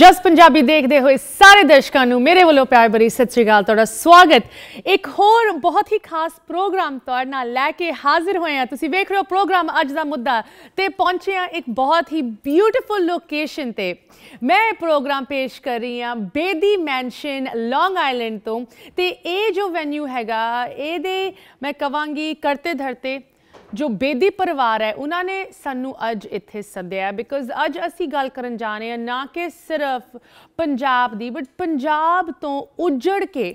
ਜਸ ਪੰਜਾਬੀ ਦੇਖਦੇ ਹੋਏ ਸਾਰੇ ਦਰਸ਼ਕਾਂ ਨੂੰ ਮੇਰੇ ਵੱਲੋਂ ਪਿਆਰ ਭਰੀ ਸਤਿ ਸ਼੍ਰੀ ਅਕਾਲ ਤੁਹਾਡਾ ਸਵਾਗਤ ਇੱਕ ਹੋਰ ਬਹੁਤ ਹੀ ਖਾਸ ਪ੍ਰੋਗਰਾਮ ਤੁਹਾਡੇ ਨਾਲ ਲੈ ਕੇ ਹਾਜ਼ਰ ਹੋਏ ਆ ਤੁਸੀਂ ਵੇਖ ਰਹੇ ਹੋ ਪ੍ਰੋਗਰਾਮ ਅੱਜ ਦਾ ਮੁੱਦਾ ਤੇ ਪਹੁੰਚੇ ਆ ਇੱਕ ਬਹੁਤ ਹੀ ਬਿਊਟੀਫੁਲ ਲੋਕੇਸ਼ਨ ਤੇ ਮੈਂ ਪ੍ਰੋਗਰਾਮ ਪੇਸ਼ ਕਰ ਰਹੀ ਆ ਬੇਦੀ ਮੈਂਸ਼ਨ ਲੌਂਗ ਆਈਲੈਂਡ ਤੋਂ ਤੇ ਇਹ ਜੋ ਵੈਨਿਊ ਹੈਗਾ ਇਹਦੇ ਮੈਂ ਕਵਾਂਗੀ ਕਰਤੇ ਧਰਤੇ ਜੋ ਬੇਦੀ ਪਰਿਵਾਰ ਹੈ ਉਹਨਾਂ ਨੇ ਸਾਨੂੰ ਅੱਜ ਇੱਥੇ ਸੱਦਿਆ ਬਿਕੋਜ਼ ਅੱਜ ਅਸੀਂ ਗੱਲ ਕਰਨ ਜਾ ਰਹੇ ਹਾਂ ਨਾ ਕਿ ਸਿਰਫ ਪੰਜਾਬ ਦੀ ਬਟ ਪੰਜਾਬ ਤੋਂ ਉੱਜੜ ਕੇ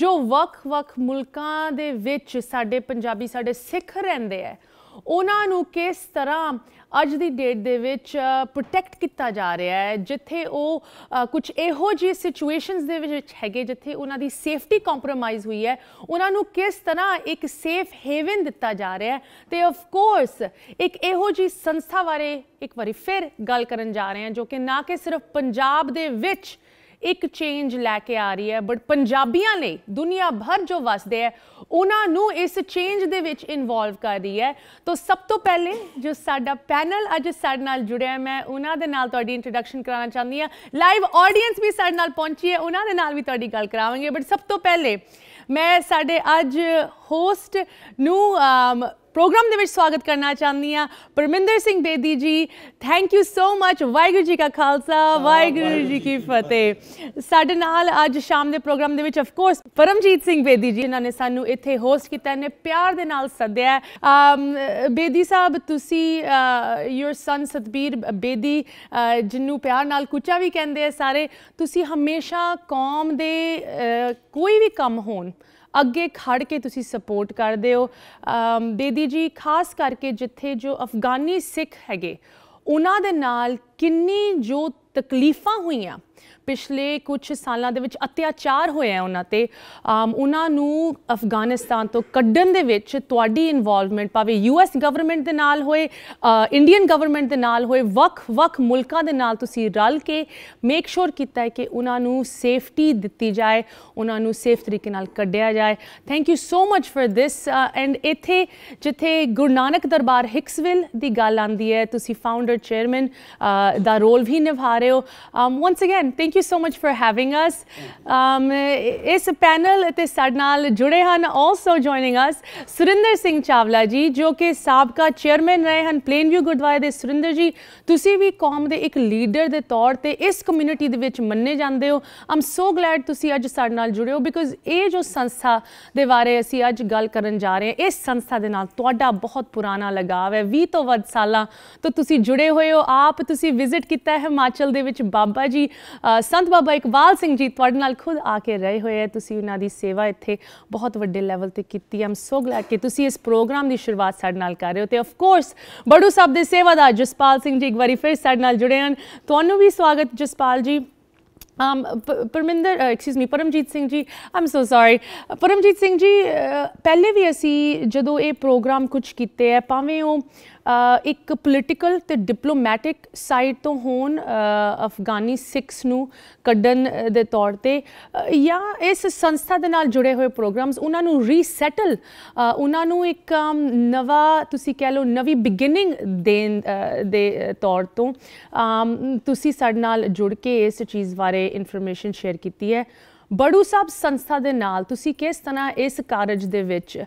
ਜੋ ਵੱਖ-ਵੱਖ ਮੁਲਕਾਂ ਦੇ ਵਿੱਚ ਸਾਡੇ ਪੰਜਾਬੀ ਸਾਡੇ ਸਿੱਖ ਰਹਿੰਦੇ ਆ ਉਹਨਾਂ ਨੂੰ ਕਿਸ ਤਰ੍ਹਾਂ ਅੱਜ ਦੀ ਡੇਟ ਦੇ ਵਿੱਚ ਪ੍ਰੋਟੈਕਟ ਕੀਤਾ ਜਾ ਰਿਹਾ ਹੈ ਜਿੱਥੇ ਉਹ ਕੁਝ ਇਹੋ ਜਿਹੀ ਸਿਚੁਏਸ਼ਨਸ ਦੇ ਵਿੱਚ ਹੈਗੇ ਜਿੱਥੇ ਉਹਨਾਂ ਦੀ ਸੇਫਟੀ ਕੰਪਰੋਮਾਈਜ਼ ਹੋਈ ਹੈ ਉਹਨਾਂ ਨੂੰ ਕਿਸ ਤਰ੍ਹਾਂ ਇੱਕ ਸੇਫ ਹੇਵਨ ਦਿੱਤਾ ਜਾ ਰਿਹਾ ਹੈ ਤੇ ਆਫ ਕੋਰਸ ਇੱਕ ਇਹੋ ਜਿਹੀ ਸੰਸਥਾ ਬਾਰੇ ਇੱਕ ਵਾਰੀ ਫਿਰ ਗੱਲ ਕਰਨ ਜਾ ਰਹੇ ਹਾਂ ਜੋ ਕਿ ਨਾ ਕਿ ਸਿਰਫ ਪੰਜਾਬ ਦੇ ਵਿੱਚ ਇੱਕ ਚੇਂਜ ਲੈ ਕੇ ਆ ਰਹੀ ਹੈ ਬਟ ਪੰਜਾਬੀਆਂ ਲਈ ਦੁਨੀਆ ਭਰ ਜੋ ਵਸਦੇ ਹੈ ਉਹਨਾਂ ਨੂੰ ਇਸ ਚੇਂਜ ਦੇ ਵਿੱਚ ਇਨਵੋਲਵ ਕਰ ਰਹੀ ਹੈ ਤਾਂ ਸਭ ਤੋਂ ਪਹਿਲੇ ਜੋ ਸਾਡਾ ਪੈਨਲ ਅੱਜ ਸਾਡੇ ਨਾਲ ਜੁੜਿਆ ਮੈਂ ਉਹਨਾਂ ਦੇ ਨਾਲ ਤੁਹਾਡੀ ਇੰਟਰੋਡਕਸ਼ਨ ਕਰਾਉਣਾ ਚਾਹੁੰਦੀ ਆ ਲਾਈਵ ਆਡੀਅנס ਵੀ ਸਾਡੇ ਨਾਲ ਪਹੁੰਚੀ ਹੈ ਉਹਨਾਂ ਦੇ ਨਾਲ ਵੀ ਤੁਹਾਡੀ ਗੱਲ ਕਰਾਵਾਂਗੇ ਬਟ ਸਭ ਤੋਂ ਪਹਿਲੇ ਮੈਂ ਸਾਡੇ ਅੱਜ ਹੋਸਟ ਨੂੰ ਪ੍ਰੋਗਰਾਮ ਦੇ ਵਿੱਚ ਸਵਾਗਤ ਕਰਨਾ ਚਾਹੁੰਦੀ ਆ Parminder Singh Bedi ji thank you so much Waheguru ji ਕਾ ਖਾਲਸਾ ਵਾਹਿਗੁਰੂ ਜੀ ਕੀ ਫਤਿਹ ਸਾਡੇ ਨਾਲ ਅੱਜ ਸ਼ਾਮ ਦੇ ਪ੍ਰੋਗਰਾਮ ਦੇ ਵਿੱਚ ਆਫ ਕੋਰਸ ਪਰਮਜੀਤ ਸਿੰਘ ਬੇਦੀ ਜੀ ਇਹਨਾਂ ਨੇ ਸਾਨੂੰ ਇੱਥੇ ਹੋਸਟ ਕੀਤਾ ਨੇ ਪਿਆਰ ਦੇ ਨਾਲ ਸੱਦਿਆ ਬੇਦੀ ਸਾਹਿਬ ਤੁਸੀਂ ਯੂਰ ਸਨ ਸਤਬੀਰ ਬੇਦੀ ਜਿੰਨੂੰ ਪਿਆਰ ਨਾਲ ਕੁਚਾ ਵੀ ਕਹਿੰਦੇ ਆ ਸਾਰੇ ਤੁਸੀਂ ਹਮੇਸ਼ਾ ਕੌਮ ਦੇ ਕੋਈ ਵੀ ਕੰਮ ਹੋਣ ਅੱਗੇ ਖੜ ਕੇ ਤੁਸੀਂ ਸਪੋਰਟ ਕਰਦੇ ਹੋ ਬੇਦੀ ਜੀ ਖਾਸ ਕਰਕੇ ਜਿੱਥੇ ਜੋ ਅਫਗਾਨੀ ਸਿੱਖ ਹੈਗੇ ਉਹਨਾਂ ਦੇ ਨਾਲ ਕਿੰਨੀ ਜੋ ਤਕਲੀਫਾਂ ਹੋਈਆਂ ਪਿਛਲੇ ਕੁਝ ਸਾਲਾਂ ਦੇ ਵਿੱਚ ਅਤਿਆਚਾਰ ਹੋਇਆ ਉਹਨਾਂ ਤੇ ਉਹਨਾਂ ਨੂੰ ਅਫਗਾਨਿਸਤਾਨ ਤੋਂ ਕੱਢਣ ਦੇ ਵਿੱਚ ਤੁਹਾਡੀ ਇਨਵੋਲਵਮੈਂਟ ਪਾਵੇ ਯੂਐਸ ਗਵਰਨਮੈਂਟ ਦੇ ਨਾਲ ਹੋਏ ਇੰਡੀਅਨ ਗਵਰਨਮੈਂਟ ਦੇ ਨਾਲ ਹੋਏ ਵੱਖ-ਵੱਖ ਮੁਲਕਾਂ ਦੇ ਨਾਲ ਤੁਸੀਂ ਰਲ ਕੇ ਮੇਕ ਸ਼ੋਰ ਕੀਤਾ ਹੈ ਕਿ ਉਹਨਾਂ ਨੂੰ ਸੇਫਟੀ ਦਿੱਤੀ ਜਾਏ ਉਹਨਾਂ ਨੂੰ ਸੇਫ ਤਰੀਕੇ ਨਾਲ ਕੱਢਿਆ ਜਾਏ thank you so much for this and ਇਥੇ ਜਿੱਥੇ ਗੁਰੂ ਨਾਨਕ ਦਰਬਾਰ ਹਿਕਸਵਿਲ ਦੀ ਗੱਲ ਆਂਦੀ ਹੈ ਤੁਸੀਂ ਫਾਊਂਡਰ ਚੇਅਰਮੈਨ ਦਾ ਰੋਲ ਵੀ ਨਿਭਾ ਰਹੇ ਹੋ once again thank you so much for having us ਇਸ ਪੈਨਲ ਤੇ ਸਾਡੇ ਨਾਲ ਜੁੜੇ ਹਨ also joining us Surinder Singh Chawla ji ਜੋ ਕਿ ਸਾਬਕਾ ਚੇਅਰਮੈਨ ਰਹੇ ਹਨ ਪਲੇਨ ਵਿਊ ਗੁਰਦੁਆਰੇ ਦੇ ਸੁਰਿੰਦਰ ਜੀ ਤੁਸੀਂ ਵੀ ਕੌਮ ਦੇ ਇੱਕ ਲੀਡਰ ਦੇ ਤੌਰ ਤੇ ਇਸ ਕਮਿਊਨਿਟੀ ਦੇ ਵਿੱਚ ਮੰਨੇ ਜਾਂਦੇ ਹੋ ਆਮ ਸੋ ਗਲੈਡ ਤੁਸੀਂ ਅੱਜ ਸਾਡੇ ਨਾਲ ਜੁੜੇ ਹੋ ਬਿਕੋਜ਼ ਇਹ ਜੋ ਸੰਸਥਾ ਦੇ ਬਾਰੇ ਅਸੀਂ ਅੱਜ ਗੱਲ ਕਰਨ ਜਾ ਰਹੇ ਹਾਂ ਇਸ ਸੰਸਥਾ ਦੇ ਨਾਲ ਤੁਹਾਡਾ ਬਹੁਤ ਪੁਰਾਣਾ ਲਗਾਵ ਹੈ 20 ਤੋਂ ਵੱਧ ਸਾਲਾਂ ਤੋਂ ਤੁਸੀਂ ਜੁੜੇ ਹੋਏ ਹੋ ਆਪ ਤੁਸੀਂ ਵਿਜ਼ਿਟ ਕੀਤਾ ਹੈ ਹਿਮਾਚਲ ਦੇ ਵਿੱਚ ਬਾਬਾ ਜੀ ਸੰਤ ਬਾਬਾ ਇਕਬਾਲ ਸਿੰਘ ਜੀ ਤੁਹਾਡੇ ਨਾਲ ਖੁਦ ਆ ਕੇ ਰਹੇ ਹੋਏ ਹੈ ਤੁਸੀਂ ਉਹਨਾਂ ਦੀ ਸੇਵਾ ਇੱਥੇ ਬਹੁਤ ਵੱਡੇ ਲੈਵਲ ਤੇ ਕੀਤੀ ਆਮ ਸੋ ਗਲੈਡ ਕਿ ਤੁਸੀਂ ਇਸ ਪ੍ਰੋਗਰਾਮ ਦੀ ਸ਼ੁਰੂਆਤ ਸਾਡੇ ਨਾਲ ਕਰ ਰਹੇ ਹੋ ਤੇ ਆਫ ਕੋਰਸ ਬੜੂ ਸਾਹਿਬ ਦੇ ਸੇਵਾਦਾਰ ਜਸਪਾਲ ਸਿੰਘ ਜੀ ਇੱਕ ਵਾਰੀ ਫਿਰ ਸਾਡੇ ਨਾਲ ਜੁੜੇ ਹਨ ਤੁਹਾਨੂੰ ਵੀ ਸਵਾਗਤ Jaspal ji um um, Parminder excuse me Paramjit Singh ji um so sorry Paramjit Singh ji ਪਹਿਲੇ ਵੀ ਅਸੀਂ ਜਦੋਂ ਇਹ ਪ੍ਰੋਗਰਾਮ ਕੁਝ ਕੀਤੇ ਆ ਭਾਵੇਂ ਉਹ ਇੱਕ ਪੋਲਿਟਿਕਲ ਤੇ ਡਿਪਲੋਮੈਟਿਕ ਸਾਈਡ ਤੋਂ ਹੋਣ ਅਫਗਾਨੀ ਸਿੱਖਸ ਨੂੰ ਕੱਢਣ ਦੇ ਤੌਰ ਤੇ ਜਾਂ ਇਸ ਸੰਸਥਾ ਦੇ ਨਾਲ ਜੁੜੇ ਹੋਏ ਪ੍ਰੋਗਰਾਮਸ ਉਹਨਾਂ ਨੂੰ ਰੀਸੈਟਲ ਉਹਨਾਂ ਨੂੰ ਇੱਕ ਨਵਾਂ ਤੁਸੀਂ ਕਹਿ ਲਓ ਨਵੀਂ ਬਿਗਿਨਿੰਗ ਦੇਣ ਦੇ ਤੌਰ ਤੋਂ ਤੁਸੀਂ ਸਾਡੇ ਨਾਲ ਜੁੜ ਕੇ ਇਸ ਚੀਜ਼ ਬਾਰੇ ਇਨਫੋਰਮੇਸ਼ਨ ਸ਼ੇਅਰ ਕੀਤੀ ਹੈ ਬੜੂ ਸਾਹਿਬ ਸੰਸਥਾ ਦੇ ਨਾਲ ਤੁਸੀਂ ਕਿਸ ਤਰ੍ਹਾਂ ਇਸ ਕਾਰਜ ਦੇ ਵਿੱਚ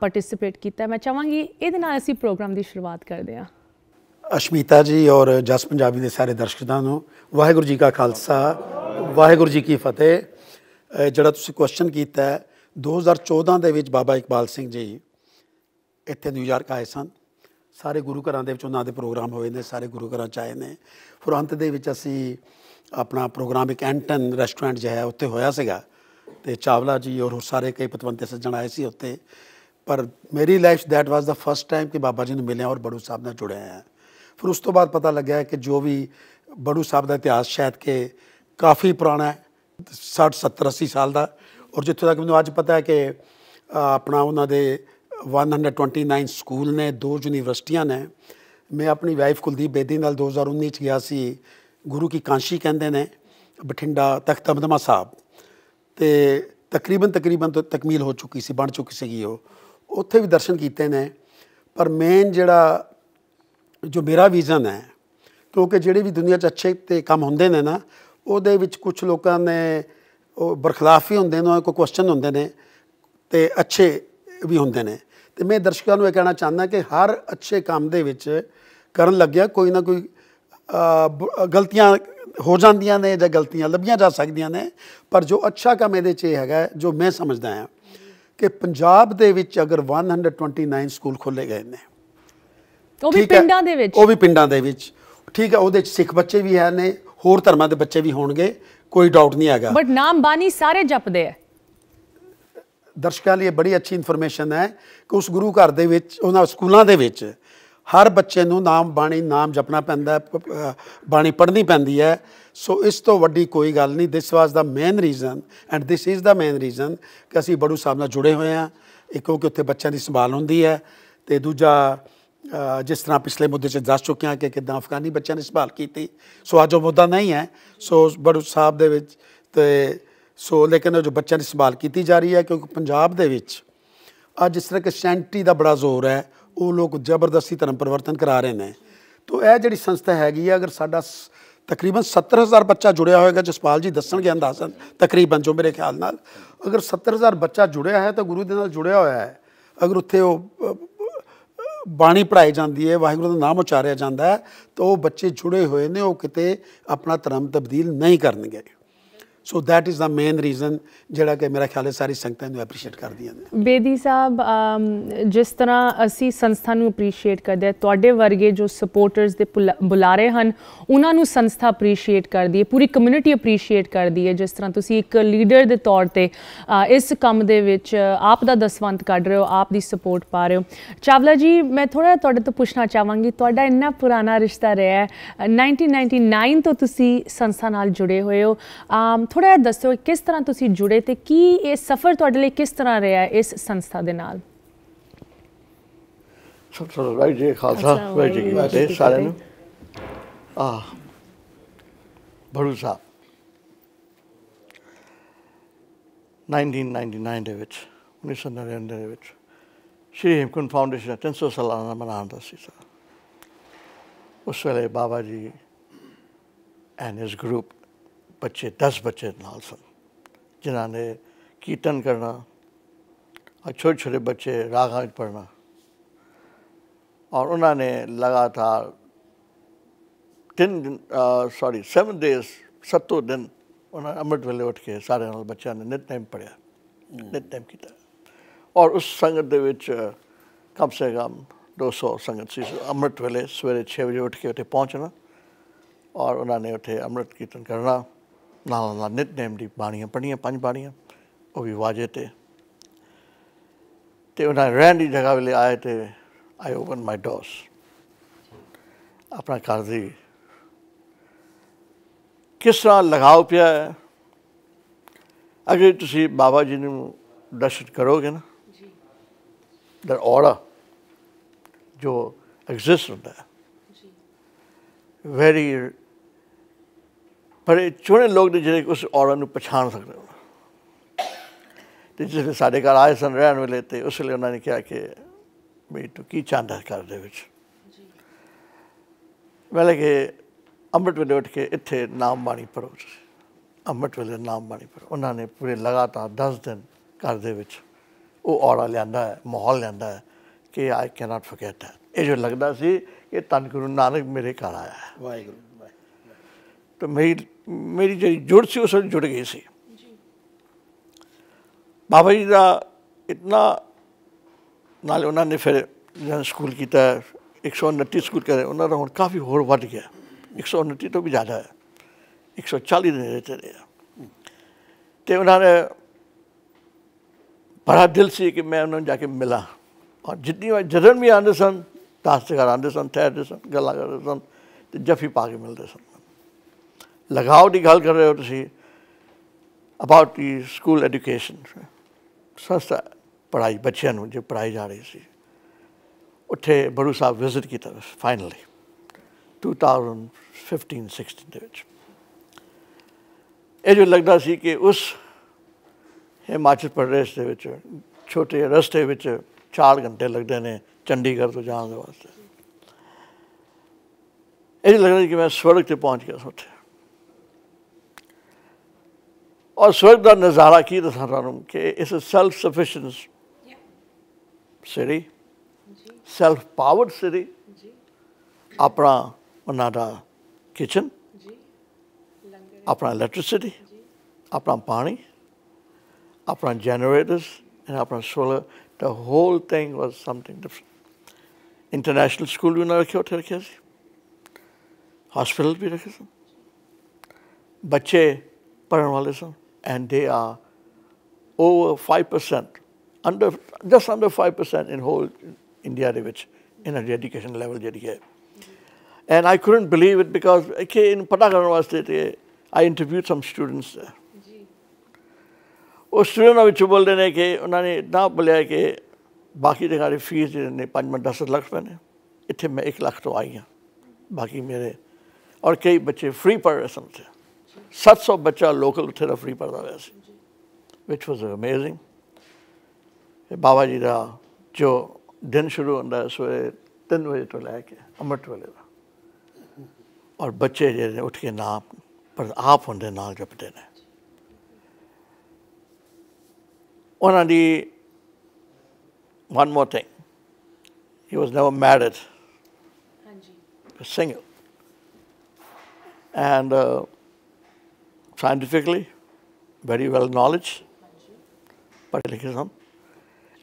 ਪਾਰਟਿਸਿਪੇਟ ਕੀਤਾ ਮੈਂ ਚਾਹਾਂਗੀ ਇਹਦੇ ਨਾਲ ਅਸੀਂ ਪ੍ਰੋਗਰਾਮ ਦੀ ਸ਼ੁਰੂਆਤ ਕਰਦੇ ਹਾਂ ਅਸ਼ਮੀਤਾ ਜੀ ਔਰ ਜਸ ਪੰਜਾਬੀ ਦੇ ਸਾਰੇ ਦਰਸ਼ਕਾਂ ਨੂੰ ਵਾਹਿਗੁਰੂ ਜੀ ਕਾ ਖਾਲਸਾ ਵਾਹਿਗੁਰੂ ਜੀ ਕੀ ਫਤਿਹ ਜਿਹੜਾ ਤੁਸੀਂ ਕੁਐਸਚਨ ਕੀਤਾ 2014 ਦੇ ਵਿੱਚ ਬਾਬਾ ਇਕਬਾਲ ਸਿੰਘ ਜੀ ਇੱਥੇ ਨਿਊਯਾਰਕ ਆਏ ਸਨ ਸਾਰੇ ਗੁਰੂ ਘਰਾਂ ਦੇ ਵਿੱਚ ਉਹਨਾਂ ਦੇ ਪ੍ਰੋਗਰਾਮ ਹੋਏ ਨੇ ਸਾਰੇ ਗੁਰੂ ਘਰਾਂ ਚ ਆਏ ਨੇ ਫਿਰ ਅੰਤ ਦੇ ਵਿੱਚ ਅਸੀਂ ਆਪਣਾ ਪ੍ਰੋਗਰਾਮ ਇੱਕ ਐਂਟਨ ਰੈਸਟੋਰੈਂਟ ਜਿਹਾ ਉੱਤੇ ਹੋਇਆ ਸੀਗਾ ਤੇ ਚਾਵਲਾ ਜੀ ਔਰ ਸਾਰੇ ਕਈ ਪਤਵੰਤੇ ਸੱਜਣ ਆਏ ਸੀ ਉੱਤੇ ਪਰ ਮੇਰੀ life that was the first time ਕਿ ਬਾਬਾ ਜੀ ਨੂੰ ਮਿਲਿਆ ਔਰ ਬੜੂ ਸਾਹਿਬ ਨਾਲ ਜੁੜਿਆ ਆ ਫਿਰ ਉਸ ਤੋਂ ਬਾਅਦ ਪਤਾ ਲੱਗਿਆ ਕਿ ਜੋ ਵੀ ਬੜੂ ਸਾਹਿਬ ਦਾ ਇਤਿਹਾਸ ਸ਼ਾਇਦ ਕਿ ਕਾਫੀ ਪੁਰਾਣਾ ਹੈ 60 70 80 ਸਾਲ ਦਾ ਔਰ ਜਿੱਥੋਂ ਤੱਕ ਮੈਨੂੰ ਅੱਜ ਪਤਾ ਹੈ ਕਿ ਆਪਣਾ ਉਹਨਾਂ ਦੇ 129 ਸਕੂਲ ਨੇ ਦੋ ਯੂਨੀਵਰਸਿਟੀਆਂ ਨੇ ਮੈਂ ਆਪਣੀ ਵਾਈਫ ਕੁਲਦੀਪ ਬੇਦੀ ਨਾਲ 2019 ਚ ਗਿਆ ਸੀ ਗੁਰੂ ਕੀ ਕਾਂਸ਼ੀ ਕਹਿੰਦੇ ਨੇ ਬਠਿੰਡਾ ਤਖਤ ਅਬਦਮਾ ਸਾਹਿਬ ਤੇ ਤਕਰੀਬਨ ਤਕਰੀਬਨ ਤਕਮੀਲ ਹੋ ਚੁੱਕੀ ਸੀ ਬਣ ਚੁੱਕੀ ਸੀ ਉਹ ਉੱਥੇ ਵੀ ਦਰਸ਼ਨ ਕੀਤੇ ਨੇ ਪਰ ਮੇਨ ਜਿਹੜਾ ਜੋ ਮੇਰਾ ਵਿਜ਼ਨ ਹੈ ਕਿਉਂਕਿ ਜਿਹੜੇ ਵੀ ਦੁਨੀਆ 'ਚ ਅੱਛੇ ਤੇ ਕੰਮ ਹੁੰਦੇ ਨੇ ਨਾ ਉਹਦੇ ਵਿੱਚ ਕੁਝ ਲੋਕਾਂ ਨੇ ਉਹ ਬਰਖਲਾਫੀ ਹੁੰਦੇ ਨੇ ਕੋਈ ਕੁਐਸਚਨ ਹੁੰਦੇ ਨੇ ਤੇ ਅੱਛੇ ਵੀ ਹੁੰਦੇ ਨੇ ਤੇ ਮੈਂ ਦਰਸ਼ਕਾਂ ਨੂੰ ਇਹ ਕਹਿਣਾ ਚਾਹੁੰਦਾ ਕਿ ਹਰ ਅੱਛੇ ਕੰਮ ਦੇ ਵਿੱਚ ਕਰਨ ਲੱਗਿਆ ਕੋਈ ਨਾ ਕੋਈ ਗਲਤੀਆਂ ਹੋ ਜਾਂਦੀਆਂ ਨੇ ਜਾਂ ਗਲਤੀਆਂ ਲੱਭੀਆਂ ਜਾ ਸਕਦੀਆਂ ਨੇ ਪਰ ਜੋ ਅੱਛਾ ਕੰਮ ਇਹਦੇ 'ਚ ਹੈਗਾ ਜੋ ਮੈਂ ਸਮਝਦਾ ਹਾਂ ਕਿ ਪੰਜਾਬ ਦੇ ਵਿੱਚ ਅਗਰ 129 ਸਕੂਲ ਖੋਲੇ ਗਏ ਨੇ ਉਹ ਵੀ ਪਿੰਡਾਂ ਦੇ ਵਿੱਚ ਉਹ ਵੀ ਪਿੰਡਾਂ ਦੇ ਵਿੱਚ ਠੀਕ ਹੈ ਉਹਦੇ 'ਚ ਸਿੱਖ ਬੱਚੇ ਵੀ ਹੈ ਨੇ ਹੋਰ ਧਰਮਾਂ ਦੇ ਬੱਚੇ ਵੀ ਹੋਣਗੇ ਕੋਈ ਡਾਊਟ ਨਹੀਂ ਹੈਗਾ ਬਟ ਨਾਮ ਬਾਨੀ ਸਾਰੇ ਜਪਦੇ ਆ ਦਰਸ਼ਕਾਂ ਲਈ ਬੜੀ ਅੱਛੀ ਇਨਫੋਰਮੇਸ਼ਨ ਹੈ ਕਿ ਉਸ ਗੁਰੂ ਘਰ ਦੇ ਵਿੱਚ ਉਹਨਾਂ ਸਕੂਲਾਂ ਦੇ ਵਿੱਚ ਹਰ ਬੱਚੇ ਨੂੰ ਨਾਮ ਬਾਣੀ ਨਾਮ ਜਪਣਾ ਪੈਂਦਾ ਹੈ ਬਾਣੀ ਪੜ੍ਹਨੀ ਪੈਂਦੀ ਹੈ ਸੋ ਇਸ ਤੋਂ ਵੱਡੀ ਕੋਈ ਗੱਲ ਨਹੀਂ this was the main reason and this is the main reason ਕਿ ਅਸੀਂ ਬੜੂ ਸਾਹਿਬ ਨਾਲ ਜੁੜੇ ਹੋਏ ਆ ਇੱਕੋ ਕਿ ਉੱਥੇ ਬੱਚਿਆਂ ਦੀ ਸੰਭਾਲ ਹੁੰਦੀ ਹੈ ਤੇ ਦੂਜਾ ਜਿਸ ਤਰ੍ਹਾਂ ਪਿਛਲੇ ਮੁੱਦੇ 'ਚ ਦੱਸ ਚੁੱਕਿਆ ਕਿ ਕਿਦਾਂ ਅਫਗਾਨੀ ਬੱਚਿਆਂ ਨੇ ਸੰਭਾਲ ਕੀਤੀ ਸੋ ਅੱਜ ਉਹ ਮੁੱਦਾ ਨਹੀਂ ਹੈ ਸੋ ਬੜੂ ਸਾਹਿਬ ਦੇ ਵਿੱਚ ਤੇ ਸੋ ਲੇਕਿਨ ਉਹ ਜੋ ਬੱਚਿਆਂ ਦੀ ਸੰਭਾਲ ਕੀਤੀ ਜਾ ਰਹੀ ਹੈ ਕਿਉਂਕਿ ਪੰਜਾਬ ਦੇ ਵਿੱਚ ਅੱਜ ਜਿਸ ਤਰ੍ਹਾਂ ਕਿ ਸੈਂਟੀ ਦਾ ਬੜਾ ਜ਼ੋਰ ਹੈ ਉਹ ਲੋਕ ਜ਼ਬਰਦਸਤੀ ਧਰਮ ਪਰਿਵਰਤਨ ਕਰਾ ਰਹੇ ਨੇ ਤੋ ਇਹ ਜਿਹੜੀ ਸੰਸਥਾ ਹੈਗੀ ਆ ਅਗਰ ਸਾਡਾ ਤਕਰੀਬਨ 70000 ਬੱਚਾ ਜੁੜਿਆ ਹੋਏਗਾ ਜਸਪਾਲ ਜੀ ਦੱਸਣਗੇ ਅੰਦਾਜ਼ਨ ਤਕਰੀਬਨ ਜੋ ਮੇਰੇ ਖਿਆਲ ਨਾਲ ਅਗਰ 70000 ਬੱਚਾ ਜੁੜਿਆ ਹੈ ਤਾਂ ਗੁਰੂ ਦੇ ਨਾਲ ਜੁੜਿਆ ਹੋਇਆ ਹੈ ਅਗਰ ਉੱਥੇ ਉਹ ਬਾਣੀ ਪੜਾਈ ਜਾਂਦੀ ਹੈ ਵਾਹਿਗੁਰੂ ਦਾ ਨਾਮ ਉਚਾਰਿਆ ਜਾਂਦਾ ਹੈ ਤਾਂ ਉਹ ਬੱਚੇ ਜੁੜੇ ਹੋਏ ਨੇ ਉਹ ਕਿਤੇ ਆਪਣਾ ਧਰਮ ਤਬਦੀਲ ਨਹੀਂ ਕਰਨਗੇ so that is the main reason ਜਿਹੜਾ ਕਿ ਮੇਰਾ ਖਿਆਲ ਹੈ ਸਾਰੀ ਸੰਗਤਾਂ ਨੂੰ ਐਪਰੀਸ਼ੀਏਟ ਕਰਦੀਆਂ ਨੇ ਬੇਦੀ ਸਾਹਿਬ ਜਿਸ ਤਰ੍ਹਾਂ ਅਸੀਂ ਸੰਸਥਾ ਨੂੰ ਐਪਰੀਸ਼ੀਏਟ ਕਰਦੇ ਆ ਤੁਹਾਡੇ ਵਰਗੇ ਜੋ ਸਪੋਰਟਰਸ ਦੇ ਬੁਲਾਰੇ ਹਨ ਉਹਨਾਂ ਨੂੰ ਸੰਸਥਾ ਐਪਰੀਸ਼ੀਏਟ ਕਰਦੀ ਹੈ ਪੂਰੀ ਕਮਿਊਨਿਟੀ ਐਪਰੀਸ਼ੀਏਟ ਕਰਦੀ ਹੈ ਜਿਸ ਤਰ੍ਹਾਂ ਤੁਸੀਂ ਇੱਕ ਲੀਡਰ ਦੇ ਤੌਰ ਤੇ ਇਸ ਕੰਮ ਦੇ ਵਿੱਚ ਆਪ ਦਾ ਦਸਵੰਤ ਕੱਢ ਰਹੇ ਹੋ ਆਪ ਦੀ ਸਪੋਰਟ ਪਾ ਰਹੇ ਹੋ ਚਾਵਲਾ ਜੀ ਮੈਂ ਥੋੜਾ ਤੁਹਾਡੇ ਤੋਂ ਪੁੱਛਣਾ ਚਾਹਾਂਗੀ ਤੁਹਾਡਾ ਇੰਨਾ ਪੁਰਾਣਾ ਰਿਸ਼ਤਾ ਰਿਹਾ ਹੈ 1999 ਤੋਂ ਤੁਸੀਂ ਸੰਸਥਾ ਨਾਲ ਜੁੜੇ ਹੋਏ ਹੋ ਆਮ ਥੋੜਾ ਦੱਸੋ ਕਿਸ ਤਰ੍ਹਾਂ ਤੁਸੀਂ ਜੁੜੇ ਤੇ ਕੀ ਇਹ ਸਫ਼ਰ ਤੁਹਾਡੇ ਲਈ ਕਿਸ ਤਰ੍ਹਾਂ ਰਿਹਾ ਇਸ ਸੰਸਥਾ ਦੇ ਨਾਲ ਸਤਿ ਵਾਹਿਗੁਰੂ ਜੀ ਖਾਲਸਾ ਵਾਹਿਗੁਰੂ ਜੀ ਫਤਿਹ ਸਾਰਿਆਂ ਨੂੰ ਆ ਭੜੂ 1999 ਦੇ ਵਿੱਚ 1999 ਦੇ ਵਿੱਚ ਸ਼੍ਰੀ ਹੇਮਕੁੰਟ ਫਾਊਂਡੇਸ਼ਨ ਦਾ 300 ਸਲਾਨਾ ਮਨਾਉਂਦਾ ਸੀ ਸਰ ਉਸ ਵੇਲੇ ਬਾਬਾ ਜੀ ਐਂਡ ਹਿਸ ਗਰੁੱਪ बच्चे दस बच्चे नाल सन जिन्होंने कीर्तन करना और छोटे छोटे बच्चे राग पढ़ना और उन्होंने लगातार तीन दिन सॉरी सेवन डेज सत्तों दिन उन्होंने अमृत वेले उठ के सारे नाल बच्चों ने नित नेम पढ़िया हम्म। नित नेम किया और उस संगत के कम से कम दो सौ संगत सी अमृत वेले सवेरे छः बजे उठ के उठे पहुँचना और उन्होंने उठे अमृत कीर्तन करना ਨਾਲ ਨਾਲ ਨਿਤਨੇਮ ਦੀ ਬਾਣੀਆਂ ਪੜੀਆਂ ਪੰਜ ਬਾਣੀਆਂ ਉਹ ਵੀ ਵਾਜੇ ਤੇ ਤੇ ਉਹਨਾਂ ਰੈਂਡੀ ਦੀ ਜਗ੍ਹਾ ਵੇਲੇ ਆਏ ਤੇ ਆਈ ਓਪਨ ਮਾਈ ਡੋਰਸ ਆਪਣਾ ਘਰ ਦੀ ਕਿਸ ਤਰ੍ਹਾਂ ਲਗਾਉ ਪਿਆ ਹੈ ਅਗਰ ਤੁਸੀਂ ਬਾਬਾ ਜੀ ਨੂੰ ਦਰਸ਼ਨ ਕਰੋਗੇ ਨਾ ਜੀ ਦਰ ਆਰਡਰ ਜੋ ਐਗਜ਼ਿਸਟ ਹੁੰਦਾ ਹੈ ਜੀ ਵੈਰੀ ਪਰ ਇਹ ਚੁਣੇ ਲੋਕ ਨੇ ਜਿਹੜੇ ਉਸ ਔਰਤ ਨੂੰ ਪਛਾਣ ਸਕਦੇ ਹੋ ਤੇ ਜਿਹੜੇ ਸਾਡੇ ਘਰ ਆਏ ਸਨ ਰਹਿਣ ਵੇਲੇ ਤੇ ਉਸ ਲਈ ਉਹਨਾਂ ਨੇ ਕਿਹਾ ਕਿ ਵੀ ਤੂੰ ਕੀ ਚਾਹੁੰਦਾ ਕਰ ਦੇ ਵਿੱਚ ਜੀ ਵੇਲੇ ਕਿ ਅੰਮ੍ਰਿਤ ਵੇਲੇ ਉੱਠ ਕੇ ਇੱਥੇ ਨਾਮ ਬਾਣੀ ਪੜੋ ਅੰਮ੍ਰਿਤ ਵੇਲੇ ਨਾਮ ਬਾਣੀ ਪੜੋ ਉਹਨਾਂ ਨੇ ਪੂਰੇ ਲਗਾਤਾਰ 10 ਦਿਨ ਘਰ ਦੇ ਵਿੱਚ ਉਹ ਔਰਾ ਲਿਆਂਦਾ ਹੈ ਮਾਹੌਲ ਲਿਆਂਦਾ ਹੈ ਕਿ ਆਈ ਕੈਨ ਨਾਟ ਫੋਰਗੇਟ ਹੈ ਇਹ ਜੋ ਲੱਗਦਾ ਸੀ ਕਿ ਤਨ ਗੁਰੂ ਨਾਨਕ ਮੇਰੇ ਘਰ ਆਇਆ ਵਾਹਿਗੁਰੂ ਤਾਂ ਮੇਰੀ मेरी जी जुड़ सी उस जुड़ गई सी बाबा जी का इतना नाल उन्होंने फिर स्कूल किया एक सौ उन्ती स्कूल कर उन्होंने हूँ काफ़ी होर व गया एक सौ उन्ती तो भी ज़्यादा है एक सौ चाली दिन रहते तो उन्होंने बड़ा दिल से कि मैं उन्होंने जाके मिला और जितनी बार जदन भी आते सन दस घर आते सन ठहरते सन गल करते सन तो जफी पा के मिलते सन ਲਗਾਉ ਦੀ ਗੱਲ ਕਰ ਰਹੇ ਹੋ ਤੁਸੀਂ ਅਬਾਊਟ ਦੀ ਸਕੂਲ ਐਜੂਕੇਸ਼ਨ ਸਸਤਾ ਪੜਾਈ ਬੱਚਿਆਂ ਨੂੰ ਜੋ ਪੜਾਈ ਜਾ ਰਹੀ ਸੀ ਉੱਥੇ ਬਰੂ ਸਾਹਿਬ ਵਿਜ਼ਿਟ ਕੀਤਾ ਫਾਈਨਲੀ 2015-16 ਦੇ ਵਿੱਚ ਇਹ ਜੋ ਲੱਗਦਾ ਸੀ ਕਿ ਉਸ ਹਿਮਾਚਲ ਪ੍ਰਦੇਸ਼ ਦੇ ਵਿੱਚ ਛੋਟੇ ਰਸਤੇ ਵਿੱਚ 4 ਘੰਟੇ ਲੱਗਦੇ ਨੇ ਚੰਡੀਗੜ੍ਹ ਤੋਂ ਜਾਣ ਦੇ ਵਾਸਤੇ ਇਹ ਲੱਗਦਾ ਕਿ ਮੈਂ ਸਵਰਗ ਤੇ ਪਹੁੰਚ ਗਿਆ ਸੋਚੇ और स्वर्ग का नज़ारा की दसा थानू ਕਿ ਇਸ सेल्फ ਸਫੀਸ਼ੀਐਂਸ ਸਿਟੀ ਜੀ ਸੈਲਫ ਪਾਵਰਡ ਸਿਟੀ ਜੀ ਆਪਣਾ ਉਹਨਾਂ ਦਾ ਕਿਚਨ ਜੀ ਆਪਣਾ ਇਲੈਕਟ੍ਰਿਸਿਟੀ ਜੀ ਆਪਣਾ ਪਾਣੀ ਆਪਣਾ ਜਨਰੇਟਰਸ ਐਂਡ ਆਪਣਾ solar the whole thing was something different international school ਵੀ ਨਾ ਰੱਖਿਆ ਉੱਥੇ ਰੱਖਿਆ ਸੀ ਹਸਪੀਟਲ ਵੀ ਰੱਖਿਆ ਸੀ ਬੱਚੇ ਪੜਨ ਵਾਲੇ ਸਨ and they are over 5%, under, just under 5% in whole India, which in a education level. Mm-hmm. And I couldn't believe it because okay, in Patagon University, I interviewed some students there. ਉਹ ਸਟੂਡੈਂਟਾਂ ਵਿੱਚ ਬੋਲਦੇ ਨੇ ਕਿ ਉਹਨਾਂ ਨੇ ਨਾ ਬੋਲਿਆ ਕਿ ਬਾਕੀ ਦੇ ਘਾਰੇ ਫੀਸ ਨੇ 5 10 ਲੱਖ ਰੁਪਏ ਨੇ ਇੱਥੇ ਮੈਂ 1 ਲੱਖ ਤੋਂ ਆਈ ਹਾਂ ਬਾਕੀ ਮੇਰੇ ਔਰ ਕਈ ਬੱਚੇ ਫ੍ਰੀ ਪੜ੍ਹ ਰਹੇ ਸਮਝੇ 700 ਬੱਚਾ ਲੋਕਲ ਉੱਥੇ ਰਫਰੀ ਪੜਦਾ ਹੋਇਆ ਸੀ ਵਿਚ ਵਾਸ ਅਮੇਜ਼ਿੰਗ ਬਾਬਾ ਜੀ ਦਾ ਜੋ ਦਿਨ ਸ਼ੁਰੂ ਹੁੰਦਾ ਹੈ ਸਵੇਰੇ 3 ਵਜੇ ਤੋਂ ਲੈ ਕੇ ਅਮਰਤ ਵੇਲੇ ਦਾ ਔਰ ਬੱਚੇ ਜਿਹੜੇ ਉੱਠ ਕੇ ਨਾਮ ਪਰ ਆਪ ਹੁੰਦੇ ਨਾਲ ਜਪਦੇ ਨੇ ਉਹਨਾਂ ਦੀ one more thing. He was never married. ਹਾਂਜੀ single and uh, scientifically, very well knowledge, Patalikham.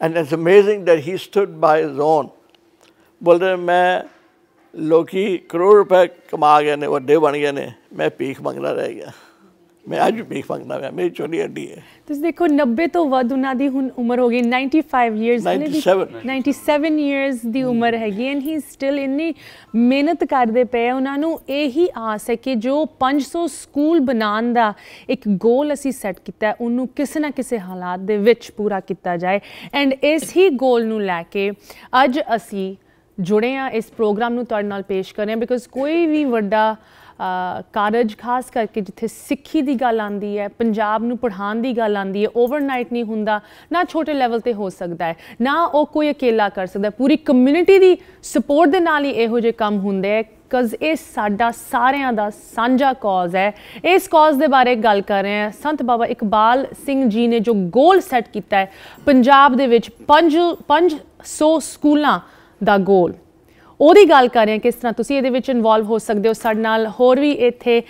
And it's amazing that he stood by his own. बोलते मैं लोग करोड़ रुपए कमा गए ने वे बन गए ने मैं भीख मंगना रह गया ਮੈਂ ਅੱਜ ਵੀ ਫੰਗਦਾ ਮੈਂ ਮੇਰੀ ਛੋਟੀ ਅੱਡੀ ਹੈ ਤੁਸੀਂ ਦੇਖੋ 90 ਤੋਂ ਵੱਧ ਉਹਨਾਂ ਦੀ ਹੁਣ ਉਮਰ ਹੋ ਗਈ 95 ਇਅਰਸ 97 97 ਇਅਰਸ ਦੀ ਉਮਰ ਹੈਗੀ ਐਂਡ ਹੀ ਸਟਿਲ ਇੰਨੀ ਮਿਹਨਤ ਕਰਦੇ ਪਏ ਉਹਨਾਂ ਨੂੰ ਇਹੀ ਆਸ ਹੈ ਕਿ ਜੋ 500 ਸਕੂਲ ਬਣਾਉਣ ਦਾ ਇੱਕ ਗੋਲ ਅਸੀਂ ਸੈੱਟ ਕੀਤਾ ਹੈ ਉਹਨੂੰ ਕਿਸੇ ਨਾ ਕਿਸੇ ਹਾਲਾਤ ਦੇ ਵਿੱਚ ਪੂਰਾ ਕੀਤਾ ਜਾਏ ਐਂਡ ਇਸ ਹੀ ਗੋਲ ਨੂੰ ਲੈ ਕੇ ਅੱਜ ਅਸੀਂ ਜੁੜੇ ਆ ਇਸ ਪ੍ਰੋਗਰਾਮ ਨੂੰ ਤੁਹਾਡੇ ਨਾਲ ਪੇਸ਼ ਕਰ ਰਹੇ ਹਾਂ ਬਿਕੋਜ਼ ਕੋਈ ਵੀ ਵੱਡਾ ਕਾਰਜ ਖਾਸ ਕਰਕੇ ਜਿੱਥੇ ਸਿੱਖੀ ਦੀ ਗੱਲ ਆਂਦੀ ਹੈ ਪੰਜਾਬ ਨੂੰ ਪੜ੍ਹਾਉਣ ਦੀ ਗੱਲ ਆਂਦੀ ਹੈ ਓਵਰਨਾਈਟ ਨਹੀਂ ਹੁੰਦਾ ਨਾ ਛੋਟੇ ਲੈਵਲ ਤੇ ਹੋ ਸਕਦਾ ਹੈ ਨਾ ਉਹ ਕੋਈ ਇਕੱਲਾ ਕਰ ਸਕਦਾ ਪੂਰੀ ਕਮਿਊਨਿਟੀ ਦੀ ਸਪੋਰਟ ਦੇ ਨਾਲ ਹੀ ਇਹੋ ਜਿਹੇ ਕੰਮ ਹੁੰਦੇ ਹੈ ਕਜ਼ ਇਹ ਸਾਡਾ ਸਾਰਿਆਂ ਦਾ ਸਾਂਝਾ ਕਾਜ਼ ਹੈ ਇਸ ਕਾਜ਼ ਦੇ ਬਾਰੇ ਗੱਲ ਕਰ ਰਹੇ ਹਾਂ ਸੰਤ ਬਾਬਾ ਇਕਬਾਲ ਸਿੰਘ ਜੀ ਨੇ ਜੋ ਗੋਲ ਸੈੱਟ ਕੀਤਾ ਹੈ ਪੰਜਾਬ ਦੇ ਵਿੱਚ 5 500 ਸਕੂਲਾਂ ਦਾ ਗੋਲ ਉਹਦੀ ਗੱਲ ਕਰ ਰਹੇ ਹਾਂ ਕਿਸ ਤਰ੍ਹਾਂ ਤੁਸੀਂ ਇਹਦੇ ਵਿੱਚ ਇਨਵੋਲਵ ਹੋ ਸਕਦੇ ਹੋ ਸਾਡੇ ਨਾਲ ਹੋਰ ਵੀ ਇੱਥੇ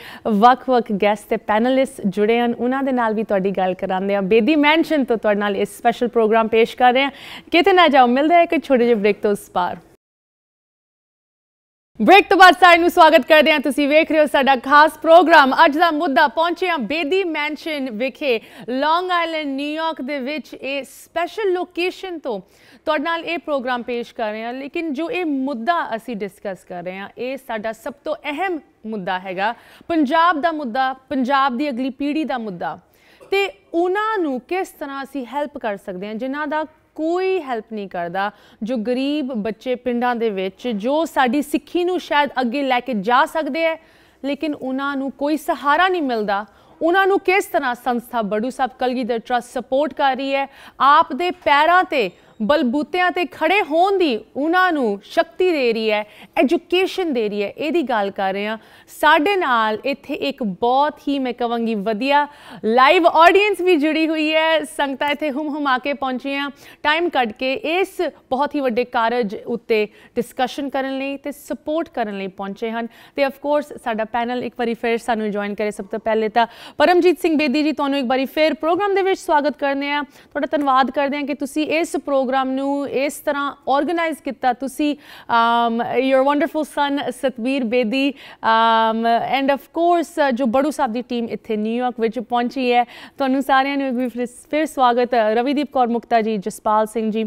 ਵੱਖ-ਵੱਖ ਗੈਸਟ ਤੇ ਪੈਨਲਿਸਟ ਜੁੜੇ ਹਨ ਉਹਨਾਂ ਦੇ ਨਾਲ ਵੀ ਤੁਹਾਡੀ ਗੱਲ ਕਰਾਉਂਦੇ ਆ ਬੇਦੀ ਮੈਂਸ਼ਨ ਤੋਂ ਤੁਹਾਡੇ ਨਾਲ ਇਸ ਸਪੈਸ਼ਲ ਪ੍ਰੋਗਰਾਮ ਪੇਸ਼ ਕਰ ਰਹੇ ਹਾਂ ਕਿਤੇ ਨਾ ਜਾਓ ਮਿਲਦੇ ਹੈ ਕਿ ਛੋਟੇ ਜਿਹੇ ਬ੍ਰੇਕ ਤੋਂ ਉਸ ਪਾਰ ਬ੍ਰੇਕ ਤੋਂ ਬਾਅਦ ਸਾਰਿਆਂ ਨੂੰ ਸਵਾਗਤ ਕਰਦੇ ਹਾਂ ਤੁਸੀਂ ਵੇਖ ਰਹੇ ਹੋ ਸਾਡਾ ਖਾਸ ਪ੍ਰੋਗਰਾਮ ਅੱਜ ਦਾ ਮੁੱਦਾ ਪਹੁੰਚੇ ਆ ਬੇਦੀ ਮੈਂਸ਼ਨ ਵਿਖੇ ਲੌਂਗ ਆਇਲੈਂਡ ਨਿਊਯਾਰਕ ਦੇ ਵਿੱਚ ਇਹ ਸਪੈਸ਼ਲ ਲੋਕੇਸ਼ਨ ਤੋਂ ਤੁਹਾਡੇ ਨਾਲ ਇਹ ਪ੍ਰੋਗਰਾਮ ਪੇਸ਼ ਕਰ ਰਹੇ ਹਾਂ ਲੇਕਿਨ ਜੋ ਇਹ ਮੁੱਦਾ ਅਸੀਂ ਡਿਸਕਸ ਕਰ ਰਹੇ ਹਾਂ ਇਹ ਸਾਡਾ ਸਭ ਤੋਂ ਅਹਿਮ ਮੁੱਦਾ ਹੈਗਾ ਪੰਜਾਬ ਦਾ ਮੁੱਦਾ ਪੰਜਾਬ ਦੀ ਅਗਲੀ ਪੀੜ੍ਹੀ ਦਾ ਮੁੱਦਾ ਤੇ ਉਹਨਾਂ ਨੂੰ ਕਿਸ ਤਰ੍ਹਾਂ ਅਸੀਂ ਹੈਲਪ ਕਰ ਸਕਦੇ ਹਾਂ ਜਿਨ੍ਹਾਂ ਦਾ ਕੋਈ ਹੈਲਪ ਨਹੀਂ ਕਰਦਾ ਜੋ ਗਰੀਬ ਬੱਚੇ ਪਿੰਡਾਂ ਦੇ ਵਿੱਚ ਜੋ ਸਾਡੀ ਸਿੱਖੀ ਨੂੰ ਸ਼ਾਇਦ ਅੱਗੇ ਲੈ ਕੇ ਜਾ ਸਕਦੇ ਐ ਲੇਕਿਨ ਉਹਨਾਂ ਨੂੰ ਕੋਈ ਸਹਾਰਾ ਨਹੀਂ ਮਿਲਦਾ ਉਹਨਾਂ ਨੂੰ ਕਿਸ ਤਰ੍ਹਾਂ ਸੰਸਥਾ ਬੜੂ ਸਾਹਿਬ ਕਲਗੀਧਰ ਟਰਸਟ ਸਪੋਰਟ ਕਰ ਰਹੀ ਹੈ ਆਪ ਦੇ ਪੈਰਾਂ ਤੇ ਬਲਬੂਤਿਆਂ ਤੇ ਖੜੇ ਹੋਣ ਦੀ ਉਹਨਾਂ ਨੂੰ ਸ਼ਕਤੀ ਦੇ ਰਹੀ ਹੈ ਐਜੂਕੇਸ਼ਨ ਦੇ ਰਹੀ ਹੈ ਇਹਦੀ ਗੱਲ ਕਰ ਰਹੇ ਆ ਸਾਡੇ ਨਾਲ ਇੱਥੇ ਇੱਕ ਬਹੁਤ ਹੀ ਮੈਂ ਕਵਾਂਗੀ ਵਧੀਆ ਲਾਈਵ ਆਡੀਅנס ਵੀ ਜੁੜੀ ਹੋਈ ਹੈ ਸੰਗਤਾਂ ਇੱਥੇ ਹੁਮ ਹੁਮ ਆ ਕੇ ਪਹੁੰਚੇ ਆ ਟਾਈਮ ਕੱਢ ਕੇ ਇਸ ਬਹੁਤ ਹੀ ਵੱਡੇ ਕਾਰਜ ਉੱਤੇ ਡਿਸਕਸ਼ਨ ਕਰਨ ਲਈ ਤੇ ਸਪੋਰਟ ਕਰਨ ਲਈ ਪਹੁੰਚੇ ਹਨ ਤੇ ਆਫ ਕੋਰਸ ਸਾਡਾ ਪੈਨਲ ਇੱਕ ਵਾਰੀ ਫੇਰ ਸਾਨੂੰ ਜੁਆਇਨ ਕਰੇ ਸਭ ਤੋਂ ਪਹਿਲੇ ਤਾਂ ਪਰਮਜੀਤ ਸਿੰਘ ਬੇਦੀ ਜੀ ਤੁਹਾਨੂੰ ਇੱਕ ਵਾਰੀ ਫੇਰ ਪ੍ਰੋਗਰਾਮ ਦੇ ਵਿੱਚ ਸਵਾਗਤ ਕਰਦੇ ਆ ਤੁਹਾਡਾ ਧੰਨਵਾਦ ਕਰਦੇ ਆ ਕਿ ਤੁਸੀਂ ਇਸ ਪ੍ਰੋਗਰਾਮ ਨੂੰ ਇਸ ਤਰ੍ਹਾਂ ਆਰਗੇਨਾਈਜ਼ ਕੀਤਾ ਤੁਸੀਂ your wonderful son Satvir Bedi and of course ਜੋ ਬੜੂ ਸਾਹਿਬ ਦੀ ਟੀਮ ਇੱਥੇ ਨਿਊਯਾਰਕ ਵਿੱਚ ਪਹੁੰਚੀ ਹੈ ਤੁਹਾਨੂੰ ਸਾਰਿਆਂ ਨੂੰ ਵੀ ਫਿਰ ਸਵਾਗਤ ਰਵੀਦੀਪ ਕੌਰ ਮੁਕਤਾ ਜੀ ਜਸਪਾਲ ਸਿੰਘ ਜੀ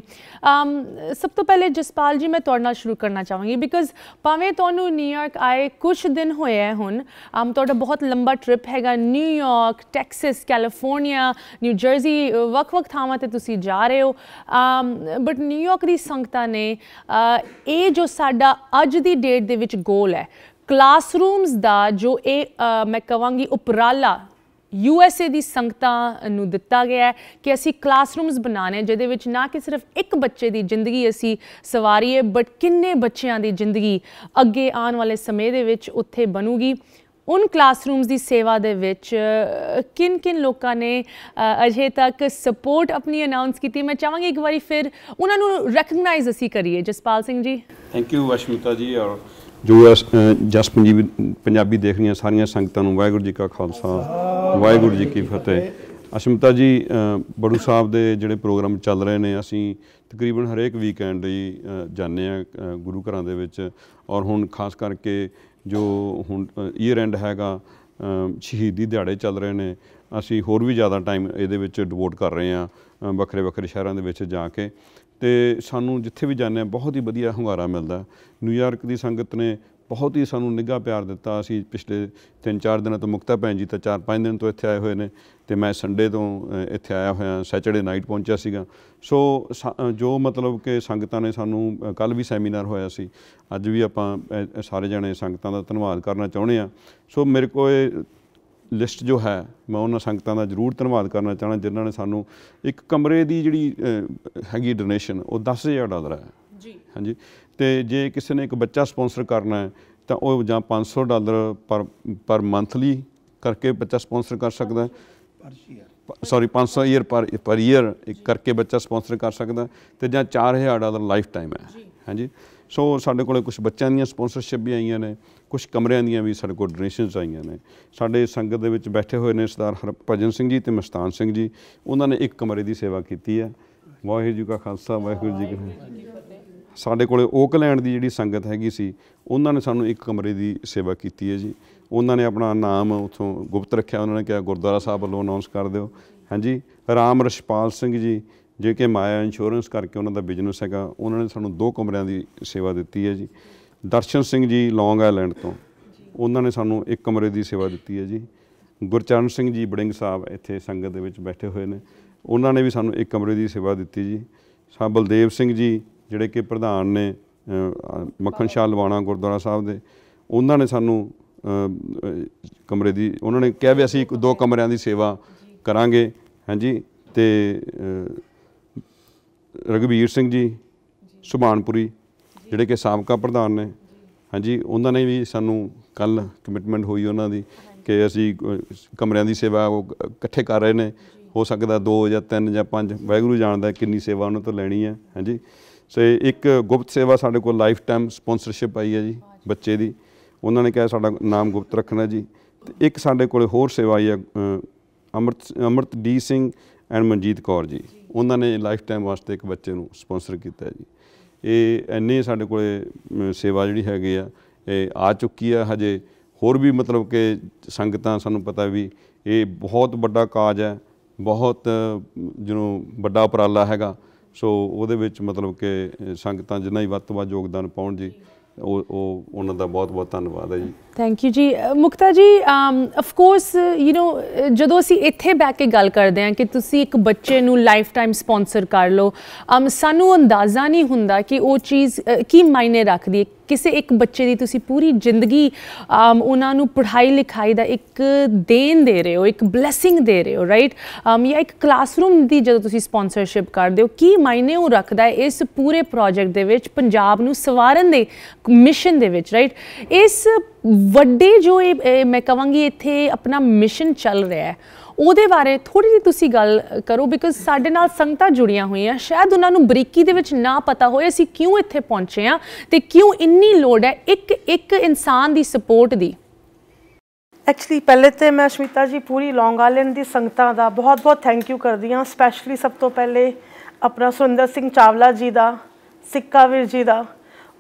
ਸਭ ਤੋਂ ਪਹਿਲੇ ਜਸਪਾਲ ਜੀ ਮੈਂ ਤੁਹਾਡੇ ਨਾਲ ਸ਼ੁਰੂ ਕਰਨਾ ਚਾਹਾਂਗੀ ਬਿਕਾਜ਼ ਭਾਵੇਂ ਤੁਹਾਨੂੰ ਨਿਊਯਾਰਕ ਆਏ ਕੁਝ ਦਿਨ ਹੋਏ ਹੈ ਹੁਣ ਆਮ ਤੁਹਾਡਾ ਬਹੁਤ ਲੰਬਾ ਟ੍ਰਿਪ ਹੈਗਾ New York Texas California New Jersey ਵਕ ਵਕ ਥਾਵਾਂ ਤੇ ਤੁਸੀਂ ਜਾ ਰਹੇ ਹੋ ਬਟ ਨਿਊਯਾਰਕ ਦੀ ਸੰਗਤਾਂ ਨੇ ਇਹ ਜੋ ਸਾਡਾ ਅੱਜ ਦੀ ਡੇਟ ਦੇ ਵਿੱਚ ਗੋਲ ਹੈ ਕਲਾਸਰੂਮਸ ਦਾ ਜੋ ਇਹ ਮੈਂ ਕਵਾਂਗੀ ਉਪਰਾਲਾ ਯੂਐਸਏ ਦੀ ਸੰਗਤਾ ਨੂੰ ਦਿੱਤਾ ਗਿਆ ਹੈ ਕਿ ਅਸੀਂ ਕਲਾਸਰੂਮਸ ਬਣਾਣੇ ਜਿਹਦੇ ਵਿੱਚ ਨਾ ਕਿ ਸਿਰਫ ਇੱਕ ਬੱਚੇ ਦੀ ਜ਼ਿੰਦਗੀ ਅਸੀਂ ਸਵਾਰੀਏ ਬਟ ਕਿੰਨੇ ਬੱਚਿਆਂ ਦੀ ਜ਼ਿੰਦਗੀ ਅੱਗੇ ਆਉਣ ਵਾਲੇ ਸਮੇਂ ਦੇ ਵਿੱਚ ਉੱਥੇ ਬਣੂਗੀ ਉਨ ਕਲਾਸਰੂਮਸ ਦੀ ਸੇਵਾ ਦੇ ਵਿੱਚ ਕਿਨ ਕਿਨ ਲੋਕਾਂ ਨੇ ਅਜੇ ਤੱਕ ਸਪੋਰਟ ਆਪਣੀ ਅਨਾਉਂਸ ਕੀਤੀ ਮੈਂ ਚਾਹਾਂਗੀ ਇੱਕ ਵਾਰੀ ਫਿਰ ਉਹਨਾਂ ਨੂੰ ਰੈਕਗਨਾਈਜ਼ ਅਸੀਂ ਕਰੀਏ ਜਸਪਾਲ ਸਿੰਘ ਜੀ ਥੈਂਕ ਯੂ ਅਸ਼ਮਿਤਾ ਜੀ ਔਰ ਜੋ ਜਸ ਪੰਜਾਬੀ ਪੰਜਾਬੀ ਦੇਖ ਰਹੀਆਂ ਸਾਰੀਆਂ ਸੰਗਤਾਂ ਨੂੰ ਵਾਹਿਗੁਰੂ ਜੀ ਕਾ ਖਾਲਸਾ ਵਾਹਿਗੁਰੂ ਜੀ ਕੀ ਫਤਿਹ ਅਸ਼ਮਿਤਾ ਜੀ ਬੜੂ ਸਾਹਿਬ ਦੇ ਜਿਹੜੇ ਪ੍ਰੋਗਰਾਮ ਚੱਲ ਰਹੇ ਨੇ ਅਸੀਂ ਤਕਰੀਬਨ ਹਰੇਕ ਵੀਕਐਂਡ ਹੀ ਜਾਂਦੇ ਆ ਗੁਰੂ ਘਰਾਂ ਦੇ ਵਿੱਚ ਔਰ ਹੁਣ ਖਾਸ ਕਰਕੇ ਜੋ ਹੁਣ ਈਅਰ ਐਂਡ ਹੈਗਾ ਸ਼ਹੀਦੀ ਦਿਹਾੜੇ ਚੱਲ ਰਹੇ ਨੇ ਅਸੀਂ ਹੋਰ ਵੀ ਜ਼ਿਆਦਾ ਟਾਈਮ ਇਹਦੇ ਵਿੱਚ ਡਿਵੋਟ ਕਰ ਰਹੇ ਆ ਵੱਖਰੇ ਵੱਖਰੇ ਸ਼ਹਿਰਾਂ ਦੇ ਵਿੱਚ ਜਾ ਕੇ ਤੇ ਸਾਨੂੰ ਜਿੱਥੇ ਵੀ ਜਾਂਦੇ ਆ ਬਹੁਤ ਹੀ ਵਧੀਆ ਹੁੰਗਾਰਾ ਮਿਲਦਾ ਨਿਊਯਾਰਕ ਦੀ ਸੰਗਤ ਨੇ ਬਹੁਤ ਹੀ ਸਾਨੂੰ ਨਿੱਘਾ ਪਿਆਰ ਦਿੱਤਾ ਅਸੀਂ ਪਿਛਲੇ 3-4 ਦਿਨਾਂ ਤੋਂ ਮੁਕਤਾ ਭੈਣ ਜੀ ਤਾਂ 4-5 ਦਿਨ ਤੋਂ ਇੱਥੇ ਆਏ ਹੋਏ ਨੇ ਤੇ ਮੈਂ ਸੰਡੇ ਤੋਂ ਇੱਥੇ ਆਇਆ ਹੋਇਆ ਸੈਚਰਡੇ ਨਾਈਟ ਪਹੁੰਚਿਆ ਸੀਗਾ ਸੋ ਜੋ ਮਤਲਬ ਕਿ ਸੰਗਤਾਂ ਨੇ ਸਾਨੂੰ ਕੱਲ ਵੀ ਸੈਮੀਨਾਰ ਹੋਇਆ ਸੀ ਅੱਜ ਵੀ ਆਪਾਂ ਸਾਰੇ ਜਣੇ ਸੰਗਤਾਂ ਦਾ ਧੰਨਵਾਦ ਕਰਨਾ ਚਾਹੁੰਦੇ ਆ ਸੋ ਮੇਰੇ ਕੋਲ ਲਿਸਟ ਜੋ ਹੈ ਮੈਂ ਉਹਨਾਂ ਸੰਗਤਾਂ ਦਾ ਜ਼ਰੂਰ ਧੰਨਵਾਦ ਕਰਨਾ ਚਾਹਣਾ ਜਿਨ੍ਹਾਂ ਨੇ ਸਾਨੂੰ ਇੱਕ ਕਮਰੇ ਦੀ ਜਿਹੜੀ ਹੈਗੀ ਡੋਨੇਸ਼ਨ ਉਹ 10000 ਡਾਲਰ ਹੈ ਜੀ ਹਾਂਜੀ ਤੇ ਜੇ ਕਿਸੇ ਨੇ ਇੱਕ ਬੱਚਾ ਸਪਾਂਸਰ ਕਰਨਾ ਹੈ ਤਾਂ ਉਹ ਜਾਂ 500 ਡਾਲਰ ਪਰ ਪਰ ਮੰਥਲੀ ਕਰਕੇ ਬੱਚਾ ਸਪਾਂਸਰ ਕਰ ਸਕਦਾ ਹੈ ਪਰ ਸੌਰੀ 500 ਈਅਰ ਪਰ ਪਰ ਈਅਰ ਕਰਕੇ ਬੱਚਾ ਸਪਾਂਸਰ ਕਰ ਸਕਦਾ ਤੇ ਜਾਂ 4000 ਡਾਲਰ ਲਾਈਫ ਟਾਈਮ ਹੈ ਹਾਂਜੀ ਸੋ ਸਾਡੇ ਕੋਲੇ ਕੁਝ ਬੱਚਿਆਂ ਦੀਆਂ ਸਪਾਂਸਰਸ਼ਿਪ ਵੀ ਆਈਆਂ ਨੇ ਕੁਝ ਕਮਰਿਆਂ ਦੀਆਂ ਵੀ ਸਾਡੇ ਕੋਲ ਡੋਨੇਸ਼ਨਸ ਆਈਆਂ ਨੇ ਸਾਡੇ ਸੰਗਤ ਦੇ ਵਿੱਚ ਬੈਠੇ ਹੋਏ ਨੇ ਸਰਦਾਰ ਹਰਭਜਨ ਸਿੰਘ ਜੀ ਤੇ ਮਸਤਾਨ ਸਿੰਘ ਜੀ ਉਹਨਾਂ ਨੇ ਇੱਕ ਕਮਰੇ ਦੀ ਸੇਵਾ ਕੀਤੀ ਹੈ ਵਾਹਿਗੁਰੂ ਜੀ ਕਾ ਖਾਲਸਾ ਵਾਹਿਗੁਰੂ ਜੀ ਕੀ ਫਤਿਹ ਸਾਡੇ ਕੋਲੇ ਓਕਲੈਂਡ ਦੀ ਜਿਹੜੀ ਸੰਗਤ ਹੈਗੀ ਸੀ ਉਹਨਾਂ ਨੇ ਸਾਨੂੰ ਇੱਕ ਕਮਰੇ ਦੀ ਸੇਵਾ ਕੀਤੀ ਹੈ ਜੀ ਉਹਨਾਂ ਨੇ ਆਪਣਾ ਨਾਮ ਉਥੋਂ ਗੁਪਤ ਰੱਖਿਆ ਉਹਨਾਂ ਨੇ ਕਿਹਾ ਗੁਰਦੁਆਰਾ ਸਾਹਿਬ ਵੱਲੋਂ ਅਨਾਉਂਸ ਕਰ ਦਿਓ ਹਾਂਜੀ ਰਾਮ ਰਸ਼ਪਾਲ ਸਿੰਘ ਜੀ ਜੋ ਕਿ ਮਾਇਆ ਇੰਸ਼ੋਰੈਂਸ ਕਰਕੇ ਉਹਨਾਂ ਦਾ ਬਿਜ਼ਨਸ ਹੈਗਾ ਉਹਨਾਂ ਨੇ ਸਾਨੂੰ ਦੋ ਕਮਰਿਆਂ ਦੀ ਸੇਵਾ ਦਿੱਤੀ ਹੈ ਜੀ ਦਰਸ਼ਨ ਸਿੰਘ ਜੀ ਲੌਂਗ ਆਇਲੈਂਡ ਤੋਂ ਉਹਨਾਂ ਨੇ ਸਾਨੂੰ ਇੱਕ ਕਮਰੇ ਦੀ ਸੇਵਾ ਦਿੱਤੀ ਹੈ ਜੀ ਗੁਰਚਰਨ ਸਿੰਘ ਜੀ ਬੜਿੰਗ ਸਾਹਿਬ ਇੱਥੇ ਸੰਗਤ ਦੇ ਵਿੱਚ ਬੈਠੇ ਹੋਏ ਨੇ ਉਹਨਾਂ ਨੇ ਵੀ ਸਾਨੂੰ ਇੱਕ ਕਮਰੇ ਦੀ ਸੇਵਾ ਦਿੱਤੀ ਜੀ ਸਾਬਲਦੇਵ ਬਲਦੇਵ ਸਿੰਘ ਜੀ ਜਿਹੜੇ ਕਿ ਪ੍ਰਧਾਨ ਨੇ ਮੱਖਣ ਸ਼ਾਹ ਲਵਾਣਾ ਗੁਰਦੁਆਰਾ ਸਾਹਿਬ ਦੇ ਉਹਨਾਂ ਨੇ ਸਾਨੂੰ ਕਮਰੇ ਦੀ ਉਹਨਾਂ ਨੇ ਕਿਹਾ ਵੀ ਅਸੀਂ ਇੱਕ ਦੋ ਕਮਰਿਆਂ ਦੀ ਸੇਵਾ ਕਰਾਂਗੇ ਹਾਂਜੀ ਤੇ ਰਗਵੀਰ ਸਿੰਘ ਜੀ ਸੁਭਾਨਪੁਰੀ ਜਿਹੜੇ ਕਿ ਸਾਬਕਾ ਪ੍ਰਧਾਨ ਨੇ ਹਾਂਜੀ ਉਹਨਾਂ ਨੇ ਵੀ ਸਾਨੂੰ ਕੱਲ ਕਮਿਟਮੈਂਟ ਹੋਈ ਉਹਨਾਂ ਦੀ ਕਿ ਅਸੀਂ ਕਮਰਿਆਂ ਦੀ ਸੇਵਾ ਉਹ ਇਕੱਠੇ ਕਰ ਰਹੇ ਨੇ ਹੋ ਸਕਦਾ 2 ਜਾਂ 3 ਜਾਂ 5 ਵੈਗਰੂ ਜਾਣਦਾ ਕਿੰਨੀ ਸੇਵਾ ਉਹਨਾਂ ਤੋਂ ਲੈਣੀ ਹੈ ਹਾਂਜੀ ਸੇ ਇੱਕ ਗੁਪਤ ਸੇਵਾ ਸਾਡੇ ਕੋਲ ਲਾਈਫ ਟਾਈਮ ਸਪਾਂਸਰਸ਼ਿਪ ਆਈ ਹੈ ਜੀ ਬੱਚੇ ਦੀ ਉਹਨਾਂ ਨੇ ਕਿਹਾ ਸਾਡਾ ਨਾਮ ਗੁਪਤ ਰੱਖਣਾ ਜੀ ਤੇ ਇੱਕ ਸਾਡੇ ਕੋਲੇ ਹੋਰ ਸੇਵਾ ਆਈ ਹੈ ਅਮਰਤ ਅਮਰਤ ਡੀ ਸਿੰਘ ਐਂਡ ਮਨਜੀਤ ਕੌਰ ਜੀ ਉਹਨਾਂ ਨੇ ਲਾਈਫ ਟਾਈਮ ਵਾਸਤੇ ਇੱਕ ਬੱਚੇ ਨੂੰ ਸਪਾਂਸਰ ਕੀਤਾ ਜੀ ਇਹ ਇੰਨੇ ਸਾਡੇ ਕੋਲੇ ਸੇਵਾ ਜਿਹੜੀ ਹੈਗੀ ਆ ਇਹ ਆ ਚੁੱਕੀ ਆ ਹਜੇ ਹੋਰ ਵੀ ਮਤਲਬ ਕਿ ਸੰਗਤਾਂ ਸਾਨੂੰ ਪਤਾ ਵੀ ਇਹ ਬਹੁਤ ਵੱਡਾ ਕਾਜ ਹੈ ਬਹੁਤ ਜਿਹਨੂੰ ਵੱਡਾ ਉਪਰਾਲਾ ਹੈਗਾ ਸੋ ਉਹਦੇ ਵਿੱਚ ਮਤਲਬ ਕਿ ਸੰਗਤਾਂ ਜਿੰਨਾ ਹੀ ਵੱਧ ਤੋਂ ਵੱਧ ਯੋਗਦਾਨ ਪਾਉਣ ਜੀ ਉਹ ਉਹ ਉਹਨਾਂ ਦਾ ਬਹੁਤ ਬਹੁਤ ਧੰਨਵਾਦ ਹੈ ਜੀ ਥੈਂਕ ਯੂ ਜੀ ਮੁਕਤਾ ਜੀ ਆਫ ਕੋਰਸ ਯੂ نو ਜਦੋਂ ਅਸੀਂ ਇੱਥੇ ਬੈ ਕੇ ਗੱਲ ਕਰਦੇ ਹਾਂ ਕਿ ਤੁਸੀਂ ਇੱਕ ਬੱਚੇ ਨੂੰ ਲਾਈਫ ਟਾਈਮ ਸਪான்ਸਰ ਕਰ ਲਓ ਅਮ um, ਸਾਨੂੰ ਅੰਦਾਜ਼ਾ ਨਹੀਂ ਹੁੰਦਾ ਕਿ ਉਹ ਚੀਜ਼ ਕੀ ਮਾਇਨੇ ਰੱਖਦੀ ਹੈ ਕਿਸੇ ਇੱਕ ਬੱਚੇ ਦੀ ਤੁਸੀਂ ਪੂਰੀ ਜ਼ਿੰਦਗੀ um, ਉਹਨਾਂ ਨੂੰ ਪੜ੍ਹਾਈ ਲਿਖਾਈ ਦਾ ਇੱਕ ਦੇਣ ਦੇ ਰਹੇ ਹੋ ਇੱਕ ਬਲੇਸਿੰਗ ਦੇ ਰਹੇ ਹੋ ਰਾਈਟ um, ਜਾਂ ਇੱਕ ਕਲਾਸਰੂਮ ਦੀ ਜਦੋਂ ਤੁਸੀਂ ਸਪਾਂਸਰਸ਼ਿਪ ਕਰਦੇ ਹੋ ਕੀ ਮਾਇਨੇ ਉਹ ਰੱਖਦਾ ਹੈ ਇਸ ਪੂਰੇ ਪ੍ਰੋਜੈਕਟ ਦੇ ਵਿੱਚ ਪੰਜਾਬ ਨੂੰ ਸਵਾਰਨ ਦੇ ਮਿਸ਼ਨ ਦੇ ਵਿੱਚ ਰਾਈਟ ਇਸ ਵੱਡੇ ਜੋ ਇਹ ਮੈਂ ਕਵਾਂਗੀ ਇੱਥੇ ਆਪਣਾ ਮਿਸ਼ਨ ਚੱਲ ਰਿਹਾ ਹੈ ਉਹਦੇ ਬਾਰੇ ਥੋੜੀ ਜਿਹੀ ਤੁਸੀਂ ਗੱਲ ਕਰੋ ਬਿਕੋਜ਼ ਸਾਡੇ ਨਾਲ ਸੰਗਤਾਂ ਜੁੜੀਆਂ ਹੋਈਆਂ ਸ਼ਾਇਦ ਉਹਨਾਂ ਨੂੰ ਬਰੀਕੀ ਦੇ ਵਿੱਚ ਨਾ ਪਤਾ ਹੋਏ ਅਸੀਂ ਕਿਉਂ ਇੱਥੇ ਪਹੁੰਚੇ ਆ ਤੇ ਕਿਉਂ ਇੰਨੀ ਲੋੜ ਹੈ ਇੱਕ ਇੱਕ ਇਨਸਾਨ ਦੀ ਸਪੋਰਟ ਦੀ ਐਕਚੁਅਲੀ ਪਹਿਲੇ ਤੇ ਮੈਂ ਸ਼ਮਿਤਾ ਜੀ ਪੂਰੀ ਲੌਂਗ ਆਲੈਂਡ ਦੀ ਸੰਗਤਾਂ ਦਾ ਬਹੁਤ-ਬਹੁਤ ਥੈਂਕ ਯੂ ਕਰਦੀ ਆ ਸਪੈਸ਼ਲੀ ਸਭ ਤੋਂ ਪਹਿਲੇ ਆਪਣਾ ਸੁੰਦਰ ਸਿੰਘ ਚਾਵਲਾ ਜੀ ਦਾ ਸਿੱਕਾ ਵੀਰ ਜੀ ਦਾ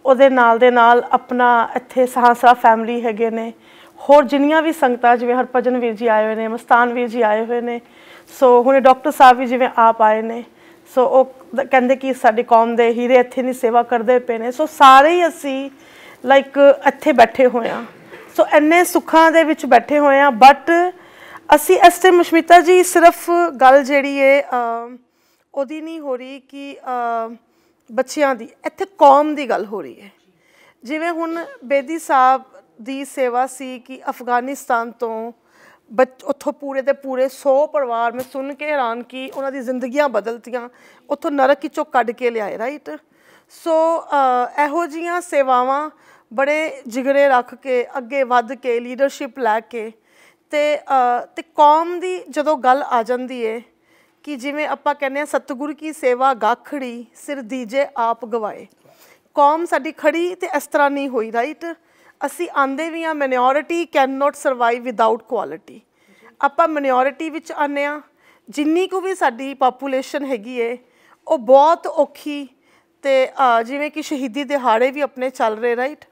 ਉਹਦੇ ਨਾਲ ਦੇ ਨਾਲ ਆਪਣਾ ਇੱਥੇ ਸਾਹਸਾ ਫੈਮਿਲੀ ਹੈਗੇ ਨੇ ਹੋਰ ਜਿੰਨੀਆਂ ਵੀ ਸੰਗਤਾਂ ਜਿਵੇਂ ਹਰਪਜਨ ਵੀਰ ਜੀ ਆਏ ਹੋਏ ਨੇ ਮਸਤਾਨ ਵੀਰ ਜੀ ਆਏ ਹੋਏ ਨੇ ਸੋ ਹੁਣੇ ਡਾਕਟਰ ਸਾਹਿਬ ਵੀ ਜਿਵੇਂ ਆਪ ਆਏ ਨੇ ਸੋ ਉਹ ਕਹਿੰਦੇ ਕਿ ਸਾਡੀ ਕੌਮ ਦੇ ਹੀਰੇ ਇੱਥੇ ਨਹੀਂ ਸੇਵਾ ਕਰਦੇ ਪਏ ਨੇ ਸੋ ਸਾਰੇ ਹੀ ਅਸੀਂ ਲਾਈਕ ਇੱਥੇ ਬੈਠੇ ਹੋਏ ਆ ਸੋ ਐਨੇ ਸੁੱਖਾਂ ਦੇ ਵਿੱਚ ਬੈਠੇ ਹੋਏ ਆ ਬਟ ਅਸੀਂ ਇਸ ਤੇ ਮਸ਼ਮਿਤਾ ਜੀ ਸਿਰਫ ਗੱਲ ਜਿਹੜੀ ਏ ਉਹਦੀ ਨਹੀਂ ਹੋ ਰਹੀ ਕਿ ਬੱਚਿਆਂ ਦੀ ਇੱਥੇ ਕੌਮ ਦੀ ਗੱਲ ਹੋ ਰਹੀ ਹੈ ਜਿਵੇਂ ਹੁਣ ਬੇਦੀ ਸਾਹਿਬ ਦੀ ਸੇਵਾ ਸੀ ਕਿ ਅਫਗਾਨਿਸਤਾਨ ਤੋਂ ਉੱਥੋਂ ਪੂਰੇ ਦੇ ਪੂਰੇ 100 ਪਰਿਵਾਰ ਮੈਂ ਸੁਣ ਕੇ ਹੈਰਾਨ ਕੀ ਉਹਨਾਂ ਦੀ ਜ਼ਿੰਦਗੀਆਂ ਬਦਲਤੀਆਂ ਉੱਥੋਂ ਨਰਕ ਵਿੱਚੋਂ ਕੱਢ ਕੇ ਲਿਆਏ ਰਾਈਟ ਸੋ ਇਹੋ ਜੀਆਂ ਸੇਵਾਵਾਂ ਬੜੇ ਜਿਗਰੇ ਰੱਖ ਕੇ ਅੱਗੇ ਵੱਧ ਕੇ ਲੀਡਰਸ਼ਿਪ ਲੈ ਕੇ ਤੇ ਤੇ ਕੌਮ ਦੀ ਜਦੋਂ ਗੱਲ ਆ ਜਾਂਦੀ ਏ ਕਿ ਜਿਵੇਂ ਆਪਾਂ ਕਹਿੰਦੇ ਆ ਸਤਿਗੁਰ ਕੀ ਸੇਵਾ ਗਾਖੜੀ ਸਿਰ ਦੀਜੇ ਆਪ ਗਵਾਏ ਕੌਮ ਸਾਡੀ ਖੜੀ ਤੇ ਇਸ ਤਰ੍ਹਾਂ ਨਹੀਂ ਹੋਈ ਰਾਈਟ ਅਸੀਂ ਆਂਦੇ ਵੀ ਆ minority can not survive without quality ਆਪਾਂ ਮਿਨੋਰਿਟੀ ਵਿੱਚ ਆਨੇ ਆ ਜਿੰਨੀ ਕੁ ਵੀ ਸਾਡੀ ਪੋਪੂਲੇਸ਼ਨ ਹੈਗੀ ਏ ਉਹ ਬਹੁਤ ਔਖੀ ਤੇ ਜਿਵੇਂ ਕਿ ਸ਼ਹੀਦੀ ਦਿਹਾੜੇ ਵੀ ਆਪਣੇ ਚੱਲ ਰਹੇ ਰਾਈਟ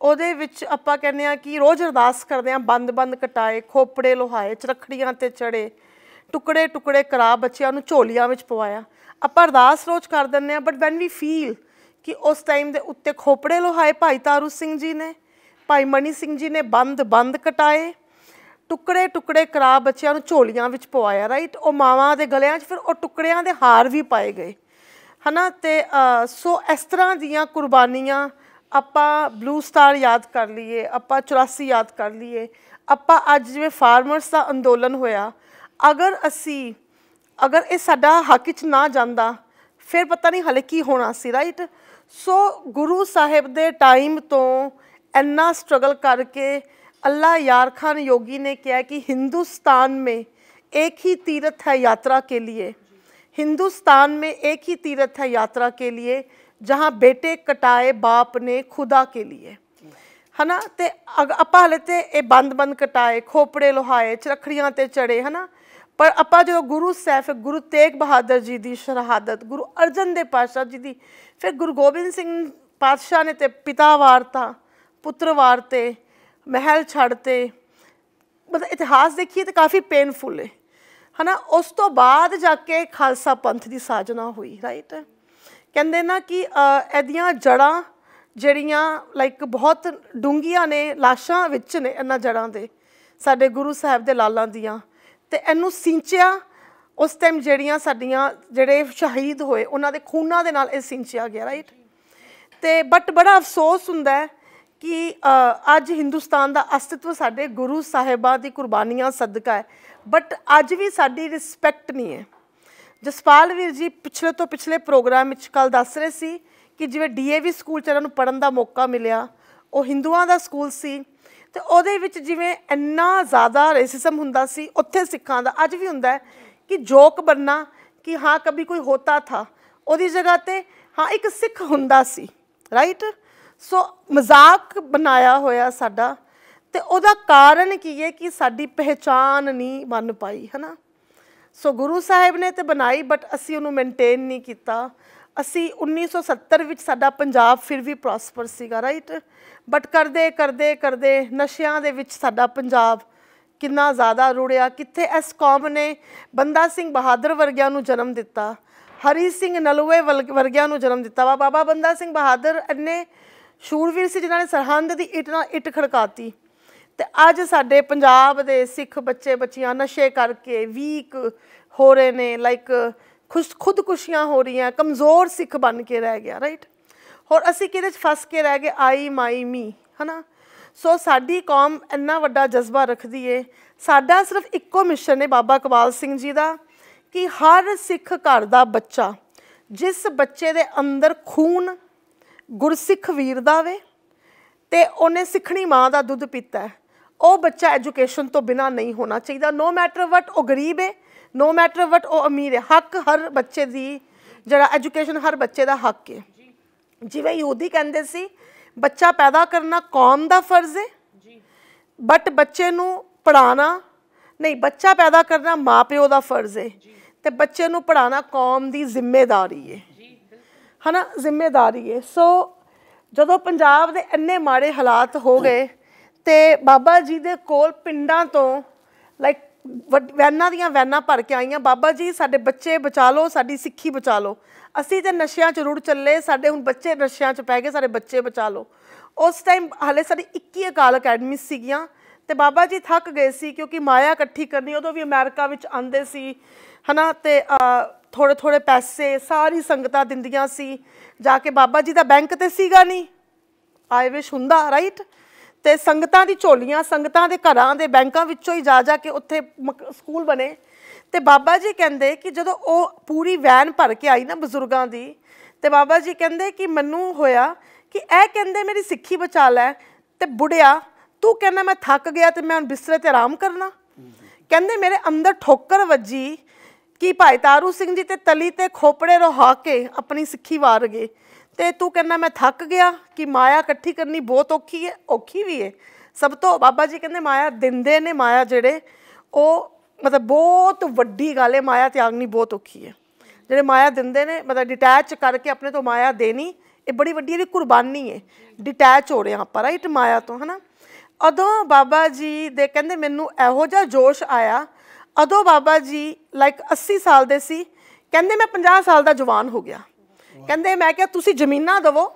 ਉਹਦੇ ਵਿੱਚ ਆਪਾਂ ਕਹਿੰਦੇ ਆ ਕਿ ਰੋਜ਼ ਅਰਦਾਸ ਕਰਦੇ ਆ ਬੰਦ ਬੰਦ ਕਟਾਏ ਖੋਪੜੇ ਲੋਹਾਏ ਚਰਖੜੀਆਂ ਤੇ ਚੜੇ ਟੁਕੜੇ ਟੁਕੜੇ ਕਰਾ ਬੱਚਿਆਂ ਨੂੰ ਝੋਲੀਆਂ ਵਿੱਚ ਪਵਾਇਆ ਆਪਾਂ ਅਰਦਾਸ ਰੋਜ਼ ਕਰ ਦਿੰਨੇ ਆ ਬਟ ਵੈਨ ਵੀ ਫੀਲ ਕਿ ਉਸ ਟਾਈਮ ਦੇ ਉੱਤੇ ਖੋਪੜੇ ਲੋਹਾਏ ਭਾਈ ਤਾਰੂ ਸਿੰਘ ਜੀ ਨੇ ਭਾਈ ਮਨੀ ਸਿੰਘ ਜੀ ਨੇ ਬੰਦ ਬੰਦ ਕਟਾਏ ਟੁਕੜੇ ਟੁਕੜੇ ਕਰਾ ਬੱਚਿਆਂ ਨੂੰ ਝੋਲੀਆਂ ਵਿੱਚ ਪਵਾਇਆ ਰਾਈਟ ਉਹ ਮਾਵਾਂ ਦੇ ਗਲਿਆਂ 'ਚ ਫਿਰ ਉਹ ਟੁਕੜਿਆਂ ਦੇ ਹਾਰ ਵੀ ਪਾਏ ਗਏ ਹਨਾ ਤੇ ਸੋ ਇਸ ਤਰ੍ਹਾਂ ਦੀਆਂ ਕੁਰਬਾਨੀਆਂ ਆਪਾਂ ਬਲੂ ਸਟਾਰ ਯਾਦ ਕਰ ਲਈਏ ਆਪਾਂ 84 ਯਾਦ ਕਰ ਲਈਏ ਆਪਾਂ ਅੱਜ ਜਿਵੇਂ ਫਾਰਮਰਸ ਦਾ ਅੰਦੋਲਨ ਹੋਇਆ ਅਗਰ ਅਸੀਂ ਅਗਰ ਇਹ ਸਾਡਾ ਹੱਕ 'ਚ ਨਾ ਜਾਂਦਾ ਫਿਰ ਪਤਾ ਨਹੀਂ ਹਲੇ ਕੀ ਹੋਣਾ ਸੀ ਰਾਈਟ ਸੋ ਗੁਰੂ ਸਾਹਿਬ ਦੇ ਟਾਈਮ ਤੋਂ ਇੰਨਾ ਸਟਰਗਲ ਕਰਕੇ ਅੱਲਾ ਯਾਰ ਖਾਨ ਯੋਗੀ ਨੇ ਕਿਹਾ ਕਿ ਹਿੰਦੁਸਤਾਨ ਮੇ ਇੱਕ ਹੀ ਤੀਰਥ ਹੈ ਯਾਤਰਾ ਕੇ लिए ਹਿੰਦੁਸਤਾਨ ਮੇ ਇੱਕ ਹੀ ਤੀਰਥ ਹੈ ਯਾਤਰਾ ਕੇ लिए ਜਹਾਂ ਬੇਟੇ ਕਟਾਏ ਬਾਪ ਨੇ ਖੁਦਾ ਕੇ लिए ਹਨਾ ਤੇ ਆਪਾਂ ਹਲੇ ਤੇ ਇਹ ਬੰਦ ਬੰਦ ਕਟਾਏ ਖੋਪੜੇ ਲੋਹਾਏ ਚਰਖੜੀਆਂ ਤੇ ਚੜੇ ਹਨਾ ਪਰ ਆਪਾਂ ਜਦੋਂ ਗੁਰੂ ਸਾਹਿਬ ਗੁਰੂ ਤੇਗ ਬਹਾਦਰ ਜੀ ਦੀ ਸ਼ਹਾਦਤ ਗੁਰੂ ਅਰਜਨ ਦੇ ਪਾਤਸ਼ਾਹ ਜੀ ਦੀ ਫਿਰ ਗੁਰੂ ਗੋਬਿੰਦ ਸਿੰਘ ਪਾਤਸ਼ਾਹ ਨੇ ਤੇ ਪਿਤਾ ਵਾਰਤਾ ਪੁੱਤਰ ਵਾਰਤੇ ਮਹਿਲ ਛੱਡਤੇ ਮਤਲਬ ਇਤਿਹਾਸ ਦੇਖੀਏ ਤਾਂ ਕਾਫੀ ਪੇਨਫੁਲ ਹੈ ਹਨਾ ਉਸ ਤੋਂ ਬਾਅਦ ਜਾ ਕੇ ਖਾਲਸਾ ਪੰਥ ਦੀ ਸਾਜਨਾ ਹੋਈ ਰਾਈਟ ਕਹਿੰਦੇ ਨਾ ਕਿ ਐਦੀਆਂ ਜੜਾਂ ਜਿਹੜੀਆਂ ਲਾਈਕ ਬਹੁਤ ਡੂੰਗੀਆਂ ਨੇ ਲਾਸ਼ਾਂ ਵਿੱਚ ਨੇ ਇਹਨਾਂ ਜੜਾਂ ਦੇ ਸਾਡੇ ਗੁਰੂ ਸਾਹਿਬ ਦੇ ਲਾਲਾਂ ਦੀਆਂ ਤੇ ਇਹਨੂੰ ਸਿੰਚਿਆ ਉਸ ਟਾਈਮ ਜਿਹੜੀਆਂ ਸਾਡੀਆਂ ਜਿਹੜੇ ਸ਼ਹੀਦ ਹੋਏ ਉਹਨਾਂ ਦੇ ਖੂਨਾਂ ਦੇ ਨਾਲ ਇਹ ਸਿੰਚਿਆ ਗਿਆ ਰਾਈਟ ਤੇ ਬਟ ਬੜਾ ਅਫਸੋਸ ਹੁੰਦਾ ਹੈ ਕਿ ਅੱਜ ਹਿੰਦੁਸਤਾਨ ਦਾ ਅਸਤਿਤਵ ਸਾਡੇ ਗੁਰੂ ਸਾਹਿਬਾਂ ਦੀ ਕੁਰਬਾਨੀਆਂ ਸਦਕਾ ਹੈ ਬਟ ਅੱਜ ਵੀ ਸਾਡੀ ਰਿਸਪੈਕਟ ਨਹੀਂ ਹੈ ਜਸਪਾਲ ਵੀਰ ਜੀ ਪਿਛਲੇ ਤੋਂ ਪਿਛਲੇ ਪ੍ਰੋਗਰਾਮ ਵਿੱਚ ਕੱਲ ਦੱਸ ਰਹੇ ਸੀ ਕਿ ਜਿਵੇਂ ਡੀਏਵੀ ਸਕੂਲ ਚ ਇਹਨਾਂ ਨੂੰ ਪੜਨ ਦਾ ਮੌਕਾ ਮਿਲਿਆ ਉਹ ਹਿੰਦੂਆਂ ਦਾ ਸਕੂਲ ਸੀ ਤੇ ਉਹਦੇ ਵਿੱਚ ਜਿਵੇਂ ਇੰਨਾ ਜ਼ਿਆਦਾ ਰੇਸਿਜ਼ਮ ਹੁੰਦਾ ਸੀ ਉੱਥੇ ਸਿੱਖਾਂ ਦਾ ਅੱਜ ਵੀ ਹੁੰਦਾ ਕਿ ਜੋਕ ਬੰਨਾ ਕਿ ਹਾਂ ਕبھی ਕੋਈ ਹੋਤਾ ਥਾ ਉਹਦੀ ਜਗ੍ਹਾ ਤੇ ਹਾਂ ਇੱਕ ਸਿੱਖ ਹੁੰਦਾ ਸੀ ਰਾਈਟ ਸੋ ਮਜ਼ਾਕ ਬਣਾਇਆ ਹੋਇਆ ਸਾਡਾ ਤੇ ਉਹਦਾ ਕਾਰਨ ਕੀ ਹੈ ਕਿ ਸਾਡੀ ਪਹਿਚਾਨ ਨਹੀਂ ਬਣ ਪਾਈ ਹਨਾ ਸੋ ਗੁਰੂ ਸਾਹਿਬ ਨੇ ਤੇ ਬਣਾਈ ਬਟ ਅਸੀਂ ਉਹਨੂੰ ਮੇਨਟੇਨ ਨਹੀਂ ਕੀਤਾ ਅਸੀਂ 1970 ਵਿੱਚ ਸਾਡਾ ਪੰਜਾਬ ਫਿਰ ਵੀ ਪ੍ਰੋਸਪਰ ਸੀਗਾ ਰਾਈਟ ਬਟ ਕਰਦੇ ਕਰਦੇ ਕਰਦੇ ਨਸ਼ਿਆਂ ਦੇ ਵਿੱਚ ਸਾਡਾ ਪੰਜਾਬ ਕਿੰਨਾ ਜ਼ਿਆਦਾ ਰੁੜਿਆ ਕਿੱਥੇ ਇਸ ਕੌਮ ਨੇ ਬੰਦਾ ਸਿੰਘ ਬਹਾਦਰ ਵਰਗਿਆਂ ਨੂੰ ਜਨਮ ਦਿੱਤਾ ਹਰੀ ਸਿੰਘ ਨਲੂਏ ਵਰਗਿਆਂ ਨੂੰ ਜਨਮ ਦਿੱਤਾ ਵਾ ਬਾਬਾ ਬੰਦਾ ਸਿੰਘ ਬਹਾਦਰ ਅੰਨੇ ਸ਼ੂਰਵੀਰ ਸੀ ਜਿਨ੍ਹਾਂ ਨੇ ਸਰਹੰਦ ਦੀ ਇੱਟ ਨਾਲ ਇੱਟ ਖੜਕਾਤੀ ਤੇ ਅੱਜ ਸਾਡੇ ਪੰਜਾਬ ਦੇ ਸਿੱਖ ਬੱਚੇ ਬੱਚੀਆਂ ਨਸ਼ੇ ਕਰਕੇ ਵੀਕ ਹੋ ਰਹੇ ਨੇ ਲਾਈਕ ਖੁਦ ਖੁਦਕੁਸ਼ੀਆਂ ਹੋ ਰਹੀਆਂ ਕਮਜ਼ੋਰ ਸਿੱਖ ਬਣ ਕੇ ਰਹਿ ਗਿਆ ਰਾਈਟ ਔਰ ਅਸੀਂ ਕਿਹਦੇ 'ਚ ਫਸ ਕੇ ਰਹਿ ਗਏ ਆਈ ਮਾਈ ਮੀ ਹਨਾ ਸੋ ਸਾਡੀ ਕੌਮ ਇੰਨਾ ਵੱਡਾ ਜਜ਼ਬਾ ਰੱਖਦੀ ਏ ਸਾਡਾ ਸਿਰਫ ਇੱਕੋ ਮਿਸ਼ਨ ਨੇ ਬਾਬਾ ਕਬਾਲ ਸਿੰਘ ਜੀ ਦਾ ਕਿ ਹਰ ਸਿੱਖ ਘਰ ਦਾ ਬੱਚਾ ਜਿਸ ਬੱਚੇ ਦੇ ਅੰਦਰ ਖੂਨ ਗੁਰਸਿੱਖ ਵੀਰ ਦਾ ਵੇ ਤੇ ਉਹਨੇ ਸਿੱਖਣੀ ਮਾਂ ਦਾ ਦੁੱਧ ਪੀਤਾ ਉਹ ਬੱਚਾ ਐਜੂਕੇਸ਼ਨ ਤੋਂ ਬਿਨਾ ਨਹੀਂ ਹੋਣਾ ਚਾਹੀਦਾ ਨੋ ਮੈਟਰ ਵਟ ਉਹ ਗਰੀਬ ਏ ਨੋ ਮੈਟਰ ਵਟ ਉਹ ਅਮੀਰ ਏ ਹੱਕ ਹਰ ਬੱਚੇ ਦੀ ਜਿਹੜਾ ਐਜੂਕੇਸ਼ਨ ਹਰ ਬੱਚੇ ਦਾ ਹੱਕ ਏ ਜਿਵੇਂ ਯਹੂਦੀ ਕਹਿੰਦੇ ਸੀ ਬੱਚਾ ਪੈਦਾ ਕਰਨਾ ਕੌਮ ਦਾ ਫਰਜ਼ ਹੈ ਜੀ ਬਟ ਬੱਚੇ ਨੂੰ ਪੜਾਉਣਾ ਨਹੀਂ ਬੱਚਾ ਪੈਦਾ ਕਰਨਾ ਮਾਪਿਓ ਦਾ ਫਰਜ਼ ਹੈ ਤੇ ਬੱਚੇ ਨੂੰ ਪੜਾਉਣਾ ਕੌਮ ਦੀ ਜ਼ਿੰਮੇਵਾਰੀ ਹੈ ਹਨਾ ਜ਼ਿੰਮੇਵਾਰੀ ਹੈ ਸੋ ਜਦੋਂ ਪੰਜਾਬ ਦੇ ਇੰਨੇ ਮਾੜੇ ਹਾਲਾਤ ਹੋ ਗਏ ਤੇ ਬਾਬਾ ਜੀ ਦੇ ਕੋਲ ਪਿੰਡਾਂ ਤੋਂ ਲਾਈਕ ਵੈਨਾਂ ਦੀਆਂ ਵੈਨਾਂ ਭਰ ਕੇ ਆਈਆਂ ਬਾਬਾ ਜੀ ਸਾਡੇ ਬੱਚੇ ਬਚਾ ਲਓ ਸਾਡੀ ਸਿੱਖੀ ਬਚਾ ਲਓ ਅਸੀਂ ਤੇ ਨਸ਼ਿਆਂ 'ਚ ਰੁੜ ਚੱਲੇ ਸਾਡੇ ਹੁਣ ਬੱਚੇ ਨਸ਼ਿਆਂ 'ਚ ਪੈ ਗਏ ਸਾਰੇ ਬੱਚੇ ਬਚਾ ਲਓ ਉਸ ਟਾਈਮ ਹਲੇ ਸਾਡੀ 21 ਅਕਾਲ ਅਕੈਡਮੀ ਸੀਗੀਆਂ ਤੇ ਬਾਬਾ ਜੀ ਥੱਕ ਗਏ ਸੀ ਕਿਉਂਕਿ ਮਾਇਆ ਇਕੱਠੀ ਕਰਨੀ ਉਦੋਂ ਵੀ ਅਮਰੀਕਾ ਵਿੱਚ ਆਂਦੇ ਸੀ ਹਨਾ ਤੇ ਥੋੜੇ ਥੋੜੇ ਪੈਸੇ ਸਾਰੀ ਸੰਗਤਾਂ ਦਿੰਦੀਆਂ ਸੀ ਜਾ ਕੇ ਬਾਬਾ ਜੀ ਦਾ ਬੈਂਕ ਤੇ ਸੀਗਾ ਨਹੀਂ ਆਈ ਵਿਸ਼ ਹੁੰਦਾ ਰਾਈਟ ਤੇ ਸੰਗਤਾਂ ਦੀ ਝੋਲੀਆਂ ਸੰਗਤਾਂ ਦੇ ਘਰਾਂ ਦੇ ਬੈਂਕਾਂ ਵਿੱਚੋਂ ਹੀ ਜਾ ਜਾ ਕੇ ਉੱਥੇ ਸਕੂਲ ਬਣੇ ਤੇ ਬਾਬਾ ਜੀ ਕਹਿੰਦੇ ਕਿ ਜਦੋਂ ਉਹ ਪੂਰੀ ਵੈਨ ਭਰ ਕੇ ਆਈ ਨਾ ਬਜ਼ੁਰਗਾਂ ਦੀ ਤੇ ਬਾਬਾ ਜੀ ਕਹਿੰਦੇ ਕਿ ਮੈਨੂੰ ਹੋਇਆ ਕਿ ਇਹ ਕਹਿੰਦੇ ਮੇਰੀ ਸਿੱਖੀ ਬਚਾ ਲੈ ਤੇ ਬੁੜਿਆ ਤੂੰ ਕਹਿੰਦਾ ਮੈਂ ਥੱਕ ਗਿਆ ਤੇ ਮੈਂ ਹੁਣ ਬਿਸਤਰੇ ਤੇ ਆਰਾਮ ਕਰਨਾ ਕਹਿੰਦੇ ਮੇਰੇ ਅੰਦਰ ਠੋਕਰ ਵੱਜੀ ਕਿ ਭਾਈ ਤਾਰੂ ਸਿੰਘ ਜੀ ਤੇ ਤਲੀ ਤੇ ਖੋਪੜੇ ਰੋਹਾ ਕੇ ਆਪਣੀ ਸਿੱਖੀ ਵਾਰ ਗਏ ਤੇ ਤੂੰ ਕਹਿੰਦਾ ਮੈਂ ਥੱਕ ਗਿਆ ਕਿ ਮਾਇਆ ਇਕੱਠੀ ਕਰਨੀ ਬਹੁਤ ਔਖੀ ਹੈ ਔਖੀ ਵੀ ਹੈ ਸਭ ਤੋਂ ਬਾਬਾ ਜੀ ਕਹਿੰਦੇ ਮਾਇਆ ਦਿੰਦੇ ਨੇ ਮਾਇਆ ਜਿਹੜੇ ਉਹ ਮਤਲਬ ਬਹੁਤ ਵੱਡੀ ਗੱਲ ਹੈ ਮਾਇਆ ਤਿਆਗਣੀ ਬਹੁਤ ਔਖੀ ਹੈ ਜਿਹੜੇ ਮਾਇਆ ਦਿੰਦੇ ਨੇ ਮਤਲਬ ਡਿਟੈਚ ਕਰਕੇ ਆਪਣੇ ਤੋਂ ਮਾਇਆ ਦੇਣੀ ਇਹ ਬੜੀ ਵੱਡੀ ਇਹਦੀ ਕੁਰਬਾਨੀ ਹੈ ਡਿਟੈਚ ਹੋ ਰਹੇ ਆਪਾਂ ਰਾਈਟ ਮਾਇਆ ਤੋਂ ਹਨਾ ਅਦੋਂ ਬਾਬਾ ਜੀ ਦੇ ਕਹਿੰਦੇ ਮੈਨੂੰ ਇਹੋ ਜਿਹਾ ਜੋਸ਼ ਆਇਆ ਅਦੋਂ ਬਾਬਾ ਜੀ ਲਾਈਕ 80 ਸਾਲ ਦੇ ਸੀ ਕਹਿੰਦੇ ਮੈਂ 50 ਸਾਲ ਦਾ ਜਵਾਨ ਹੋ ਗਿਆ ਕਹਿੰਦੇ ਮੈਂ ਕਿਹਾ ਤੁਸੀਂ ਜ਼ਮੀਨਾਂ ਦਵੋ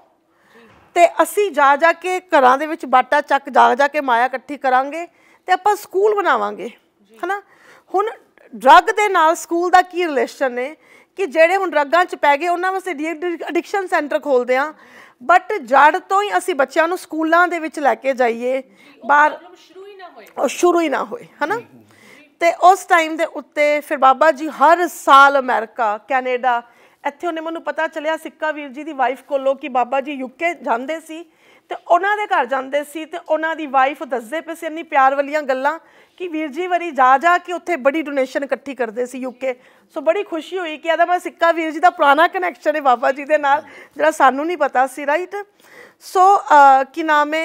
ਤੇ ਅਸੀਂ ਜਾ ਜਾ ਕੇ ਘਰਾਂ ਦੇ ਵਿੱਚ ਬਾਟਾ ਚੱਕ ਜਾ ਜਾ ਕੇ ਮਾਇਆ ਇਕੱਠੀ ਕਰਾਂਗੇ ਤੇ ਆਪਾਂ ਸਕੂਲ ਬਣਾਵਾਂਗੇ ਹਨਾ ਹੁਣ ਡਰੱਗ ਦੇ ਨਾਲ ਸਕੂਲ ਦਾ ਕੀ ਰਿਲੇਸ਼ਨ ਨੇ ਕਿ ਜਿਹੜੇ ਹੁਣ ਡਰੱਗਾਂ 'ਚ ਪੈ ਗਏ ਉਹਨਾਂ ਵਾਸਤੇ ਐਡਿਕਸ਼ਨ ਸੈਂਟਰ ਖੋਲਦੇ ਆ ਬਟ ਜੜ ਤੋਂ ਹੀ ਅਸੀਂ ਬੱਚਿਆਂ ਨੂੰ ਸਕੂਲਾਂ ਦੇ ਵਿੱਚ ਲੈ ਕੇ ਜਾਈਏ ਬਾਹਰ ਸ਼ੁਰੂ ਹੀ ਨਾ ਹੋਏ ਉਹ ਸ਼ੁਰੂ ਹੀ ਨਾ ਹੋਏ ਹਨਾ ਤੇ ਉਸ ਟਾਈਮ ਦੇ ਉੱਤੇ ਫਿਰ ਬਾਬਾ ਜੀ ਹਰ ਸਾਲ ਅਮਰੀਕਾ ਕੈਨੇਡਾ ਇੱਥੇ ਉਹਨੇ ਮੈਨੂੰ ਪਤਾ ਚੱਲਿਆ ਸਿੱਕਾ ਵੀਰ ਜੀ ਦੀ ਵਾਈਫ ਕੋਲੋਂ ਕਿ ਬਾਬਾ ਜੀ ਯੂਕੇ ਜਾਂਦੇ ਸੀ ਤੇ ਉਹਨਾਂ ਦੇ ਘਰ ਜਾਂਦੇ ਸੀ ਤੇ ਉਹਨਾਂ ਦੀ ਵਾਈਫ ਦੱਸਦੇ ਪਏ ਸੀ ਇੰਨੀ ਪਿਆਰ ਵਾਲੀਆਂ ਗੱਲਾਂ ਕਿ ਵੀਰ ਜੀ ਵਰੀ ਜਾ ਜਾ ਕੇ ਉੱਥੇ ਬੜੀ ਡੋਨੇਸ਼ਨ ਇਕੱਠੀ ਕਰਦੇ ਸੀ ਯੂਕੇ ਸੋ ਬੜੀ ਖੁਸ਼ੀ ਹੋਈ ਕਿ ਆਦਾ ਮੈਂ ਸਿੱਕਾ ਵੀਰ ਜੀ ਦਾ ਪੁਰਾਣਾ ਕਨੈਕਸ਼ਨ ਹੈ ਬਾਬਾ ਜੀ ਦੇ ਨਾਲ ਜਿਹੜਾ ਸਾਨੂੰ ਨਹੀਂ ਪਤਾ ਸੀ ਰਾਈਟ ਸੋ ਕੀ ਨਾਮੇ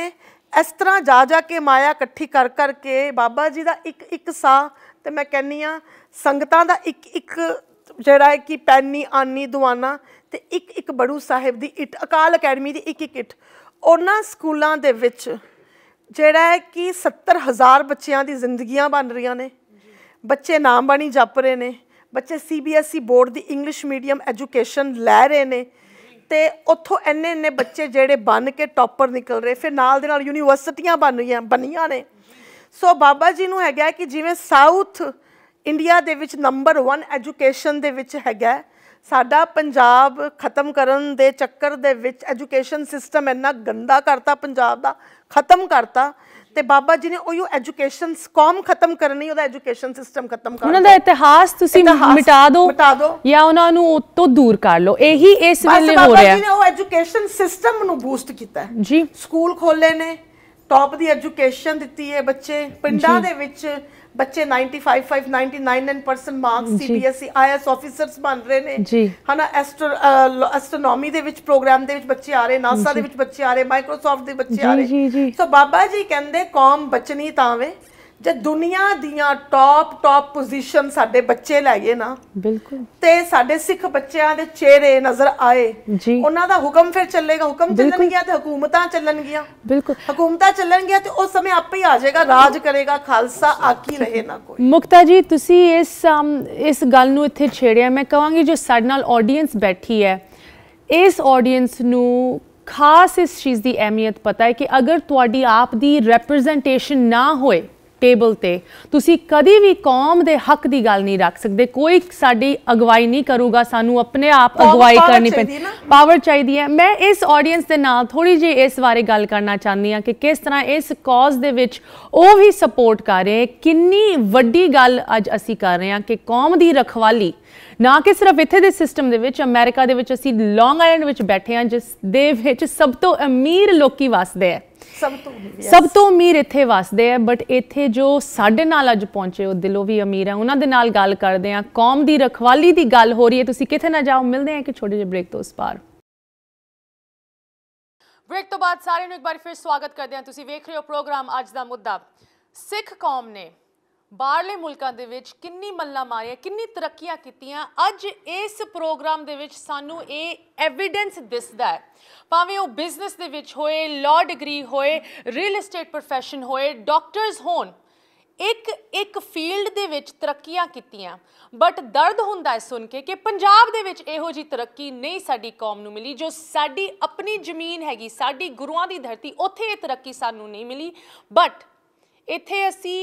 ਇਸ ਤਰ੍ਹਾਂ ਜਾ ਜਾ ਕੇ ਮਾਇਆ ਇਕੱਠੀ ਕਰ ਕਰਕੇ ਬਾਬਾ ਜੀ ਦਾ ਇੱਕ ਇੱਕ ਸਾ ਤੇ ਮੈਂ ਕਹਿੰਨੀ ਆ ਸੰਗਤਾਂ ਦਾ ਇੱਕ ਇੱਕ ਜਿਹੜਾ ਹੈ ਕਿ ਪੈਨੀ ਆਨੀ ਦੁਆਨਾ ਤੇ ਇੱਕ ਇੱਕ ਬੜੂ ਸਾਹਿਬ ਦੀ ਇਟ ਅਕਾਲ ਅਕੈਡਮੀ ਦੀ ਇੱਕ ਇੱਕ ਇਟ ਉਹਨਾਂ ਸਕੂਲਾਂ ਦੇ ਵਿੱਚ ਜਿਹੜਾ ਹੈ ਕਿ 70000 ਬੱਚਿਆਂ ਦੀ ਜ਼ਿੰਦਗੀਆਂ ਬਣ ਰਹੀਆਂ ਨੇ ਬੱਚੇ ਨਾਮ ਬਣੀ ਜਪ ਰਹੇ ਨੇ ਬੱਚੇ ਸੀਬੀਐਸਈ e ਬੋਰਡ ਦੀ ਇੰਗਲਿਸ਼ ਮੀਡੀਅਮ ਐਜੂਕੇਸ਼ਨ ਲੈ ਰਹੇ ਨੇ ਤੇ ਉੱਥੋਂ ਐਨੇ ਐਨੇ ਬੱਚੇ ਜਿਹੜੇ ਬਣ ਕੇ ਟੌਪਰ ਨਿਕਲ ਰਹੇ ਫਿਰ ਨਾਲ ਦੇ ਨਾਲ ਯੂਨੀਵਰਸਿਟੀਆਂ ਬਣ ਰਹੀਆਂ ਬਣੀਆਂ ਨੇ ਸੋ ਬਾਬਾ ਜੀ ਨੂੰ ਹੈਗਾ ਕਿ ਜਿਵੇਂ ਸਾਊਥ ਇੰਡੀਆ ਦੇ ਵਿੱਚ ਨੰਬਰ 1 ਐਜੂਕੇਸ਼ਨ ਦੇ ਵਿੱਚ ਹੈਗਾ ਸਾਡਾ ਪੰਜਾਬ ਖਤਮ ਕਰਨ ਦੇ ਚੱਕਰ ਦੇ ਵਿੱਚ ਐਜੂਕੇਸ਼ਨ ਸਿਸਟਮ ਇੰਨਾ ਗੰਦਾ ਕਰਤਾ ਪੰਜਾਬ ਦਾ ਖਤਮ ਕਰਤਾ ਤੇ ਬਾਬਾ ਜੀ ਨੇ ਉਹ ਐਜੂਕੇਸ਼ਨ ਕੌਮ ਖਤਮ ਕਰਨੀ ਉਹਦਾ ਐਜੂਕੇਸ਼ਨ ਸਿਸਟਮ ਖਤਮ ਕਰ ਉਹਨਾਂ ਦਾ ਇਤਿਹਾਸ ਤੁਸੀਂ ਮਿਟਾ ਦਿਓ ਮਿਟਾ ਦਿਓ ਜਾਂ ਉਹਨਾਂ ਨੂੰ ਉਤੋਂ ਦੂਰ ਕਰ ਲਓ ਇਹੀ ਇਸ ਵੇਲੇ ਹੋ ਰਿਹਾ ਬਾਬਾ ਜੀ ਨੇ ਉਹ ਐਜੂਕੇਸ਼ਨ ਸਿਸਟਮ ਨੂੰ ਬੂਸਟ ਕੀਤਾ ਜੀ ਸਕੂਲ ਖੋਲੇ ਨੇ ਟੌਪ ਦੀ ਐਜੂਕੇਸ਼ਨ ਦਿੱਤੀ ਹੈ ਬੱਚੇ ਪਿੰਡਾਂ ਦੇ ਵਿੱਚ ਬੱਚੇ 95 5 99% ਮਾਰਕਸ ਸੀਬੀਐਸਈ ਆਈਐਸ ਆਫੀਸਰਸ ਬਣ ਰਹੇ ਨੇ ਹਨਾ ਐਸਟ੍ਰੋਨੋਮੀ ਦੇ ਵਿੱਚ ਪ੍ਰੋਗਰਾਮ ਦੇ ਵਿੱਚ ਬੱਚੇ ਆ ਰਹੇ ਨਾਸਾ ਦੇ ਵਿੱਚ ਬੱਚੇ ਆ ਰਹੇ ਮਾਈਕਰੋਸਾਫਟ ਦੇ ਬੱਚੇ ਆ ਰਹੇ ਸੋ ਬਾਬਾ ਜੀ ਕਹਿੰਦੇ ਕੌਮ ਬਚਣੀ ਤਾਂਵੇਂ ਜੇ ਦੁਨੀਆ ਦੀਆਂ ਟੌਪ ਟੌਪ ਪੋਜੀਸ਼ਨ ਸਾਡੇ ਬੱਚੇ ਲੈ ਗਏ ਨਾ ਬਿਲਕੁਲ ਤੇ ਸਾਡੇ ਸਿੱਖ ਬੱਚਿਆਂ ਦੇ ਚਿਹਰੇ ਨਜ਼ਰ ਆਏ ਉਹਨਾਂ ਦਾ ਹੁਕਮ ਫਿਰ ਚੱਲੇਗਾ ਹੁਕਮ ਚੱਲਣਗੀਆਂ ਤੇ ਹਕੂਮਤਾਂ ਚੱਲਣਗੀਆਂ ਬਿਲਕੁਲ ਹਕੂਮਤਾਂ ਚੱਲਣਗੀਆਂ ਤੇ ਉਸ ਸਮੇਂ ਆਪੇ ਹੀ ਆ ਜਾਏਗਾ ਰਾਜ ਕਰੇਗਾ ਖਾਲਸਾ ਆਕੀ ਰਹੇ ਨਾ ਕੋਈ ਮੁਕਤਾ ਜੀ ਤੁਸੀਂ ਇਸ ਇਸ ਗੱਲ ਨੂੰ ਇੱਥੇ ਛੇੜਿਆ ਮੈਂ ਕਹਾਂਗੀ ਜੋ ਸਾਡੇ ਨਾਲ ਆਡੀਅנס ਬੈਠੀ ਹੈ ਇਸ ਆਡੀਅנס ਨੂੰ ਖਾਸ ਇਸ ਚੀਜ਼ ਦੀ ਅਹਿਮੀਅਤ ਪਤਾ ਹੈ ਕਿ ਅਗਰ ਤੁਹਾਡੀ ਆਪ ਦੀ ਰਿਪਰੈਜ਼ੈਂਟੇਸ਼ਨ ਨਾ ਹੋਏ ਟੇਬਲ ਤੇ ਤੁਸੀਂ ਕਦੀ ਵੀ ਕੌਮ ਦੇ ਹੱਕ ਦੀ ਗੱਲ ਨਹੀਂ ਰੱਖ ਸਕਦੇ ਕੋਈ ਸਾਡੀ ਅਗਵਾਈ ਨਹੀਂ ਕਰੂਗਾ ਸਾਨੂੰ ਆਪਣੇ ਆਪ ਅਗਵਾਈ ਕਰਨੀ ਪੈਂਦੀ ਪਾਵਰ ਚਾਹੀਦੀ ਹੈ ਮੈਂ ਇਸ ਆਡੀਅנס ਦੇ ਨਾਲ ਥੋੜੀ ਜਿਹੀ ਇਸ ਬਾਰੇ ਗੱਲ ਕਰਨਾ ਚਾਹੁੰਦੀ ਹਾਂ ਕਿ ਕਿਸ ਤਰ੍ਹਾਂ ਇਸ ਕਾਜ਼ ਦੇ ਵਿੱਚ ਉਹ ਵੀ ਸਪੋਰਟ ਕਰ ਰਹੇ ਕਿੰਨੀ ਵੱਡੀ ਗੱਲ ਅੱਜ ਅਸੀਂ ਕਰ ਰਹੇ ਹਾਂ ਕਿ ਕੌਮ ਦੀ ਰਖਵਾਲੀ ਨਾ ਕਿ ਸਿਰਫ ਇੱਥੇ ਦੇ ਸਿਸਟਮ ਦੇ ਵਿੱਚ ਅਮਰੀਕਾ ਦੇ ਵਿੱਚ ਅਸੀਂ ਲੌਂਗ ਆਇਲੈਂਡ ਵਿੱਚ ਬੈਠੇ ਹਾਂ ਜਿਸ ਦੇ ਵਿੱਚ ਸਭ ਤੋਂ ਅਮੀਰ ਲੋਕੀ ਵਸਦੇ ਆ ਸਭ ਤੋਂ ਅਮੀਰ ਸਭ ਤੋਂ ਅਮੀਰ ਇੱਥੇ ਵਸਦੇ ਆ ਬਟ ਇੱਥੇ ਜੋ ਸਾਡੇ ਨਾਲ ਅੱਜ ਪਹੁੰਚੇ ਉਹ ਦਿਲੋਂ ਵੀ ਅਮੀਰ ਆ ਉਹਨਾਂ ਦੇ ਨਾਲ ਗੱਲ ਕਰਦੇ ਆ ਕੌਮ ਦੀ ਰਖਵਾਲੀ ਦੀ ਗੱਲ ਹੋ ਰਹੀ ਹੈ ਤੁਸੀਂ ਕਿੱਥੇ ਨਾ ਜਾਓ ਮਿਲਦੇ ਆ ਕਿ ਛੋਟੇ ਜਿਹੇ ਬ੍ਰੇਕ ਤੋਂ ਉਸ ਪਾਰ ਬ੍ਰੇਕ ਤੋਂ ਬਾਅਦ ਸਾਰਿਆਂ ਨੂੰ ਇੱਕ ਵਾਰ ਫਿਰ ਸਵਾਗਤ ਕਰਦੇ ਆ ਤੁਸੀਂ ਵੇਖ ਰਹੇ ਹੋ ਪ੍ਰੋਗਰਾਮ ਅੱਜ ਦਾ ਮੁੱਦਾ ਸਿੱਖ ਕੌਮ ਨੇ ਬਾਹਰਲੇ ਮੁਲਕਾਂ ਦੇ ਵਿੱਚ ਕਿੰਨੀ ਮੱਲਾ ਮਾਰੀਆਂ ਕਿੰਨੀ ਤਰੱਕੀਆਂ ਕੀਤੀਆਂ ਅੱਜ ਇਸ ਪ੍ਰੋਗਰਾਮ ਦੇ ਵਿੱਚ ਸਾਨੂੰ ਇਹ ਐਵੀਡੈਂਸ ਦਿਸਦਾ ਹੈ ਭਾਵੇਂ ਉਹ ਬਿਜ਼ਨਸ ਦੇ ਵਿੱਚ ਹੋਏ ਲਾਅ ਡਿਗਰੀ ਹੋਏ ਰੀਅਲ ਏਸਟੇਟ profession ਹੋਏ ਡਾਕਟਰਸ ਹੋਣ ਇੱਕ ਇੱਕ ਫੀਲਡ ਦੇ ਵਿੱਚ ਤਰੱਕੀਆਂ ਕੀਤੀਆਂ ਬਟ ਦਰਦ ਹੁੰਦਾ ਹੈ ਸੁਣ ਕੇ ਕਿ ਪੰਜਾਬ ਦੇ ਵਿੱਚ ਇਹੋ ਜੀ ਤਰੱਕੀ ਨਹੀਂ ਸਾਡੀ ਕੌਮ ਨੂੰ ਮਿਲੀ ਜੋ ਸਾਡੀ ਆਪਣੀ ਜ਼ਮੀਨ ਹੈਗੀ ਸਾਡੀ ਗੁਰੂਆਂ ਦੀ ਧਰਤੀ ਉੱਥੇ ਇਹ ਤਰੱਕੀ ਸਾਨੂੰ ਨਹੀਂ ਮਿਲੀ ਬਟ ਇੱਥੇ ਅਸੀਂ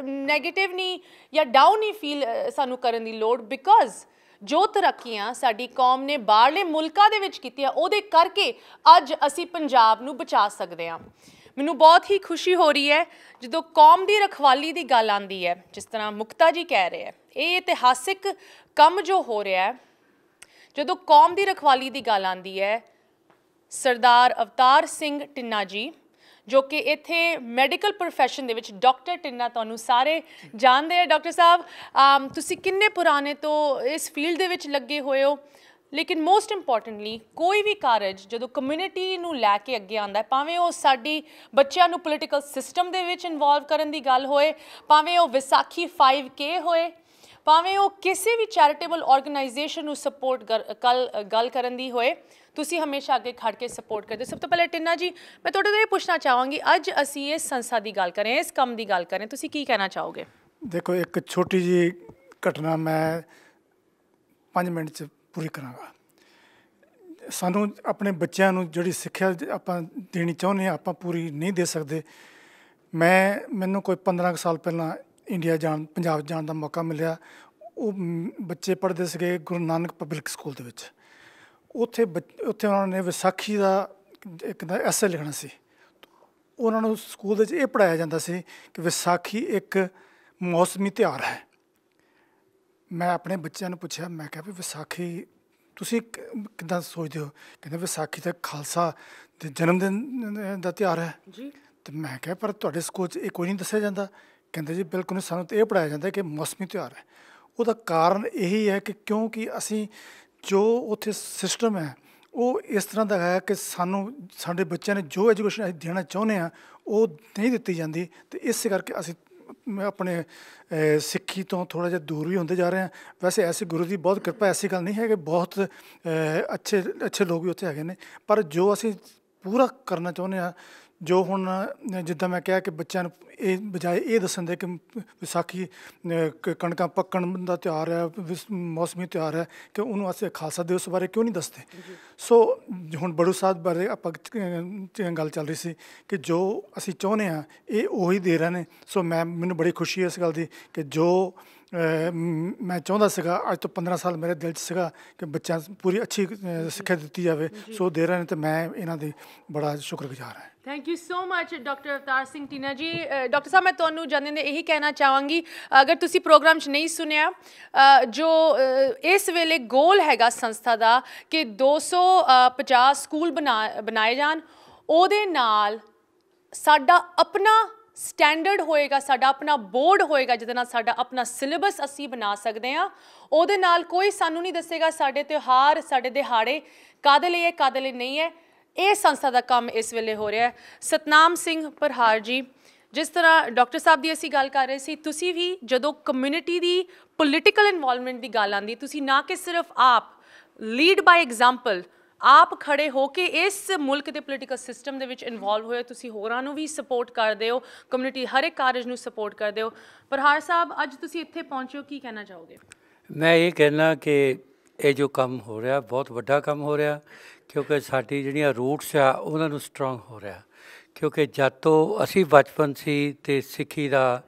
네ਗੇਟਿਵ ਨਹੀਂ ਜਾਂ ਡਾਊਨ ਹੀ ਫੀਲ ਸਾਨੂੰ ਕਰਨ ਦੀ ਲੋੜ ਬਿਕਾਜ਼ ਜੋ ਤਰੱਕੀਆਂ ਸਾਡੀ ਕੌਮ ਨੇ ਬਾਹਰਲੇ ਮੁਲਕਾਂ ਦੇ ਵਿੱਚ ਕੀਤੀਆਂ ਉਹਦੇ ਕਰਕੇ ਅੱਜ ਅਸੀਂ ਪੰਜਾਬ ਨੂੰ ਬਚਾ ਸਕਦੇ ਹਾਂ ਮੈਨੂੰ ਬਹੁਤ ਹੀ ਖੁਸ਼ੀ ਹੋ ਰਹੀ ਹੈ ਜਦੋਂ ਕੌਮ ਦੀ ਰਖਵਾਲੀ ਦੀ ਗੱਲ ਆਂਦੀ ਹੈ ਜਿਸ ਤਰ੍ਹਾਂ ਮੁਕਤਾ ਜੀ ਕਹਿ ਰਹੇ ਹੈ ਇਹ ਇਤਿਹਾਸਿਕ ਕੰਮ ਜੋ ਹੋ ਰਿਹਾ ਹੈ ਜਦੋਂ ਕੌਮ ਦੀ ਰਖਵਾਲੀ ਦੀ ਗੱਲ ਆਂਦੀ ਹੈ ਸਰਦਾਰ ਅਵਤਾਰ ਸਿੰਘ ਟਿੰਨਾ ਜੀ ਜੋ ਕਿ ਇੱਥੇ ਮੈਡੀਕਲ profession ਦੇ ਵਿੱਚ ਡਾਕਟਰ ਟਿੰਨਾ ਤੁਹਾਨੂੰ ਸਾਰੇ ਜਾਣਦੇ ਆ ਡਾਕਟਰ ਸਾਹਿਬ ਤੁਸੀਂ ਕਿੰਨੇ ਪੁਰਾਣੇ ਤੋਂ ਇਸ ਫੀਲਡ ਦੇ ਵਿੱਚ ਲੱਗੇ ਹੋਏ ਹੋ ਲੇਕਿਨ ਮੋਸਟ ਇੰਪੋਰਟੈਂਟਲੀ ਕੋਈ ਵੀ ਕਾਰਜ ਜਦੋਂ ਕਮਿਊਨਿਟੀ ਨੂੰ ਲੈ ਕੇ ਅੱਗੇ ਆਂਦਾ ਹੈ ਭਾਵੇਂ ਉਹ ਸਾਡੀ ਬੱਚਿਆਂ ਨੂੰ ਪੋਲਿਟੀਕਲ ਸਿਸਟਮ ਦੇ ਵਿੱਚ ਇਨਵੋਲਵ ਕਰਨ ਦੀ ਗੱਲ ਹੋਏ ਭਾਵੇਂ ਉਹ ਵਿਸਾਖੀ 5K ਹੋਏ ਭਾਵੇਂ ਉਹ ਕਿਸੇ ਵੀ ਚੈਰੀਟੇਬਲ ਆਰਗੇਨਾਈਜੇਸ਼ਨ ਨੂੰ ਸਪੋਰਟ ਗੱਲ ਕਰਨ ਦੀ ਹੋਏ ਤੁਸੀਂ ਹਮੇਸ਼ਾ ਅੱਗੇ ਖੜ ਕੇ ਸਪੋਰਟ ਕਰਦੇ ਸਭ ਤੋਂ ਪਹਿਲੇ ਟਿੰਨਾ ਜੀ ਮੈਂ ਤੁਹਾਡੇ ਤੋਂ ਇਹ ਪੁੱਛਣਾ ਚਾਹਾਂਗੀ ਅੱਜ ਅਸੀਂ ਇਸ ਸੰਸਥਾ ਦੀ ਗੱਲ ਕਰ ਰਹੇ ਹਾਂ ਇਸ ਕੰਮ ਦੀ ਗੱਲ ਕਰ ਰਹੇ ਤੁਸੀਂ ਕੀ ਕਹਿਣਾ ਚਾਹੋਗੇ ਦੇਖੋ ਇੱਕ ਛੋਟੀ ਜੀ ਘਟਨਾ ਮੈਂ 5 ਮਿੰਟ 'ਚ ਪੂਰੀ ਕਰਾਂਗਾ ਸਾਨੂੰ ਆਪਣੇ ਬੱਚਿਆਂ ਨੂੰ ਜਿਹੜੀ ਸਿੱਖਿਆ ਆਪਾਂ ਦੇਣੀ ਚਾਹੁੰਦੇ ਆ ਆਪਾਂ ਪੂਰੀ ਨਹੀਂ ਦੇ ਸਕਦੇ ਮੈਂ ਮੈਨੂੰ ਕੋਈ 15 ਸਾਲ ਪਹਿਲਾਂ ਇੰਡੀਆ ਜਾਣ ਪੰਜਾਬ ਜਾਣ ਦਾ ਮੌਕਾ ਮਿਲਿਆ ਉਹ ਬੱਚੇ ਪੜ੍ਹਦੇ ਸੀਗੇ ਗੁਰੂ ਨਾਨਕ ਪਬਲਿਕ ਸਕੂਲ ਦੇ ਵਿੱਚ ਉੱਥੇ ਉੱਥੇ ਉਹਨਾਂ ਨੇ ਵਿਸਾਖੀ ਦਾ ਇੱਕ ਦਾ ਐਸੇ ਲਿਖਣਾ ਸੀ ਉਹਨਾਂ ਨੂੰ ਸਕੂਲ ਵਿੱਚ ਇਹ ਪੜਾਇਆ ਜਾਂਦਾ ਸੀ ਕਿ ਵਿਸਾਖੀ ਇੱਕ ਮੌਸਮੀ ਤਿਉਹਾਰ ਹੈ ਮੈਂ ਆਪਣੇ ਬੱਚਿਆਂ ਨੂੰ ਪੁੱਛਿਆ ਮੈਂ ਕਿਹਾ ਵੀ ਵਿਸਾਖੀ ਤੁਸੀਂ ਕਿਦਾਂ ਸੋਚਦੇ ਹੋ ਕਹਿੰਦੇ ਵਿਸਾਖੀ ਤਾਂ ਖਾਲਸਾ ਦੇ ਜਨਮ ਦਿਨ ਦਾ ਤਿਉਹਾਰ ਹੈ ਜੀ ਤੇ ਮੈਂ ਕਿਹਾ ਪਰ ਤੁਹਾਡੇ ਸਕੂਲ 'ਚ ਇਹ ਕੋਈ ਨਹੀਂ ਦੱਸਿਆ ਜਾਂਦਾ ਕਹਿੰਦੇ ਜੀ ਬਿਲਕੁਲ ਸਾਨੂੰ ਤਾਂ ਇਹ ਪੜਾਇਆ ਜਾਂਦਾ ਕਿ ਮੌਸਮੀ ਤਿਉਹਾਰ ਹੈ ਉਹਦਾ ਕਾਰਨ ਇਹੀ ਹੈ ਕਿ ਕਿਉਂਕਿ ਅਸੀਂ ਜੋ ਉੱਥੇ ਸਿਸਟਮ ਹੈ ਉਹ ਇਸ ਤਰ੍ਹਾਂ ਦਾ ਹੈ ਕਿ ਸਾਨੂੰ ਸਾਡੇ ਬੱਚਿਆਂ ਨੇ ਜੋ ਐਜੂਕੇਸ਼ਨ ਅਸੀਂ ਦੇਣਾ ਚਾਹੁੰਦੇ ਆ ਉਹ ਨਹੀਂ ਦਿੱਤੀ ਜਾਂਦੀ ਤੇ ਇਸ ਕਰਕੇ ਅਸੀਂ ਆਪਣੇ ਸਿੱਖੀ ਤੋਂ ਥੋੜਾ ਜਿਹਾ ਦੂਰ ਵੀ ਹੁੰਦੇ ਜਾ ਰਹੇ ਆ ਵੈਸੇ ਐਸੇ ਗੁਰੂ ਦੀ ਬਹੁਤ ਕਿਰਪਾ ਐਸੀ ਗੱਲ ਨਹੀਂ ਹੈ ਕਿ ਬਹੁਤ ਅੱਛੇ ਅੱਛੇ ਲੋਕ ਵੀ ਉੱਥੇ ਹੈਗੇ ਨੇ ਪਰ ਜੋ ਅਸੀਂ ਪੂਰਾ ਕਰਨਾ ਚਾਹੁੰਦੇ ਆ ਜੋ ਹੁਣ ਜਿੱਦਾਂ ਮੈਂ ਕਿਹਾ ਕਿ ਬੱਚਿਆਂ ਨੂੰ ਇਹ ਬਜਾਏ ਇਹ ਦੱਸਣ ਦੇ ਕਿ ਵਿਸਾਖੀ ਕਣਕਾਂ ਪੱਕਣ ਦਾ ਤਿਉਹਾਰ ਹੈ ਮੌਸਮੀ ਤਿਉਹਾਰ ਹੈ ਕਿ ਉਹਨੂੰ ਅਸੀਂ ਖਾਲਸਾ ਦਿਵਸ ਬਾਰੇ ਕਿਉਂ ਨਹੀਂ ਦੱਸਦੇ ਸੋ ਹੁਣ ਬੜੂ ਸਾਹਿਬ ਬਾਰੇ ਆਪਾਂ ਗੱਲ ਚੱਲ ਰਹੀ ਸੀ ਕਿ ਜੋ ਅਸੀਂ ਚਾਹੁੰਦੇ ਆ ਇਹ ਉਹੀ ਦੇ ਰਹੇ ਨੇ ਸੋ ਮੈਂ ਮੈਨੂੰ ਬੜੀ ਖੁਸ਼ੀ ਹੈ ਇਸ ਗੱਲ ਦੀ ਕਿ ਜੋ ਮੈਂ ਚਾਹੁੰਦਾ ਸੀਗਾ ਅੱਜ ਤੋਂ 15 ਸਾਲ ਮੇਰੇ ਦਿਲ 'ਚ ਸੀਗਾ ਕਿ ਬੱਚਿਆਂ ਪੂਰੀ ਅੱਛੀ ਸਿੱਖਿਆ ਦਿੱਤੀ ਜਾਵੇ ਸੋ ਦੇ ਰਹੇ ਨੇ ਤੇ ਮੈਂ ਇਹਨਾਂ ਦੇ ਬੜਾ ਸ਼ੁਕਰਗੁਜ਼ਾਰ ਹਾਂ thank you so much doctor Avtar Singh Tina ji doctor ਸਾਹਿਬ ਮੈਂ ਤੁਹਾਨੂੰ ਜਾਣਨ ਨੇ ਇਹੀ ਕਹਿਣਾ ਚਾਹਾਂਗੀ ਅਗਰ ਤੁਸੀਂ ਪ੍ਰੋਗਰਾਮ 'ਚ ਨਹੀਂ ਸੁਣਿਆ ਜੋ ਇਸ ਵੇਲੇ ਗੋਲ ਹੈਗਾ ਸੰਸਥਾ ਦਾ ਕਿ 250 ਸਕੂਲ ਬਣਾਏ ਜਾਣ ਉਹਦੇ ਨਾਲ ਸਾਡਾ ਆਪਣਾ ਸਟੈਂਡਰਡ ਹੋਏਗਾ ਸਾਡਾ ਆਪਣਾ ਬੋਰਡ ਹੋਏਗਾ ਜਿਹਦੇ ਨਾਲ ਸਾਡਾ ਆਪਣਾ ਸਿਲੇਬਸ ਅਸੀਂ ਬਣਾ ਸਕਦੇ ਆ ਉਹਦੇ ਨਾਲ ਕੋਈ ਸਾਨੂੰ ਨਹੀਂ ਦੱਸੇਗਾ ਸਾਡੇ ਤਿਉਹਾਰ ਸਾਡੇ ਦਿਹਾੜੇ ਕਾਦੇ ਲਈ ਹੈ ਕਾਦੇ ਲਈ ਨਹੀਂ ਹੈ ਇਹ ਸੰਸਥਾ ਦਾ ਕੰਮ ਇਸ ਵੇਲੇ ਹੋ ਰਿਹਾ ਹੈ ਸਤਨਾਮ ਸਿੰਘ ਪਰਹਾਰ ਜੀ ਜਿਸ ਤਰ੍ਹਾਂ ਡਾਕਟਰ ਸਾਹਿਬ ਦੀ ਅਸੀਂ ਗੱਲ ਕਰ ਰਹੇ ਸੀ ਤੁਸੀਂ ਵੀ ਜਦੋਂ ਕਮਿਊਨਿਟੀ ਦੀ ਪੋਲਿਟੀਕਲ ਇਨਵੋਲਵਮੈਂਟ ਦੀ ਗੱਲ ਆਂਦੀ ਤੁਸੀਂ ਨਾ ਕਿ ਸਿਰਫ ਆਪ ਲੀਡ ਬਾਈ ਐਗਜ਼ਾਮਪਲ ਆਪ ਖੜੇ ਹੋ ਕੇ ਇਸ ਮੁਲਕ ਦੇ ਪੋਲੀਟੀਕਲ ਸਿਸਟਮ ਦੇ ਵਿੱਚ ਇਨਵੋਲਵ ਹੋਏ ਤੁਸੀਂ ਹੋਰਾਂ ਨੂੰ ਵੀ ਸਪੋਰਟ ਕਰਦੇ ਹੋ ਕਮਿਊਨਿਟੀ ਹਰ ਇੱਕ ਕਾਰਜ ਨੂੰ ਸਪੋਰਟ ਕਰਦੇ ਹੋ ਪ੍ਰਹਾਰ ਸਾਹਿਬ ਅੱਜ ਤੁਸੀਂ ਇੱਥੇ ਪਹੁੰਚੇ ਹੋ ਕੀ ਕਹਿਣਾ ਚਾਹੋਗੇ ਮੈਂ ਇਹ ਕਹਿਣਾ ਕਿ ਇਹ ਜੋ ਕੰਮ ਹੋ ਰਿਹਾ ਬਹੁਤ ਵੱਡਾ ਕੰਮ ਹੋ ਰਿਹਾ ਕਿਉਂਕਿ ਸਾਡੀ ਜਿਹੜੀਆਂ ਰੂਟਸ ਆ ਉਹਨਾਂ ਨੂੰ ਸਟਰੋਂਗ ਹੋ ਰਿਹਾ ਕਿਉਂਕਿ ਜਦ ਤੋਂ ਅਸੀਂ ਬਚਪਨ ਸੀ ਤੇ ਸਿੱਖੀ ਦਾ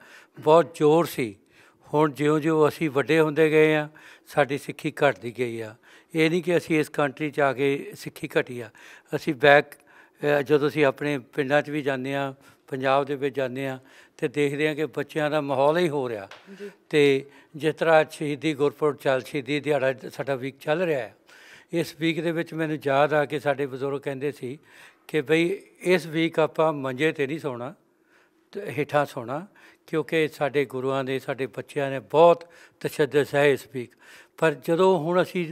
ਬਹੁਤ ਜ਼ੋਰ ਸੀ ਹੁਣ ਜਿਉਂ-ਜਿਉਂ ਅਸੀਂ ਵੱਡੇ ਹੁੰਦੇ ਗਏ ਆ ਸਾਡੀ ਸਿੱਖੀ ਘਟਦੀ ਗਈ ਆ ਇਹ ਨਹੀਂ ਕਿ ਅਸੀਂ ਇਸ ਕੰਟਰੀ 'ਚ ਆ ਕੇ ਸਿੱਖੀ ਘਟੀ ਆ ਅਸੀਂ ਬੈਕ ਜਦੋਂ ਅਸੀਂ ਆਪਣੇ ਪਿੰਡਾਂ 'ਚ ਵੀ ਜਾਂਦੇ ਆ ਪੰਜਾਬ ਦੇ ਵਿੱਚ ਜਾਂਦੇ ਆ ਤੇ ਦੇਖਦੇ ਆ ਕਿ ਬੱਚਿਆਂ ਦਾ ਮਾਹੌਲ ਹੀ ਹੋ ਰਿਹਾ ਤੇ ਜਿਸ ਤਰ੍ਹਾਂ ਸ਼ਹੀਦੀ ਗੁਰਪੁਰਬ ਚੱਲ ਸ਼ਹੀਦੀ ਦਿਹਾੜਾ ਸਾਡਾ ਵੀਕ ਚੱਲ ਰਿਹਾ ਹੈ ਇਸ ਵੀਕ ਦੇ ਵਿੱਚ ਮੈਨੂੰ ਯਾਦ ਆ ਕੇ ਸਾਡੇ ਬਜ਼ੁਰਗ ਕਹਿੰਦੇ ਸੀ ਕਿ ਭਈ ਇਸ ਵੀਕ ਆਪਾਂ ਮੰਜੇ ਤੇ ਨਹੀਂ ਸੌਣਾ ਹੇਠਾਂ ਸੌਣਾ ਕਿਉਂਕਿ ਸਾਡੇ ਗੁਰੂਆਂ ਦੇ ਸਾਡੇ ਬੱਚਿਆਂ ਨੇ ਬਹੁਤ ਤਸ਼ੱਦਦ ਹੈ ਇਸ ਵੀਕ ਪਰ ਜਦੋਂ ਹੁਣ ਅਸੀਂ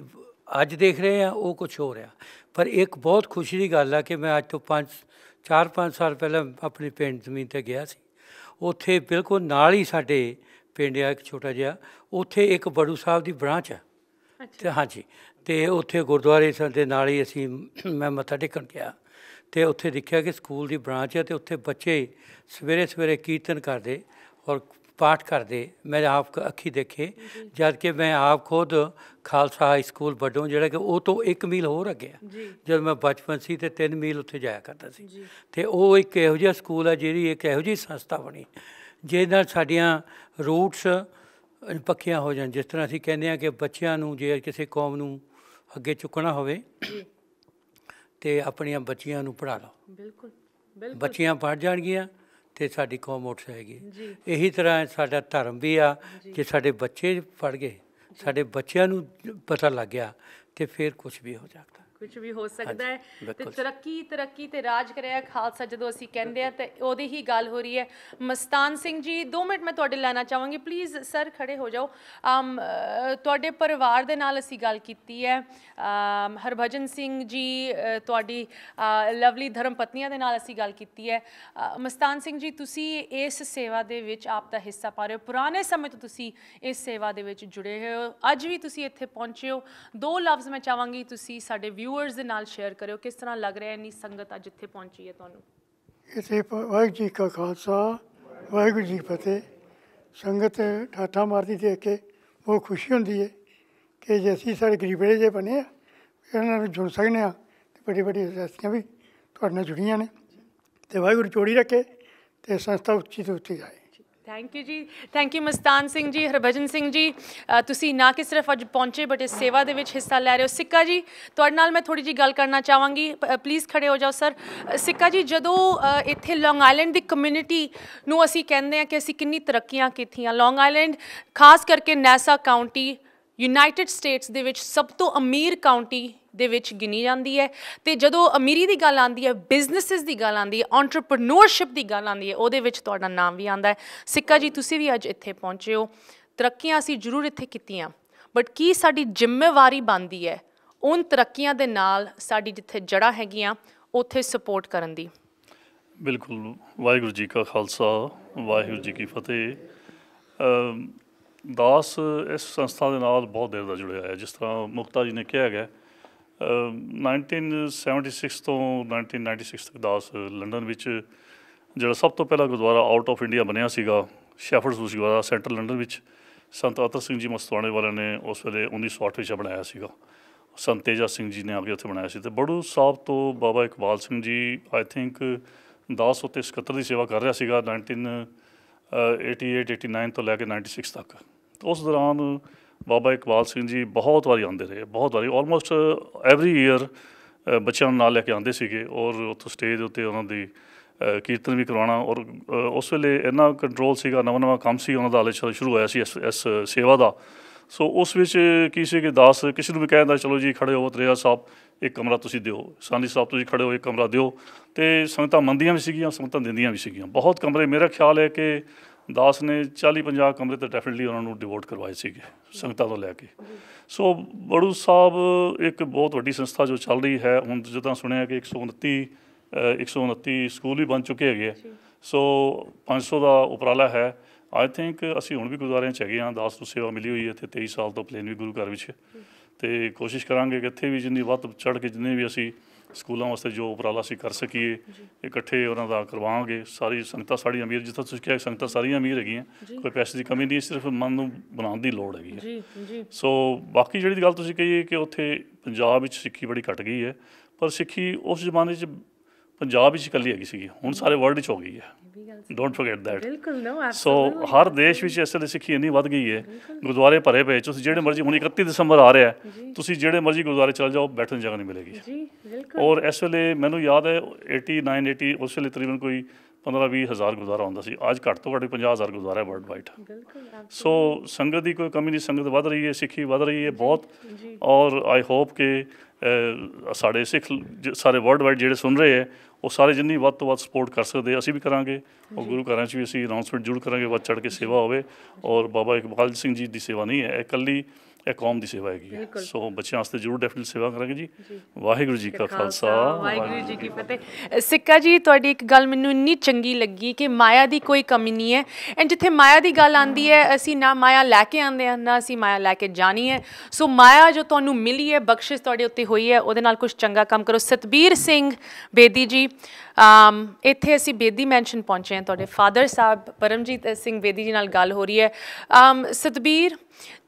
ਅੱਜ ਦੇਖ ਰਹੇ ਆ ਉਹ ਕੁਝ ਹੋ ਰਿਹਾ ਪਰ ਇੱਕ ਬਹੁਤ ਖੁਸ਼ੀ ਦੀ ਗੱਲ ਆ ਕਿ ਮੈਂ ਅੱਜ ਤੋਂ 5 4-5 ਸਾਲ ਪਹਿਲਾਂ ਆਪਣੀ ਪਿੰਡ ਜ਼ਮੀਨ ਤੇ ਗਿਆ ਸੀ ਉੱਥੇ ਬਿਲਕੁਲ ਨਾਲ ਹੀ ਸਾਡੇ ਪਿੰਡ ਆ ਇੱਕ ਛੋਟਾ ਜਿਹਾ ਉੱਥੇ ਇੱਕ ਬੜੂ ਸਾਹਿਬ ਦੀ ਬ੍ਰਾਂਚ ਆ ਤੇ ਹਾਂਜੀ ਤੇ ਉੱਥੇ ਗੁਰਦੁਆਰੇ ਦੇ ਨਾਲ ਹੀ ਅਸੀਂ ਮੈਂ ਮੱਥਾ ਟੇਕਣ ਗਿਆ ਤੇ ਉੱਥੇ ਦੇਖਿਆ ਕਿ ਸਕੂਲ ਦੀ ਬ੍ਰਾਂਚ ਹੈ ਤੇ ਉੱਥੇ ਬੱਚੇ ਸਵੇਰੇ ਸਵੇਰੇ ਕੀਰਤਨ ਕਰਦੇ ਔਰ ਪਾਠ ਕਰਦੇ ਮੈਂ ਆਪ ਅੱਖੀ ਦੇਖੇ ਜਦ ਕਿ ਮੈਂ ਆਪ ਖੁਦ ਖਾਲਸਾ ਹਾਈ ਸਕੂਲ ਵੱਡੋਂ ਜਿਹੜਾ ਕਿ ਉਹ ਤੋਂ 1 ਮੀਲ ਹੋਰ ਅੱਗੇ ਆ ਜਦ ਮੈਂ ਬਚਪਨ ਸੀ ਤੇ 3 ਮੀਲ ਉੱਥੇ ਜਾਇਆ ਕਰਦਾ ਸੀ ਤੇ ਉਹ ਇੱਕ ਇਹੋ ਜਿਹਾ ਸਕੂਲ ਆ ਜਿਹੜੀ ਇੱਕ ਇਹੋ ਜਿਹੀ ਸੰਸਥਾ ਬਣੀ ਜਿਹਦੇ ਨਾਲ ਸਾਡੀਆਂ ਰੂਟਸ ਪੱਕੀਆਂ ਹੋ ਜਾਣ ਜਿਸ ਤਰ੍ਹਾਂ ਅਸੀਂ ਕਹਿੰਦੇ ਆ ਕਿ ਬੱਚਿਆਂ ਨੂੰ ਜੇ ਕਿਸੇ ਕੌਮ ਨੂੰ ਅੱਗੇ ਚੁੱਕਣਾ ਹੋਵੇ ਤੇ ਆਪਣੀਆਂ ਬੱਚੀਆਂ ਨੂੰ ਪੜਾ ਲਓ ਬਿਲਕੁਲ ਬਿਲਕੁਲ ਬੱਚੀਆਂ ਪੜ ਜਾਣਗੀਆਂ ਤੇ ਸਾਡੀ ਕੌਮ ਉੱਠ ਜਾਏਗੀ ਇਹੀ ਤਰ੍ਹਾਂ ਸਾਡਾ ਧਰਮ ਵੀ ਆ ਕਿ ਸਾਡੇ ਬੱਚੇ ਪੜ ਗਏ ਸਾਡੇ ਬੱਚਿਆਂ ਨੂੰ ਪਤਾ ਲੱਗ ਗਿਆ ਤੇ ਫਿਰ ਕੁਝ ਵੀ ਹੋ ਜਾਣਾ ਕੁਝ ਵੀ ਹੋ ਸਕਦਾ ਹੈ ਤੇ ਤਰੱਕੀ ਤਰੱਕੀ ਤੇ ਰਾਜ ਕਰਿਆ ਖਾਲਸਾ ਜਦੋਂ ਅਸੀਂ ਕਹਿੰਦੇ ਆ ਤੇ ਉਹਦੀ ਹੀ ਗੱਲ ਹੋ ਰਹੀ ਹੈ ਮਸਤਾਨ ਸਿੰਘ ਜੀ 2 ਮਿੰਟ ਮੈਂ ਤੁਹਾਡੇ ਲੈਣਾ ਚਾਹਾਂਗੀ ਪਲੀਜ਼ ਸਰ ਖੜੇ ਹੋ ਜਾਓ ਤੁਹਾਡੇ ਪਰਿਵਾਰ ਦੇ ਨਾਲ ਅਸੀਂ ਗੱਲ ਕੀਤੀ ਹੈ ਹਰਭਜਨ ਸਿੰਘ ਜੀ ਤੁਹਾਡੀ ਲਵਲੀ ਧਰਮ ਪਤਨੀਆਂ ਦੇ ਨਾਲ ਅਸੀਂ ਗੱਲ ਕੀਤੀ ਹੈ ਮਸਤਾਨ ਸਿੰਘ ਜੀ ਤੁਸੀਂ ਇਸ ਸੇਵਾ ਦੇ ਵਿੱਚ ਆਪ ਦਾ ਹਿੱਸਾ ਪਾ ਰਹੇ ਹੋ ਪੁਰਾਣੇ ਸਮੇਂ ਤੋਂ ਤੁਸੀਂ ਇਸ ਸੇਵਾ ਦੇ ਵਿੱਚ ਜੁੜੇ ਹੋ ਅੱਜ ਵੀ ਤੁਸੀਂ ਇੱਥੇ ਪਹੁੰਚੇ ਹੋ ਦੋ ਲਫ਼ਜ਼ ਮੈਂ ਚਾਹਾਂਗੀ ਤੁਸੀਂ ਸਾਡੇ ਵਿਊ ਵਿਊਅਰਸ ਦੇ ਨਾਲ ਸ਼ੇਅਰ ਕਰਿਓ ਕਿਸ ਤਰ੍ਹਾਂ ਲੱਗ ਰਿਹਾ ਇੰਨੀ ਸੰਗਤ ਅੱਜ ਜਿੱਥੇ ਪਹੁੰਚੀ ਹੈ ਤੁਹਾਨੂੰ ਇਸੇ ਵਾਹਿਗੁਰੂ ਜੀ ਕਾ ਖਾਲਸਾ ਵਾਹਿਗੁਰੂ ਜੀ ਫਤਿਹ ਸੰਗਤ ਠਾਠਾ ਮਾਰਦੀ ਦੇਖ ਕੇ ਉਹ ਖੁਸ਼ੀ ਹੁੰਦੀ ਹੈ ਕਿ ਜੇ ਅਸੀਂ ਸਾਡੇ ਗਰੀਬੇ ਜੇ ਬਣੇ ਆ ਇਹਨਾਂ ਨਾਲ ਜੁੜ ਸਕਨੇ ਆ ਤੇ ਬੜੀ ਬੜੀ ਅਸਤੀਆਂ ਵੀ ਤੁਹਾਡੇ ਨਾਲ ਜੁੜੀਆਂ ਨੇ ਤੇ ਵਾਹਿਗੁਰੂ ਚੋੜੀ ਰੱਖੇ ਤੇ ਸੰਸਥਾ ਉੱਚੀ ਤੋਂ ਉੱਚੀ ਜਾਏ ਥੈਂਕ ਯੂ ਜੀ ਥੈਂਕ ਯੂ ਮਸਤਾਨ ਸਿੰਘ ਜੀ ਹਰਭਜਨ ਸਿੰਘ ਜੀ ਤੁਸੀਂ ਨਾ ਕਿ ਸਿਰਫ ਅੱਜ ਪਹੁੰਚੇ ਬਟ ਇਸ ਸੇਵਾ ਦੇ ਵਿੱਚ ਹਿੱਸਾ ਲੈ ਰਹੇ ਹੋ ਸਿੱਕਾ ਜੀ ਤੁਹਾਡੇ ਨਾਲ ਮੈਂ ਥੋੜੀ ਜੀ ਗੱਲ ਕਰਨਾ ਚਾਹਾਂਗੀ ਪਲੀਜ਼ ਖੜੇ ਹੋ ਜਾਓ ਸਰ ਸਿੱਕਾ ਜੀ ਜਦੋਂ ਇੱਥੇ ਲੌਂਗ ਆਈਲੈਂਡ ਦੀ ਕਮਿਊਨਿਟੀ ਨੂੰ ਅਸੀਂ ਕਹਿੰਦੇ ਆ ਕਿ ਅਸੀਂ ਕਿੰਨੀ ਤਰੱਕੀਆਂ ਕੀਤੀਆਂ ਲੌਂਗ ਆਈਲੈਂਡ ਖਾਸ ਕਰਕੇ ਨੈਸਾ ਕਾਉਂਟੀ ਯੂਨਾਈਟਿਡ ਸਟੇਟਸ ਦੇ ਵਿੱਚ ਸਭ ਤੋਂ ਅਮੀਰ ਕਾਉਂਟੀ ਦੇ ਵਿੱਚ ਗਿਣੀ ਜਾਂਦੀ ਹੈ ਤੇ ਜਦੋਂ ਅਮੀਰੀ ਦੀ ਗੱਲ ਆਉਂਦੀ ਹੈ ਬਿਜ਼ਨੈਸਸ ਦੀ ਗੱਲ ਆਉਂਦੀ ਹੈ ਐਂਟਰਪ੍ਰੈਨਿਓਰਸ਼ਿਪ ਦੀ ਗੱਲ ਆਉਂਦੀ ਹੈ ਉਹਦੇ ਵਿੱਚ ਤੁਹਾਡਾ ਨਾਮ ਵੀ ਆਉਂਦਾ ਹੈ ਸਿੱਕਾ ਜੀ ਤੁਸੀਂ ਵੀ ਅੱਜ ਇੱਥੇ ਪਹੁੰਚੇ ਹੋ ਤਰੱਕੀਆਂ ਅਸੀਂ ਜ਼ਰੂਰ ਇੱਥੇ ਕੀਤੀਆਂ ਬਟ ਕੀ ਸਾਡੀ ਜ਼ਿੰਮੇਵਾਰੀ ਬਣਦੀ ਹੈ ਉਹਨ ਤਰੱਕੀਆਂ ਦੇ ਨਾਲ ਸਾਡੀ ਜਿੱਥੇ ਜੜਾ ਹੈਗੀਆਂ ਉੱਥੇ ਸਪੋਰਟ ਕਰਨ ਦੀ ਬਿਲਕੁਲ ਵਾਹਿਗੁਰੂ ਜੀ ਕਾ ਖਾਲਸਾ ਵਾਹਿਗੁਰੂ ਜੀ ਕੀ ਫਤਿਹ ਦਾਸ ਇਸ ਸੰਸਥਾ ਦੇ ਨਾਲ ਬਹੁਤ ਦੇਰ ਦਾ ਜੁੜਿਆ ਹੈ ਜਿਸ ਤਰ੍ਹਾਂ ਮੁਕਤਾ ਜੀ ਨੇ ਕਿਹਾ ਹੈ 1976 ਤੋਂ 1996 ਤੱਕ ਦਾਸ ਲੰਡਨ ਵਿੱਚ ਜਿਹੜਾ ਸਭ ਤੋਂ ਪਹਿਲਾ ਗੁਰਦੁਆਰਾ ਆਊਟ ਆਫ ਇੰਡੀਆ ਬਣਿਆ ਸੀਗਾ ਸ਼ੈਫਰਡਸ ਗੁਰਦੁਆਰਾ ਸੈਂਟਰ ਲੰਡਨ ਵਿੱਚ ਸੰਤ ਅਤਰ ਸਿੰਘ ਜੀ ਮਸਤਾਣੇ ਵਾਲਿਆਂ ਨੇ ਉਸ ਵੇਲੇ 1908 ਵਿੱਚ ਬਣਾਇਆ ਸੀਗਾ ਸੰਤ ਤੇਜਾ ਸਿੰਘ ਜੀ ਨੇ ਆ ਕੇ ਉੱਥੇ ਬਣਾਇਆ ਸੀ ਤੇ ਬੜੂ ਸਾਹਿਬ ਤੋਂ ਬਾਬਾ ਇਕਬਾਲ ਸਿੰਘ ਜੀ ਆਈ ਥਿੰਕ ਦਾਸ ਉਤੇ 71 ਦੀ ਸੇਵਾ ਕਰ ਰਿਹਾ ਸੀਗਾ 19 88 89 ਤੋਂ ਲੈ ਕੇ 96 ਤੱਕ ਉਸ ਦੌਰਾਨ ਬਾਬਾ ਇਕਬਾਲ ਸਿੰਘ ਜੀ ਬਹੁਤ ਵਾਰੀ ਆਉਂਦੇ ਰਹੇ ਬਹੁਤ ਵਾਰੀ ਆਲਮੋਸਟ ਐਵਰੀ ਈਅਰ ਬੱਚਿਆਂ ਨੂੰ ਨਾਲ ਲੈ ਕੇ ਆਉਂਦੇ ਸੀਗੇ ਔਰ ਉੱਥੇ ਸਟੇਜ ਉੱਤੇ ਉਹਨਾਂ ਦੀ ਕੀਰਤਨ ਵੀ ਕਰਵਾਉਣਾ ਔਰ ਉਸ ਵੇਲੇ ਇੰਨਾ ਕੰਟਰੋਲ ਸੀਗਾ ਨਵਾਂ ਨਵਾਂ ਕੰਮ ਸੀ ਉਹਨਾਂ ਦਾ ਹਾਲੇ ਸ਼ੁਰੂ ਹੋਇਆ ਸੀ ਇਸ ਸੇਵਾ ਦਾ ਸੋ ਉਸ ਵਿੱਚ ਕਿਸੇ ਕੇ ਕਿ ਦਾਸ ਕਿਸੇ ਨੂੰ ਵੀ ਕਹਿੰਦਾ ਚਲੋ ਜੀ ਖੜੇ ਹੋ ਤਰੇਆ ਸਾਹਿਬ ਇੱਕ ਕਮਰਾ ਤੁਸੀਂ ਦਿਓ ਸਾਨੀ ਸਾਹਿਬ ਤੁਸੀਂ ਖੜੇ ਹੋ ਇੱਕ ਕਮਰਾ ਦਿਓ ਤੇ ਸੰਗਤਾਂ ਮੰਦੀਆਂ ਵੀ ਸੀਗੀਆਂ ਸੰਗਤਾਂ ਦਿੰਦੀਆਂ ਵੀ ਸੀਗੀਆਂ ਬਹੁਤ ਕਮਰੇ ਮੇਰਾ ਖਿਆਲ ਹੈ ਕਿ ਦਾਸ ਨੇ 40-50 ਕਮਰੇ ਤਾਂ ਡੈਫੀਨਿਟਲੀ ਉਹਨਾਂ ਨੂੰ ਡਿਵੋਟ ਕਰਵਾਏ ਸੀਗੇ ਸੰਗਤਾਂ ਤੋਂ ਲੈ ਕੇ ਸੋ ਬੜੂ ਸਾਹਿਬ ਇੱਕ ਬਹੁਤ ਵੱਡੀ ਸੰਸਥਾ ਜੋ ਚੱਲ ਰਹੀ ਹੈ ਹੁਣ ਜਦੋਂ ਸੁਣਿਆ ਕਿ 129 129 ਸਕੂਲ ਵੀ ਬਣ ਚੁੱਕੇ ਹੈਗੇ ਸੋ 500 ਦਾ ਉਪਰਾਲਾ ਹੈ ਆਈ ਥਿੰਕ ਅਸੀਂ ਹੁਣ ਵੀ ਗੁਜ਼ਾਰਿਆਂ ਚ ਹੈਗੇ ਆ ਦਾਸ ਤੋਂ ਸੇਵਾ ਮਿਲੀ ਹੋਈ ਹੈ ਤੇ 23 ਸਾਲ ਤੋਂ ਪਲੇਨ ਵੀ ਗੁਰੂ ਘਰ ਵਿੱਚ ਤੇ ਕੋਸ਼ਿਸ਼ ਕਰਾਂਗੇ ਕਿ ਇੱਥੇ ਵੀ ਜਿੰਨੀ ਵੱਧ ਚੜ ਕੇ ਜਿੰਨੇ ਵੀ ਅਸੀਂ ਸਕੂਲਾਂ ਵਾਸਤੇ ਜੋ ਉਪਰਾਲਾ ਸੀ ਕਰ ਸਕੀਏ ਇਕੱਠੇ ਉਹਨਾਂ ਦਾ ਕਰਵਾਵਾਂਗੇ ਸਾਰੀ ਸੰਗਤਾਂ ਸਾਰੀ ਅਮੀਰ ਜਿੱਥੇ ਤੁਸੀਂ ਕਿਹਾ ਸੰਗਤਾਂ ਸਾਰੀਆਂ ਅਮੀਰ ਹੈਗੀਆਂ ਕੋਈ ਪੈਸੇ ਦੀ ਕਮੀ ਨਹੀਂ ਸਿਰਫ ਮਨ ਨੂੰ ਬਣਾਉਣ ਦੀ ਲੋੜ ਹੈਗੀ ਹੈ ਜੀ ਸੋ ਬਾਕੀ ਜਿਹੜੀ ਗੱਲ ਤੁਸੀਂ ਕਹੀਏ ਕਿ ਉੱਥੇ ਪੰਜਾਬ ਵਿੱਚ ਸਿੱਖੀ ਬੜੀ ਘਟ ਗਈ ਹੈ ਪਰ ਸਿੱਖੀ ਉਸ ਜ਼ਮਾਨੇ 'ਚ ਪੰਜਾਬ ਵਿੱਚ ਇਕੱਲੀ ਹੈਗੀ ਸੀਗੀ ਹੁਣ ਸਾਰੇ ਵਰਲਡ ਵਿੱਚ ਹੋ ਗਈ ਹੈ ਡੋਨਟ ਫੋਰਗੇਟ ਥੈਟ ਬਿਲਕੁਲ ਨੋ ਸੋ ਹਰ ਦੇਸ਼ ਵਿੱਚ ਇਸ ਤਰ੍ਹਾਂ ਸਿੱਖੀ ਇੰਨੀ ਵੱਧ ਗਈ ਹੈ ਗੁਰਦੁਆਰੇ ਭਰੇ ਪਏ ਤੁਸੀਂ ਜਿਹੜੇ ਮਰਜ਼ੀ ਹੁਣ 31 ਦਸੰਬਰ ਆ ਰਿਹਾ ਤੁਸੀਂ ਜਿਹੜੇ ਮਰਜ਼ੀ ਗੁਰਦੁਆਰੇ ਚਲ ਜਾਓ ਬੈਠਣ ਦੀ ਜਗ੍ਹਾ ਨਹੀਂ ਮਿਲੇਗੀ ਜੀ ਬਿਲਕੁਲ ਔਰ ਇਸ ਵੇਲੇ ਮੈਨੂੰ ਯਾਦ ਹੈ 89 80 ਉਸ ਵੇਲੇ ਤਕਰੀਬਨ ਕੋਈ 15-20 ਹਜ਼ਾਰ ਗੁਰਦੁਆਰਾ ਹੁੰਦਾ ਸੀ ਅੱਜ ਘੱਟ ਤੋਂ ਘੱਟ 50 ਹਜ਼ਾਰ ਗੁਰਦੁਆਰਾ ਹੈ ਵਰਲਡ ਵਾਈਡ ਸੋ ਸੰਗਤ ਦੀ ਕੋਈ ਕਮੀ ਨਹੀਂ ਸੰਗਤ ਵਧ ਰਹੀ ਹੈ ਸਿੱਖੀ ਵਧ ਰਹੀ ਹੈ ਬਹੁਤ ਔਰ ਆਈ ਹੋਪ ਕਿ ਸਾਡੇ ਸਿੱਖ ਸਾਰੇ ਵਰਲਡ ਵਾਈਡ ਜਿਹੜੇ ਸੁਣ ਰਹੇ ਹੈ ਉਹ ਸਾਰੇ ਜਿੰਨੀ ਵੱਧ ਤੋਂ ਵੱਧ ਸਪੋਰਟ ਕਰ ਸਕਦੇ ਅਸੀਂ ਵੀ ਕਰਾਂਗੇ ਔਰ ਗੁਰੂ ਘਰਾਂ 'ਚ ਵੀ ਅਸੀਂ ਅਨਾਉਂਸਮੈਂਟ ਜੁੜ ਕਰਾਂਗੇ ਵੱਧ ਚੜ ਕੇ ਸੇਵਾ ਹੋਵੇ ਔਰ ਬਾਬਾ ਇਕਬਾਲ ਸਿੰਘ ਜੀ ਦੀ ਸੇਵਾ ਨਹੀਂ ਹੈ ਇਕੱਲੀ ਇਹ ਕੌਮ ਦੀ ਸੇਵਾ ਹੈਗੀ ਸੋ ਬੱਚਿਆਂ ਵਾਸਤੇ ਜ਼ਰੂਰ ਡੈਫੀਨਿਟ ਸੇਵਾ ਕਰਾਂਗੇ ਜੀ ਵਾਹਿਗੁਰੂ ਜੀ ਕਾ ਖਾਲਸਾ ਵਾਹਿਗੁਰੂ ਜੀ ਕੀ ਫਤਿਹ ਸਿੱਕਾ ਜੀ ਤੁਹਾਡੀ ਇੱਕ ਗੱਲ ਮੈਨੂੰ ਇੰਨੀ ਚੰਗੀ ਲੱਗੀ ਕਿ ਮਾਇਆ ਦੀ ਕੋਈ ਕਮੀ ਨਹੀਂ ਹੈ ਐਂ ਜਿੱਥੇ ਮਾਇਆ ਦੀ ਗੱਲ ਆਂਦੀ ਹੈ ਅਸੀਂ ਨਾ ਮਾਇਆ ਲੈ ਕੇ ਆਂਦੇ ਆ ਨਾ ਅਸੀਂ ਮਾਇਆ ਲੈ ਕੇ ਜਾਣੀ ਹੈ ਸੋ ਮਾਇਆ ਜੋ ਤੁਹਾਨੂੰ ਮਿਲੀ ਹੈ ਬਖਸ਼ਿਸ਼ ਤੁਹਾਡੇ ਉੱਤੇ ਹੋਈ ਹੈ ਉਹਦੇ ਨਾਲ ਕੁਝ ਚੰਗਾ ਕੰਮ ਕਰੋ ਸਤਬੀਰ ਸਿੰਘ ਬੇਦੀ ਜੀ ਅਮ um, ਇੱਥੇ ਅਸੀਂ ਬੇਦੀ ਮੈਂਸ਼ਨ ਪਹੁੰਚੇ ਹਾਂ ਤੁਹਾਡੇ ਫਾਦਰ ਸਾਹਿਬ ਪਰਮਜੀਤ ਸਿੰਘ ਬੇਦੀ ਜੀ ਨਾਲ ਗੱਲ ਹੋ ਰਹੀ ਹੈ ਅਮ um, ਸਤਬੀਰ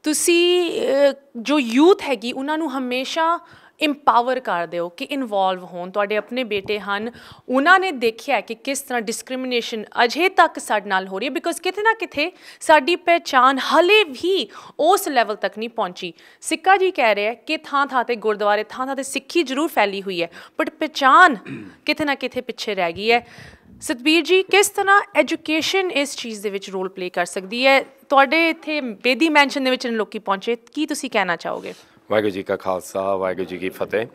ਤੁਸੀਂ ਜੋ ਯੂਥ ਹੈਗੀ ਉਹਨਾਂ ਨੂੰ ਹਮੇਸ਼ਾ ਇੰਪਾਵਰ ਕਰਦੇ ਹੋ ਕਿ ਇਨਵੋਲਵ ਹੋਣ ਤੁਹਾਡੇ ਆਪਣੇ ਬੇਟੇ ਹਨ ਉਹਨਾਂ ਨੇ ਦੇਖਿਆ ਕਿ ਕਿਸ ਤਰ੍ਹਾਂ ਡਿਸਕ੍ਰਿਮੀਨੇਸ਼ਨ ਅਜੇ ਤੱਕ ਸਾਡੇ ਨਾਲ ਹੋ ਰਹੀ ਹੈ ਬਿਕੋਜ਼ ਕਿਤੇ ਨਾ ਕਿਤੇ ਸਾਡੀ ਪਹਿਚਾਨ ਹਲੇ ਵੀ ਉਸ ਲੈਵਲ ਤੱਕ ਨਹੀਂ ਪਹੁੰਚੀ ਸਿੱਕਾ ਜੀ ਕਹਿ ਰਿਹਾ ਕਿ ਥਾਂ ਥਾਂ ਤੇ ਗੁਰਦੁਆਰੇ ਥਾਂ ਥਾਂ ਤੇ ਸਿੱਖੀ ਜ਼ਰੂਰ ਫੈਲੀ ਹੋਈ ਹੈ ਬਟ ਪਹਿਚਾਨ ਕਿਤੇ ਨਾ ਕਿਤੇ ਪਿੱਛੇ ਰਹਿ ਗਈ ਹੈ ਸਤਬੀਰ ਜੀ ਕਿਸ ਤਰ੍ਹਾਂ ਐਜੂਕੇਸ਼ਨ ਇਸ ਚੀਜ਼ ਦੇ ਵਿੱਚ ਰੋਲ ਪਲੇ ਕਰ ਸਕਦੀ ਹੈ ਤੁਹਾਡੇ ਇੱਥੇ ਬੇਦੀ ਮੈਂਸ਼ਨ ਦੇ ਵਿੱਚ ਲੋਕੀ ਪਹੁੰਚੇ ਕੀ ਤੁਸੀਂ ਕਹਿਣਾ ਚਾਹੋਗੇ ਵਾਹਿਗੁਰੂ ਜੀ ਕਾ ਖਾਲਸਾ ਵਾਹਿਗੁਰੂ ਜੀ ਕੀ ਫਤਿਹ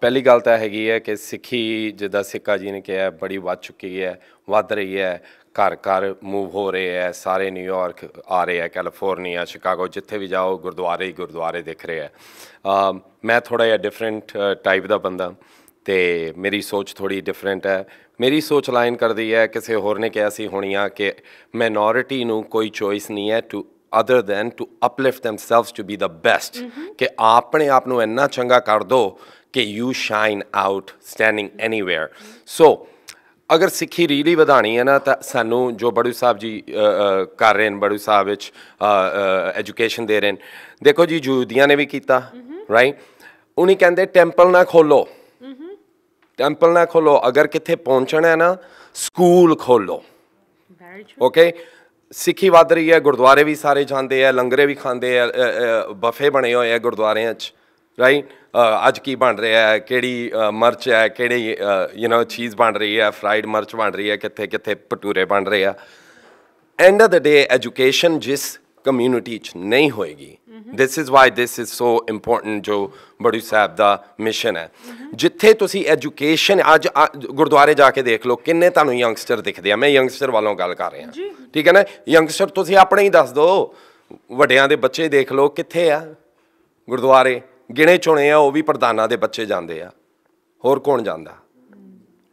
ਪਹਿਲੀ ਗੱਲ ਤਾਂ ਹੈਗੀ ਹੈ ਕਿ ਸਿੱਖੀ ਜਿੱਦਾਂ ਸਿੱਕਾ ਜੀ ਨੇ ਕਿਹਾ ਬੜੀ ਵੱਧ ਚੁੱਕੀ ਹੈ ਵੱਧ ਰਹੀ ਹੈ ਘਰ ਘਰ ਮੂਵ ਹੋ ਰਹੇ ਹੈ ਸਾਰੇ ਨਿਊਯਾਰਕ ਆ ਰਹੇ ਹੈ ਕੈਲੀਫੋਰਨੀਆ ਸ਼ਿਕਾਗੋ ਜਿੱਥੇ ਵੀ ਜਾਓ ਗੁਰਦੁਆਰੇ ਹੀ ਗੁਰਦੁਆਰੇ ਦਿਖ ਰਹੇ ਹੈ ਮੈਂ ਥੋੜਾ ਜਿਹਾ ਡਿਫਰੈਂਟ ਟਾਈਪ ਦਾ ਬੰਦਾ ਤੇ ਮੇਰੀ ਸੋਚ ਥੋੜੀ ਡਿਫਰੈਂਟ ਹੈ ਮੇਰੀ ਸੋਚ ਲਾਈਨ ਕਰਦੀ ਹੈ ਕਿਸੇ ਹੋਰ ਨੇ ਕਿਹਾ ਸੀ ਹੋਣੀਆਂ ਕਿ ਮਾਈਨੋਰਿਟੀ ਨੂੰ ਕੋਈ ਚੋਇਸ ਨਹੀਂ ਹੈ to other than to uplift themselves to be the best ਕਿ ਆਪਣੇ ਆਪ ਨੂੰ ਇੰਨਾ ਚੰਗਾ ਕਰ ਦੋ ਕਿ you shine outstanding anywhere so ਅਗਰ ਸਿੱਖੀ ਰੀਲੀ ਵਧਾਣੀ ਹੈ ਨਾ ਤਾਂ ਸਾਨੂੰ ਜੋ ਬੜੂ ਸਾਹਿਬ ਜੀ ਕਰ ਰਹੇ ਨੇ ਬੜੂ ਸਾਹਿਬ ਵਿੱਚ ਐਜੂਕੇਸ਼ਨ ਦੇ ਰਹੇ ਨੇ ਦੇਖੋ ਜੀ ਯਹੂਦੀਆਂ ਨੇ ਵੀ ਕੀਤਾ ਰਾਈਟ ਉਹਨੇ ਕਹਿੰਦੇ ਟੈਂਪਲ ਨਾ ਖੋਲੋ ਟੈਂਪਲ ਨਾ ਖੋਲੋ ਅਗਰ ਕਿੱਥੇ ਪਹੁੰਚਣਾ ਹੈ ਨਾ ਸਕੂਲ ਖੋਲੋ ਓਕੇ ਸਿੱਖੀ ਵੱਧ ਰਹੀ ਹੈ ਗੁਰਦੁਆਰੇ ਵੀ ਸਾਰੇ ਜਾਂਦੇ ਆ ਲੰਗਰੇ ਵੀ ਖਾਂਦੇ ਆ ਬਫੇ ਬਣੇ ਹੋਏ ਆ ਗੁਰਦੁਆਰਿਆਂ 'ਚ ਰਾਈਟ ਅੱਜ ਕੀ ਬਣ ਰਿਹਾ ਹੈ ਕਿਹੜੀ ਮਰਚ ਹੈ ਕਿਹੜੀ ਯੂ نو ਚੀਜ਼ ਬਣ ਰਹੀ ਹੈ ਫਰਾਈਡ ਮਰਚ ਬਣ ਰਹੀ ਹੈ ਕਿੱਥੇ ਕਿੱਥੇ ਪਟੂਰੇ ਬਣ ਰਹੇ ਆ end of the day education ਜਿਸ ਕਮਿਊਨਿਟੀ 'ਚ ਨਹੀਂ ਹੋਏਗੀ this is why this is so important ਜੋ ਬੜੂ ਸਾਹਿਬ ਦਾ ਮਿਸ਼ਨ ਹੈ mm-hmm. ਜਿੱਥੇ ਤੁਸੀਂ ਐਜੂਕੇਸ਼ਨ ਅੱਜ ਗੁਰਦੁਆਰੇ ਜਾ ਕੇ ਦੇਖ ਲਓ ਕਿੰਨੇ ਤੁਹਾਨੂੰ ਯੰਗਸਟਰ ਦਿਖਦੇ ਆ ਮੈਂ ਯੰਗਸਟਰ ਵਾਲੋਂ ਗੱਲ ਕਰ ਰਿਹਾ ਠੀਕ ਹੈ ਨਾ ਯੰਗਸਟਰ ਤੁਸੀਂ ਆਪਣੇ ਹੀ ਦੱਸ ਦਿਓ ਵੱਡਿਆਂ ਦੇ ਬੱਚੇ ਦੇਖ ਲਓ ਕਿੱਥੇ ਆ ਗੁਰਦੁਆਰੇ ਗਿਣੇ ਚੁਣੇ ਆ ਉਹ ਵੀ ਪ੍ਰਧਾਨਾਂ ਦੇ ਬੱਚੇ ਜਾਂਦੇ ਆ ਹੋਰ ਕੌਣ ਜਾਂਦਾ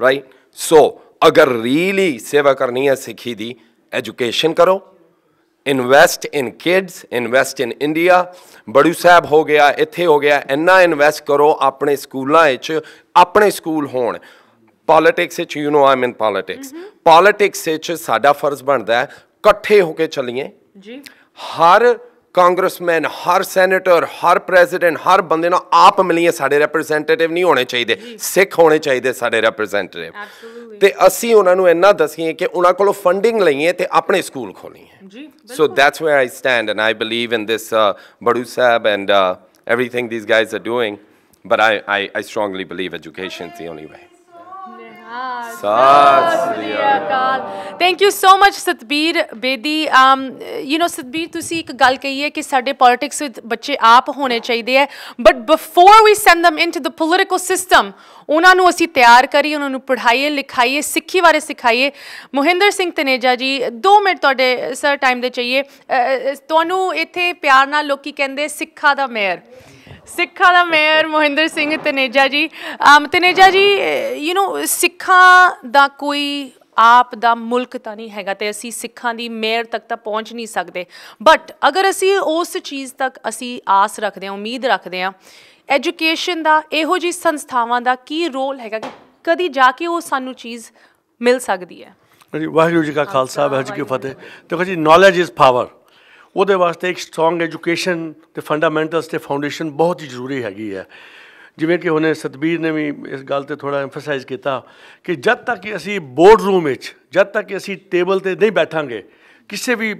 ਰਾਈਟ mm-hmm. ਸੋ ਅਗਰ ਰੀਲੀ ਸੇਵਾ ਕਰਨੀ ਹੈ ਸਿੱਖੀ ਦੀ ਐਜੂਕੇਸ਼ਨ ਕਰੋ invest in kids invest in India Baru Sahib ਹੋ ਗਿਆ ਇੱਥੇ ਹੋ ਗਿਆ ਇੰਨਾ ਇਨਵੈਸਟ ਕਰੋ ਆਪਣੇ ਸਕੂਲਾਂ ਵਿੱਚ ਆਪਣੇ ਸਕੂਲ ਹੋਣ ਪੋਲਿਟਿਕਸ ਵਿੱਚ you know um in politics politics ਵਿੱਚ ਸਾਡਾ ਫਰਜ਼ ਬਣਦਾ ਹੈ ਇਕੱਠੇ ਹੋ ਕੇ ਚੱਲੀਏ ਜੀ ਹਰ ਕਾਂਗਰਸਮੈਨ ਹਰ ਸੈਨੇਟਰ ਹਰ ਪ੍ਰੈਜ਼ੀਡੈਂਟ ਹਰ ਬੰਦੇ ਨਾਲ ਆਪ ਮਿਲੀਏ ਸਾਡੇ ਰਿਪਰੈਜ਼ੈਂਟੇਟਿਵ ਨਹੀਂ ਹੋਣੇ ਚਾਹੀਦੇ ਸਿੱਖ ਹੋਣੇ ਚਾਹੀਦੇ ਸਾਡੇ ਰਿਪਰੈਜ਼ੈਂਟੇਟਿਵ ਤੇ ਅਸੀਂ ਉਹਨਾਂ ਨੂੰ ਇੰਨਾ ਦਸੀਏ ਕਿ ਉਹਨਾਂ ਕੋਲੋਂ ਫੰਡਿੰਗ ਲਈਏ ਤੇ ਆਪਣੇ ਸਕੂਲ ਖੋਲੀਏ so that's where I stand and I believe in this Baru Sahib and everything these guys are doing but I, I, I strongly believe education is only way ਸਤਿ ਸ੍ਰੀ ਅਕਾਲ thank you so much Satbir Bedi um you know Satbir ਤੁਸੀਂ ਇੱਕ ਗੱਲ ਕਹੀ ਹੈ ਕਿ ਸਾਡੇ ਪੋਲਿਟਿਕਸ ਵਿੱਚ ਬੱਚੇ ਆਪ ਹੋਣੇ ਚਾਹੀਦੇ ਹੈ but before we send them into the political system ਉਹਨਾਂ ਨੂੰ ਅਸੀਂ ਤਿਆਰ ਕਰੀ ਉਹਨਾਂ ਨੂੰ ਪੜ੍ਹਾਈਏ ਲਿਖਾਈਏ ਸਿੱਖੀ ਬਾਰੇ ਸਿਖਾਈਏ ਮੋਹਿੰਦਰ ਸਿੰਘ ਤਨੇਜਾ ਜੀ 2 ਮਿੰਟ ਤੁਹਾਡੇ ਸਰ ਟਾਈਮ ਦੇ ਚਾਹੀਏ ਤੁਹਾਨੂੰ ਇੱਥੇ ਪਿਆਰ ਨਾਲ ਲੋਕੀ ਕਹਿੰਦੇ ਸਿੱਖਾ ਦਾ ਮੇਅਰ ਸਿੱਖਾਂ ਦਾ ਮੇਅਰ ਮੋਹਿੰਦਰ ਸਿੰਘ ਤਨੇਜਾ ਜੀ ਆਮ ਤਨੇਜਾ ਜੀ ਯੂ نو ਸਿੱਖਾਂ ਦਾ ਕੋਈ ਆਪ ਦਾ ਮੁਲਕ ਤਾਂ ਨਹੀਂ ਹੈਗਾ ਤੇ ਅਸੀਂ ਸਿੱਖਾਂ ਦੀ ਮੇਅਰ ਤੱਕ ਤਾਂ ਪਹੁੰਚ ਨਹੀਂ ਸਕਦੇ ਬਟ ਅਗਰ ਅਸੀਂ ਉਸ ਚੀਜ਼ ਤੱਕ ਅਸੀਂ ਆਸ ਰੱਖਦੇ ਹਾਂ ਉਮੀਦ ਰੱਖਦੇ ਹਾਂ ਐਜੂਕੇਸ਼ਨ ਦਾ ਇਹੋ ਜੀ ਸੰਸਥਾਵਾਂ ਦਾ ਕੀ ਰੋਲ ਹੈਗਾ ਕਿ ਕਦੀ ਜਾ ਕੇ ਉਹ ਸਾਨੂੰ ਚੀਜ਼ ਮਿਲ ਸਕਦੀ ਹੈ ਜੀ ਵਾਹਿਗੁਰੂ ਜੀ ਕਾ ਖਾਲਸਾ ਵਾਹਿਗੁਰੂ ਜੀ ਕੀ ਫਤਿਹ ਦੇਖੋ ਜੀ ਨੌਲੇਜ ਇਜ਼ ਪਾਵਰ ਉਹਦੇ ਵਾਸਤੇ ਇੱਕ ਸਟਰੋਂਗ ਐਜੂਕੇਸ਼ਨ ਤੇ ਫੰਡਾਮੈਂਟਲਸ ਤੇ ਫਾਊਂਡੇਸ਼ਨ ਬਹੁਤ ਹੀ ਜ਼ਰੂਰੀ ਹੈਗੀ ਹੈ ਜਿਵੇਂ ਕਿ ਹੁਣੇ ਸਤਬੀਰ ਨੇ ਵੀ ਇਸ ਗੱਲ ਤੇ ਥੋੜਾ ਐਮਫਸਾਈਜ਼ ਕੀਤਾ ਕਿ ਜਦ ਤੱਕ ਅਸੀਂ ਬੋਰਡ ਰੂਮ ਵਿੱਚ ਜਦ ਤੱਕ ਅਸੀਂ ਟੇਬਲ ਤੇ ਨਹੀਂ ਬੈਠਾਂਗੇ ਕਿਸੇ ਵੀ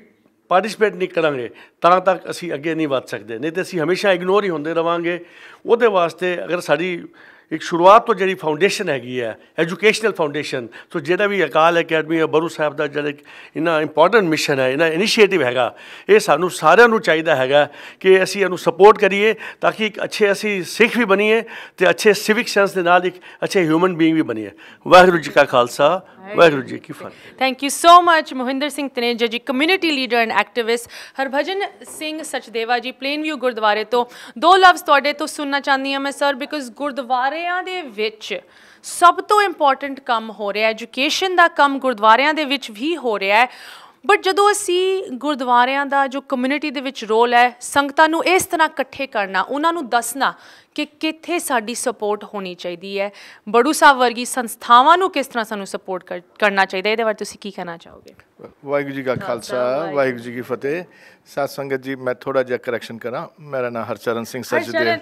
ਪਾਰਟਿਸਪੇਟ ਨਹੀਂ ਕਰਾਂਗੇ ਤਾਂ ਤੱਕ ਅਸੀਂ ਅੱਗੇ ਨਹੀਂ ਵਧ ਸਕਦੇ ਨਹੀਂ ਤੇ ਅਸੀਂ ਹਮੇਸ਼ਾ ਇਗਨੋਰ ਹੀ ਹੁੰਦੇ ਰਵਾਂਗੇ ਉਹਦੇ ਵਾਸਤੇ ਅਗਰ ਸਾਡੀ ਇੱਕ ਸ਼ੁਰੂਆਤ ਤੋਂ ਜਿਹੜੀ ਫਾਊਂਡੇਸ਼ਨ ਹੈਗੀ ਹੈ ਐਜੂਕੇਸ਼ਨਲ ਫਾਊਂਡੇਸ਼ਨ ਸੋ ਜਿਹੜਾ ਵੀ ਅਕਾਲ ਅਕੈਡਮੀ ਬਰੂ ਸਾਹਿਬ ਦਾ ਜਿਹੜਾ ਇਨਾ ਇੰਪੋਰਟੈਂਟ ਮਿਸ਼ਨ ਹੈ ਇਨਾ ਇਨੀਸ਼ੀਏਟਿਵ ਹੈਗਾ ਇਹ ਸਾਨੂੰ ਸਾਰਿਆਂ ਨੂੰ ਚਾਹੀਦਾ ਹੈਗਾ ਕਿ ਅਸੀਂ ਇਹਨੂੰ ਸਪੋਰਟ ਕਰੀਏ ਤਾਂ ਕਿ ਇੱਕ ਅੱਛੇ ਅਸੀਂ ਸਿੱਖ ਵੀ ਬਣੀਏ ਤੇ ਅੱਛੇ ਸਿਵਿਕ ਸੈਂਸ ਦੇ ਨਾਲ ਇੱਕ ਅੱਛੇ ਹਿਊਮਨ ਬੀਇੰਗ ਵੀ ਬਣੀਏ ਵਾਹਿਗੁਰੂ ਜੀ ਕਾ ਖਾਲਸਾ ਵਾਹਿਗੁਰੂ ਜੀ ਕੀ ਫਤਿਹ thank you so much Mohinder Singh Taneja ji community leader and activist Harbhajan Singh Sachdeva ji plain view ਗੁਰਦੁਆਰੇ ਤੋਂ ਦੋ ਲਵਸ ਤੁਹਾਡੇ ਤੋਂ ਸੁਣਨਾ ਚਾਹੁੰਦੀ ਹਾਂ ਮੈਂ ਸਰ ਬਿਕੋਜ਼ ਗੁਰਦੁਆਰਿਆਂ ਦੇ ਵਿੱਚ ਸਭ ਤੋਂ ਇੰਪੋਰਟੈਂਟ ਕੰਮ ਹੋ ਰਿਹਾ ਐਜੂਕੇਸ਼ਨ ਦਾ ਕੰਮ ਗੁਰਦੁਆਰਿਆਂ ਦੇ ਵਿੱਚ ਵੀ ਹੋ ਰਿਹਾ ਹੈ ਬਟ ਜਦੋਂ ਅਸੀਂ ਗੁਰਦੁਆਰਿਆਂ ਦਾ ਜੋ ਕਮਿਊਨਿਟੀ ਦੇ ਵਿੱਚ ਰੋਲ ਹੈ ਸੰਗਤਾਂ ਨੂੰ ਇਸ ਤਰ੍ਹਾਂ ਇਕੱਠੇ ਕਰਨਾ ਉਹਨਾਂ ਨੂੰ ਦੱਸਣਾ ਕਿ ਕਿੱਥੇ ਸਾਡੀ ਸਪੋਰਟ ਹੋਣੀ ਚਾਹੀਦੀ ਹੈ ਬੜੂ ਸਾਹਿਬ ਵਰਗੀ ਸੰਸਥਾਵਾਂ ਨੂੰ ਕਿਸ ਤਰ੍ਹਾਂ ਸਾਨੂੰ ਸਪੋਰਟ ਕਰਨਾ ਚਾਹੀਦਾ ਇਹਦੇ ਬਾਰੇ ਤੁਸੀਂ ਕੀ ਕਹਿਣਾ ਚਾਹੋਗੇ ਵਾਹਿਗੁਰੂ ਜੀ ਕਾ ਖਾਲਸਾ ਵਾਹਿਗੁਰੂ ਜੀ ਕੀ ਫਤਿਹ ਸਾਧ ਸੰਗਤ ਜੀ ਮੈਂ ਥੋੜਾ ਜਿਹਾ ਕਰੈਕਸ਼ਨ ਕਰਾਂ ਮੇਰਾ ਨਾਮ ਹਰਚਰਨ ਸਿੰਘ ਸਜਦੇ ਹੈ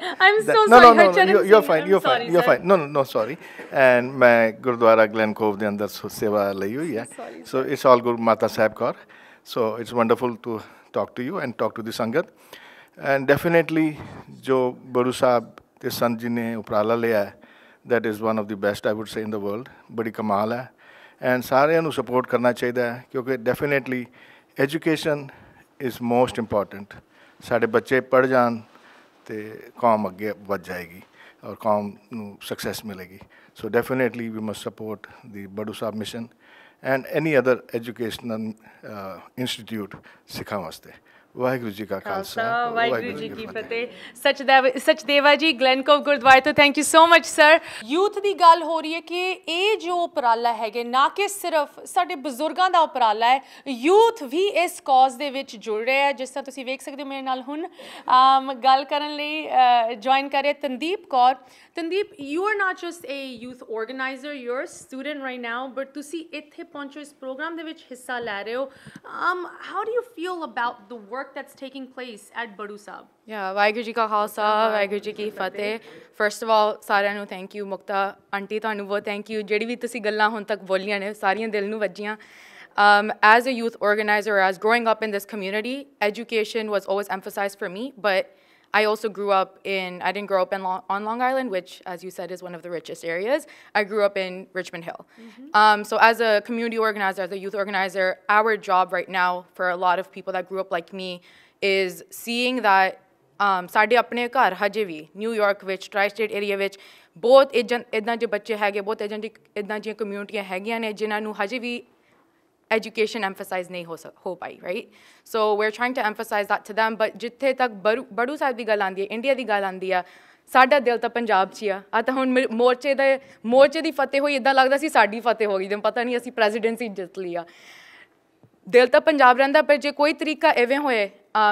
no no no you are fine you are fine you are fine no no sorry and ਮੈਂ ਗੁਰਦੁਆਰਾ ਗਲੈਨਕੋਵ ਦੇ ਅੰਦਰ ਸੇਵਾ ਲਈ ਹੋਈ ਹੈ so it's all Gur Mata Sahib Kaur so it's wonderful to talk to you and talk to the sangat And definitely, jo Baru Saab ਤੇ ਸੰਤ ਜੀ ਨੇ ਉਪਰਾਲਾ ਲਿਆ that is one of the best i would say in the world ਬੜੀ ਕਮਾਲ ਹੈ and ਸਾਰਿਆਂ ਨੂੰ ਸਪੋਰਟ ਕਰਨਾ ਚਾਹੀਦਾ ਹੈ ਕਿਉਂਕਿ definitely education is most important ਸਾਡੇ ਬੱਚੇ ਪੜ ਜਾਣ ਤੇ ਕੌਮ ਅੱਗੇ ਵੱਧ ਜਾਏਗੀ ਔਰ ਕੌਮ ਨੂੰ ਸਕਸੈਸ ਮਿਲੇਗੀ so definitely we must support the Baru Sahib mission and any other educational institute ਸਿੱਖਾਂ ਵਾਸਤੇ ਵਾਹਿਗੁਰੂ ਜੀ ਕਾ ਖਾਲਸਾ ਵਾਹਿਗੁਰੂ ਜੀ ਕੀ ਫਤਿਹ ਸਚਦੇਵ ਸਚਦੇਵਾ ਜੀ ਗਲੈਨਕੋਵ ਗੁਰਦੁਆਰੇ ਤੋਂ thank you so much sir youth ਦੀ ਗੱਲ ਹੋ ਰਹੀ ਹੈ ਕਿ ਇਹ ਜੋ ਉਪਰਾਲਾ ਹੈਗੇ ਨਾ ਕਿ ਸਿਰਫ ਸਾਡੇ ਬਜ਼ੁਰਗਾਂ ਦਾ ਉਪਰਾਲਾ ਹੈ ਯੂਥ ਵੀ ਇਸ ਕਾਜ਼ ਦੇ ਵਿੱਚ ਜੁੜ ਰਿਹਾ ਹੈ ਜਿਸ ਤਰ੍ਹਾਂ ਤੁਸੀਂ ਵੇਖ ਸਕਦੇ ਹੋ ਮੇਰੇ ਨਾਲ ਹੁਣ ਆਮ ਗੱਲ ਕਰਨ ਲਈ ਜੁਆਇਨ ਕਰੇ Tandeep Kaur Tandeep you are not just a youth organizer you are student right now but ਤੁਸੀਂ ਇੱਥੇ ਪਹੁੰਚੋ ਇਸ ਪ੍ਰੋਗਰਾਮ ਦੇ ਵਿੱਚ ਹਿੱਸਾ ਲੈ ਰਹੇ ਹੋ um how do you feel about the work work that's taking place at Badu Sahib. Yeah, Vaiguru Ka Khalsa, Vaiguru Ji Ki Fateh. First of all, ਸਾਰਿਆਂ thank you, Mukta, Mukta aunty ਤੁਹਾਨੂੰ ਬਹੁਤ thank you ਜਿਹੜੀ ਵੀ ਤੁਸੀਂ ਗੱਲਾਂ ਹੁਣ ਤੱਕ ਬੋਲੀਆਂ ਨੇ ਸਾਰੀਆਂ ਦਿਲ Um, as a youth organizer, as growing up in this community, education was always emphasized for me, but I also grew up in, I didn't grow up in Long, on Long Island, which, as you said, is one of the richest areas. I grew up in Richmond Hill. Mm -hmm. um, so, as a community organizer, as a youth organizer, our job right now for a lot of people that grew up like me is seeing that ਸਾਡੇ ਆਪਣੇ ਘਰ ਹਜੇ ਵੀ New York ਵਿੱਚ tri state area ਵਿੱਚ ਬਹੁਤ ਇਦਾਂ ਦੇ ਬੱਚੇ ਹੈਗੇ ਬਹੁਤ ਇਦਾਂ ਦੀ ਇਦਾਂ ਦੀਆਂ ਕਮਿਊਨਿਟੀਆਂ ਹੈਗੀਆਂ ਨੇ ਜਿਨ੍ਹਾਂ ਨੂੰ ਹਜੇ ਵੀ एजुकेशन एम्फोसाइज नहीं हो सक हो पाई right so we are trying to emphasize that to them but ਜਿੱਥੇ ਤੱਕ ਬੜੂ ਸਾਹਿਬ ਦੀ ਗੱਲ ਆਂਦੀ ਹੈ ਇੰਡੀਆ ਦੀ ਗੱਲ ਆਂਦੀ ਆ ਸਾਡਾ ਦਿਲ ਤਾਂ ਪੰਜਾਬ 'ਚ ਆ ਆ ਤਾਂ ਹੁਣ ਮੋਰਚੇ ਦਾ ਮੋਰਚੇ ਦੀ ਫਤਿਹ ਹੋਈ ਇਦਾਂ ਲੱਗਦਾ ਸੀ ਸਾਡੀ ਫਤਿਹ ਹੋ ਗਈ ਤਾਂ ਪਤਾ ਨਹੀਂ ਅਸੀਂ ਪ੍ਰੈਜ਼ੀਡੈਂਸੀ ਜਿੱਤ ਲਈ ਆ ਦਿਲ ਤਾਂ ਪੰਜਾਬ ਰਹਿੰਦਾ ਪਰ ਜੇ ਕੋਈ ਤਰੀਕਾ ਐਵੇਂ ਹੋਏ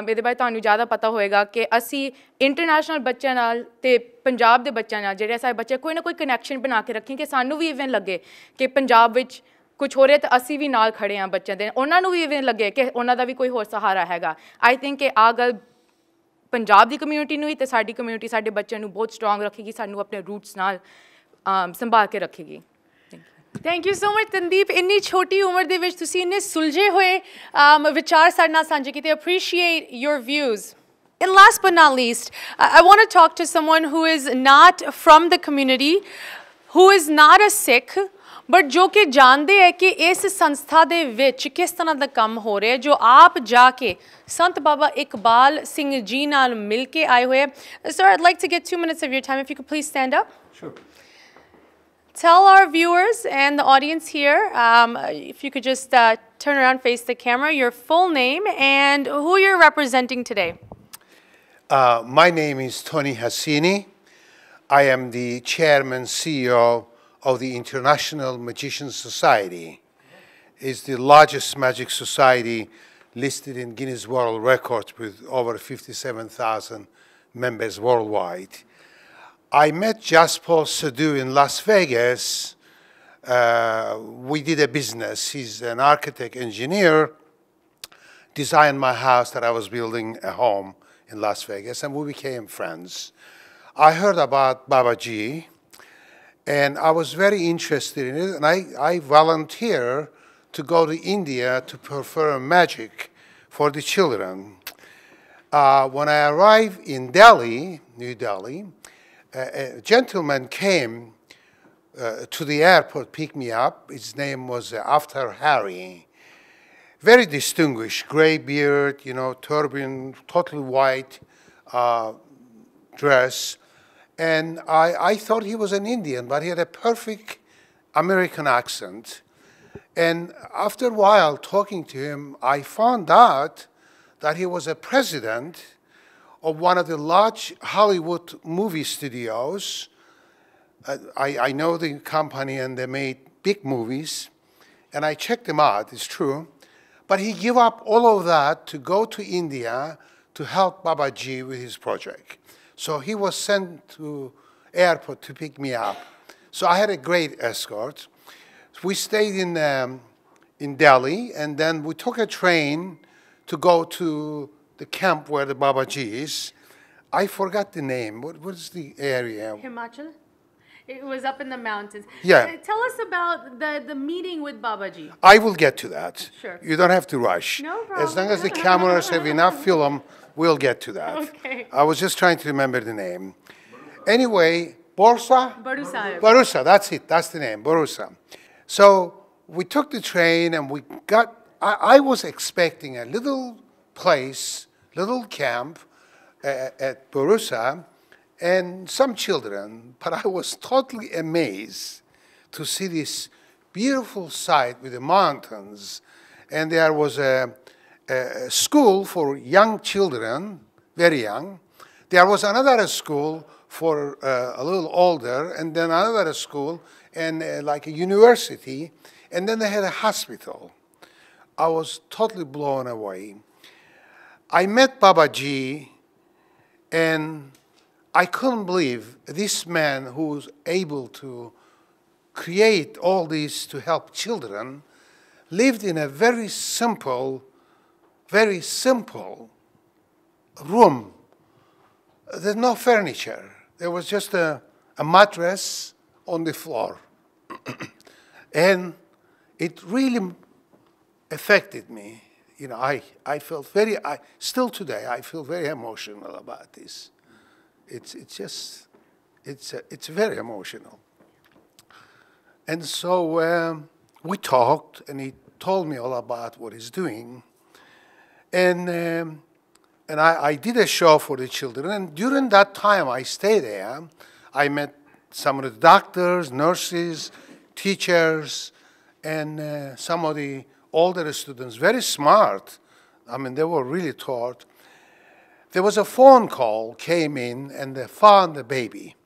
ਇਹਦੇ ਬਾਰੇ ਤੁਹਾਨੂੰ ਜ਼ਿਆਦਾ ਪਤਾ ਹੋਏਗਾ ਕਿ ਅਸੀਂ ਇੰਟਰਨੈਸ਼ਨਲ ਬੱਚਿਆਂ ਨਾਲ ਤੇ ਪੰਜਾਬ ਦੇ ਬੱਚਿਆਂ ਨਾਲ ਜਿਹੜੇ ਸਾਡੇ ਬੱਚੇ ਕੋਈ ਨਾ ਕੋਈ ਕਨੈਕਸ਼ਨ ਬਣਾ ਕੇ ਰੱਖੀਏ ਕਿ ਸਾਨੂੰ ਵੀ ਇਵੇਂ ਲੱਗੇ ਕਿ ਪੰਜਾਬ ਵਿੱਚ ਕੁਝ ਹੋ ਰਿਹਾ ਤਾਂ ਅਸੀਂ ਵੀ ਨਾਲ ਖੜੇ ਆ ਬੱਚਿਆਂ ਦੇ ਉਹਨਾਂ ਨੂੰ ਵੀ ਇਵੇਂ ਲੱਗੇ ਕਿ ਉਹਨਾਂ ਦਾ ਵੀ ਕੋਈ ਹੋਰ ਸਹਾਰਾ ਹੈਗਾ ਆਈ ਥਿੰਕ ਕਿ ਆ ਗੱਲ ਪੰਜਾਬ ਦੀ ਕਮਿਊਨਿਟੀ ਨੂੰ ਹੀ ਤੇ ਸਾਡੀ ਕਮਿਊਨਿਟੀ ਸਾਡੇ ਬੱਚਿਆਂ ਨੂੰ ਬਹੁਤ ਸਟਰੋਂਗ ਰੱਖੇਗੀ ਸਾਨੂੰ ਆਪਣੇ ਰੂਟਸ ਨਾਲ ਸੰਭਾਲ ਕੇ ਰੱਖੇਗੀ thank you so much Tandeep ਇੰਨੀ ਛੋਟੀ ਉਮਰ ਦੇ ਵਿੱਚ ਤੁਸੀਂ ਇੰਨੇ ਸੁਲਝੇ ਹੋਏ ਵਿਚਾਰ ਸਾਡੇ ਨਾਲ ਸਾਂਝੇ ਕੀਤੇ appreciate your views And last but not least, I, I want to talk to someone who is not from the community, who is not a Sikh, But जो कि जानते हैं कि इस संस्था के किस तरह का काम हो रहा है जो आप जाके संत बाबा इकबाल सिंह जी नाल मिल के आए हुए sir I like to get two minutes of your time if you please stand up Tell our viewers and the audience here, um, if you could just uh, turn around, face the camera, your full name and who you're representing today. Uh, my name is Tony Hassini. I am the chairman, CEO of the International Magicians Society is the largest magic society listed in Guinness World Records with over 57,000 members worldwide. I met Jasper Sadu in Las Vegas. Uh, we did a business. He's an architect engineer, designed my house that I was building a home in Las Vegas, and we became friends. I heard about Babaji and I was very interested in it, and I, I volunteered to go to India to perform magic for the children. Uh, when I arrived in Delhi, New Delhi, a, a gentleman came uh, to the airport, picked me up. His name was uh, After Harry. Very distinguished, gray beard, you know, turban, totally white uh, dress. And I, I thought he was an Indian, but he had a perfect American accent. And after a while talking to him, I found out that he was a president of one of the large Hollywood movie studios. Uh, I, I know the company and they made big movies, and I checked him out, it's true. But he gave up all of that to go to India to help Babaji with his project. So he was sent to airport to pick me up. So I had a great escort. We stayed in, um, in Delhi, and then we took a train to go to the camp where the Babaji is. I forgot the name. What, what is the area? Himachal? it was up in the mountains. Yeah. Uh, tell us about the, the meeting with Babaji. I will get to that. Sure. You don't have to rush. No problem. As long as the cameras have enough film, we'll get to that. Okay. I was just trying to remember the name. Anyway, Borsa? Borusa. Borusa, that's it. That's the name, Borusa. So we took the train and we got, I, I was expecting a little place, little camp uh, at Borusa, and some children, but I was totally amazed to see this beautiful sight with the mountains. And there was a, a school for young children, very young. There was another school for uh, a little older, and then another school, and uh, like a university, and then they had a hospital. I was totally blown away. I met Babaji, and I couldn't believe this man who's able to create all this to help children lived in a very simple, very simple room. There's no furniture. There was just a, a mattress on the floor. and it really affected me. You know, I, I felt very, I, still today, I feel very emotional about this. It's, it's just, it's, uh, it's very emotional. And so um, we talked, and he told me all about what he's doing. And, um, and I, I did a show for the children. And during that time I stayed there, I met some of the doctors, nurses, teachers, and uh, some of the older students, very smart. I mean, they were really taught. There was a phone call came in and they found the baby.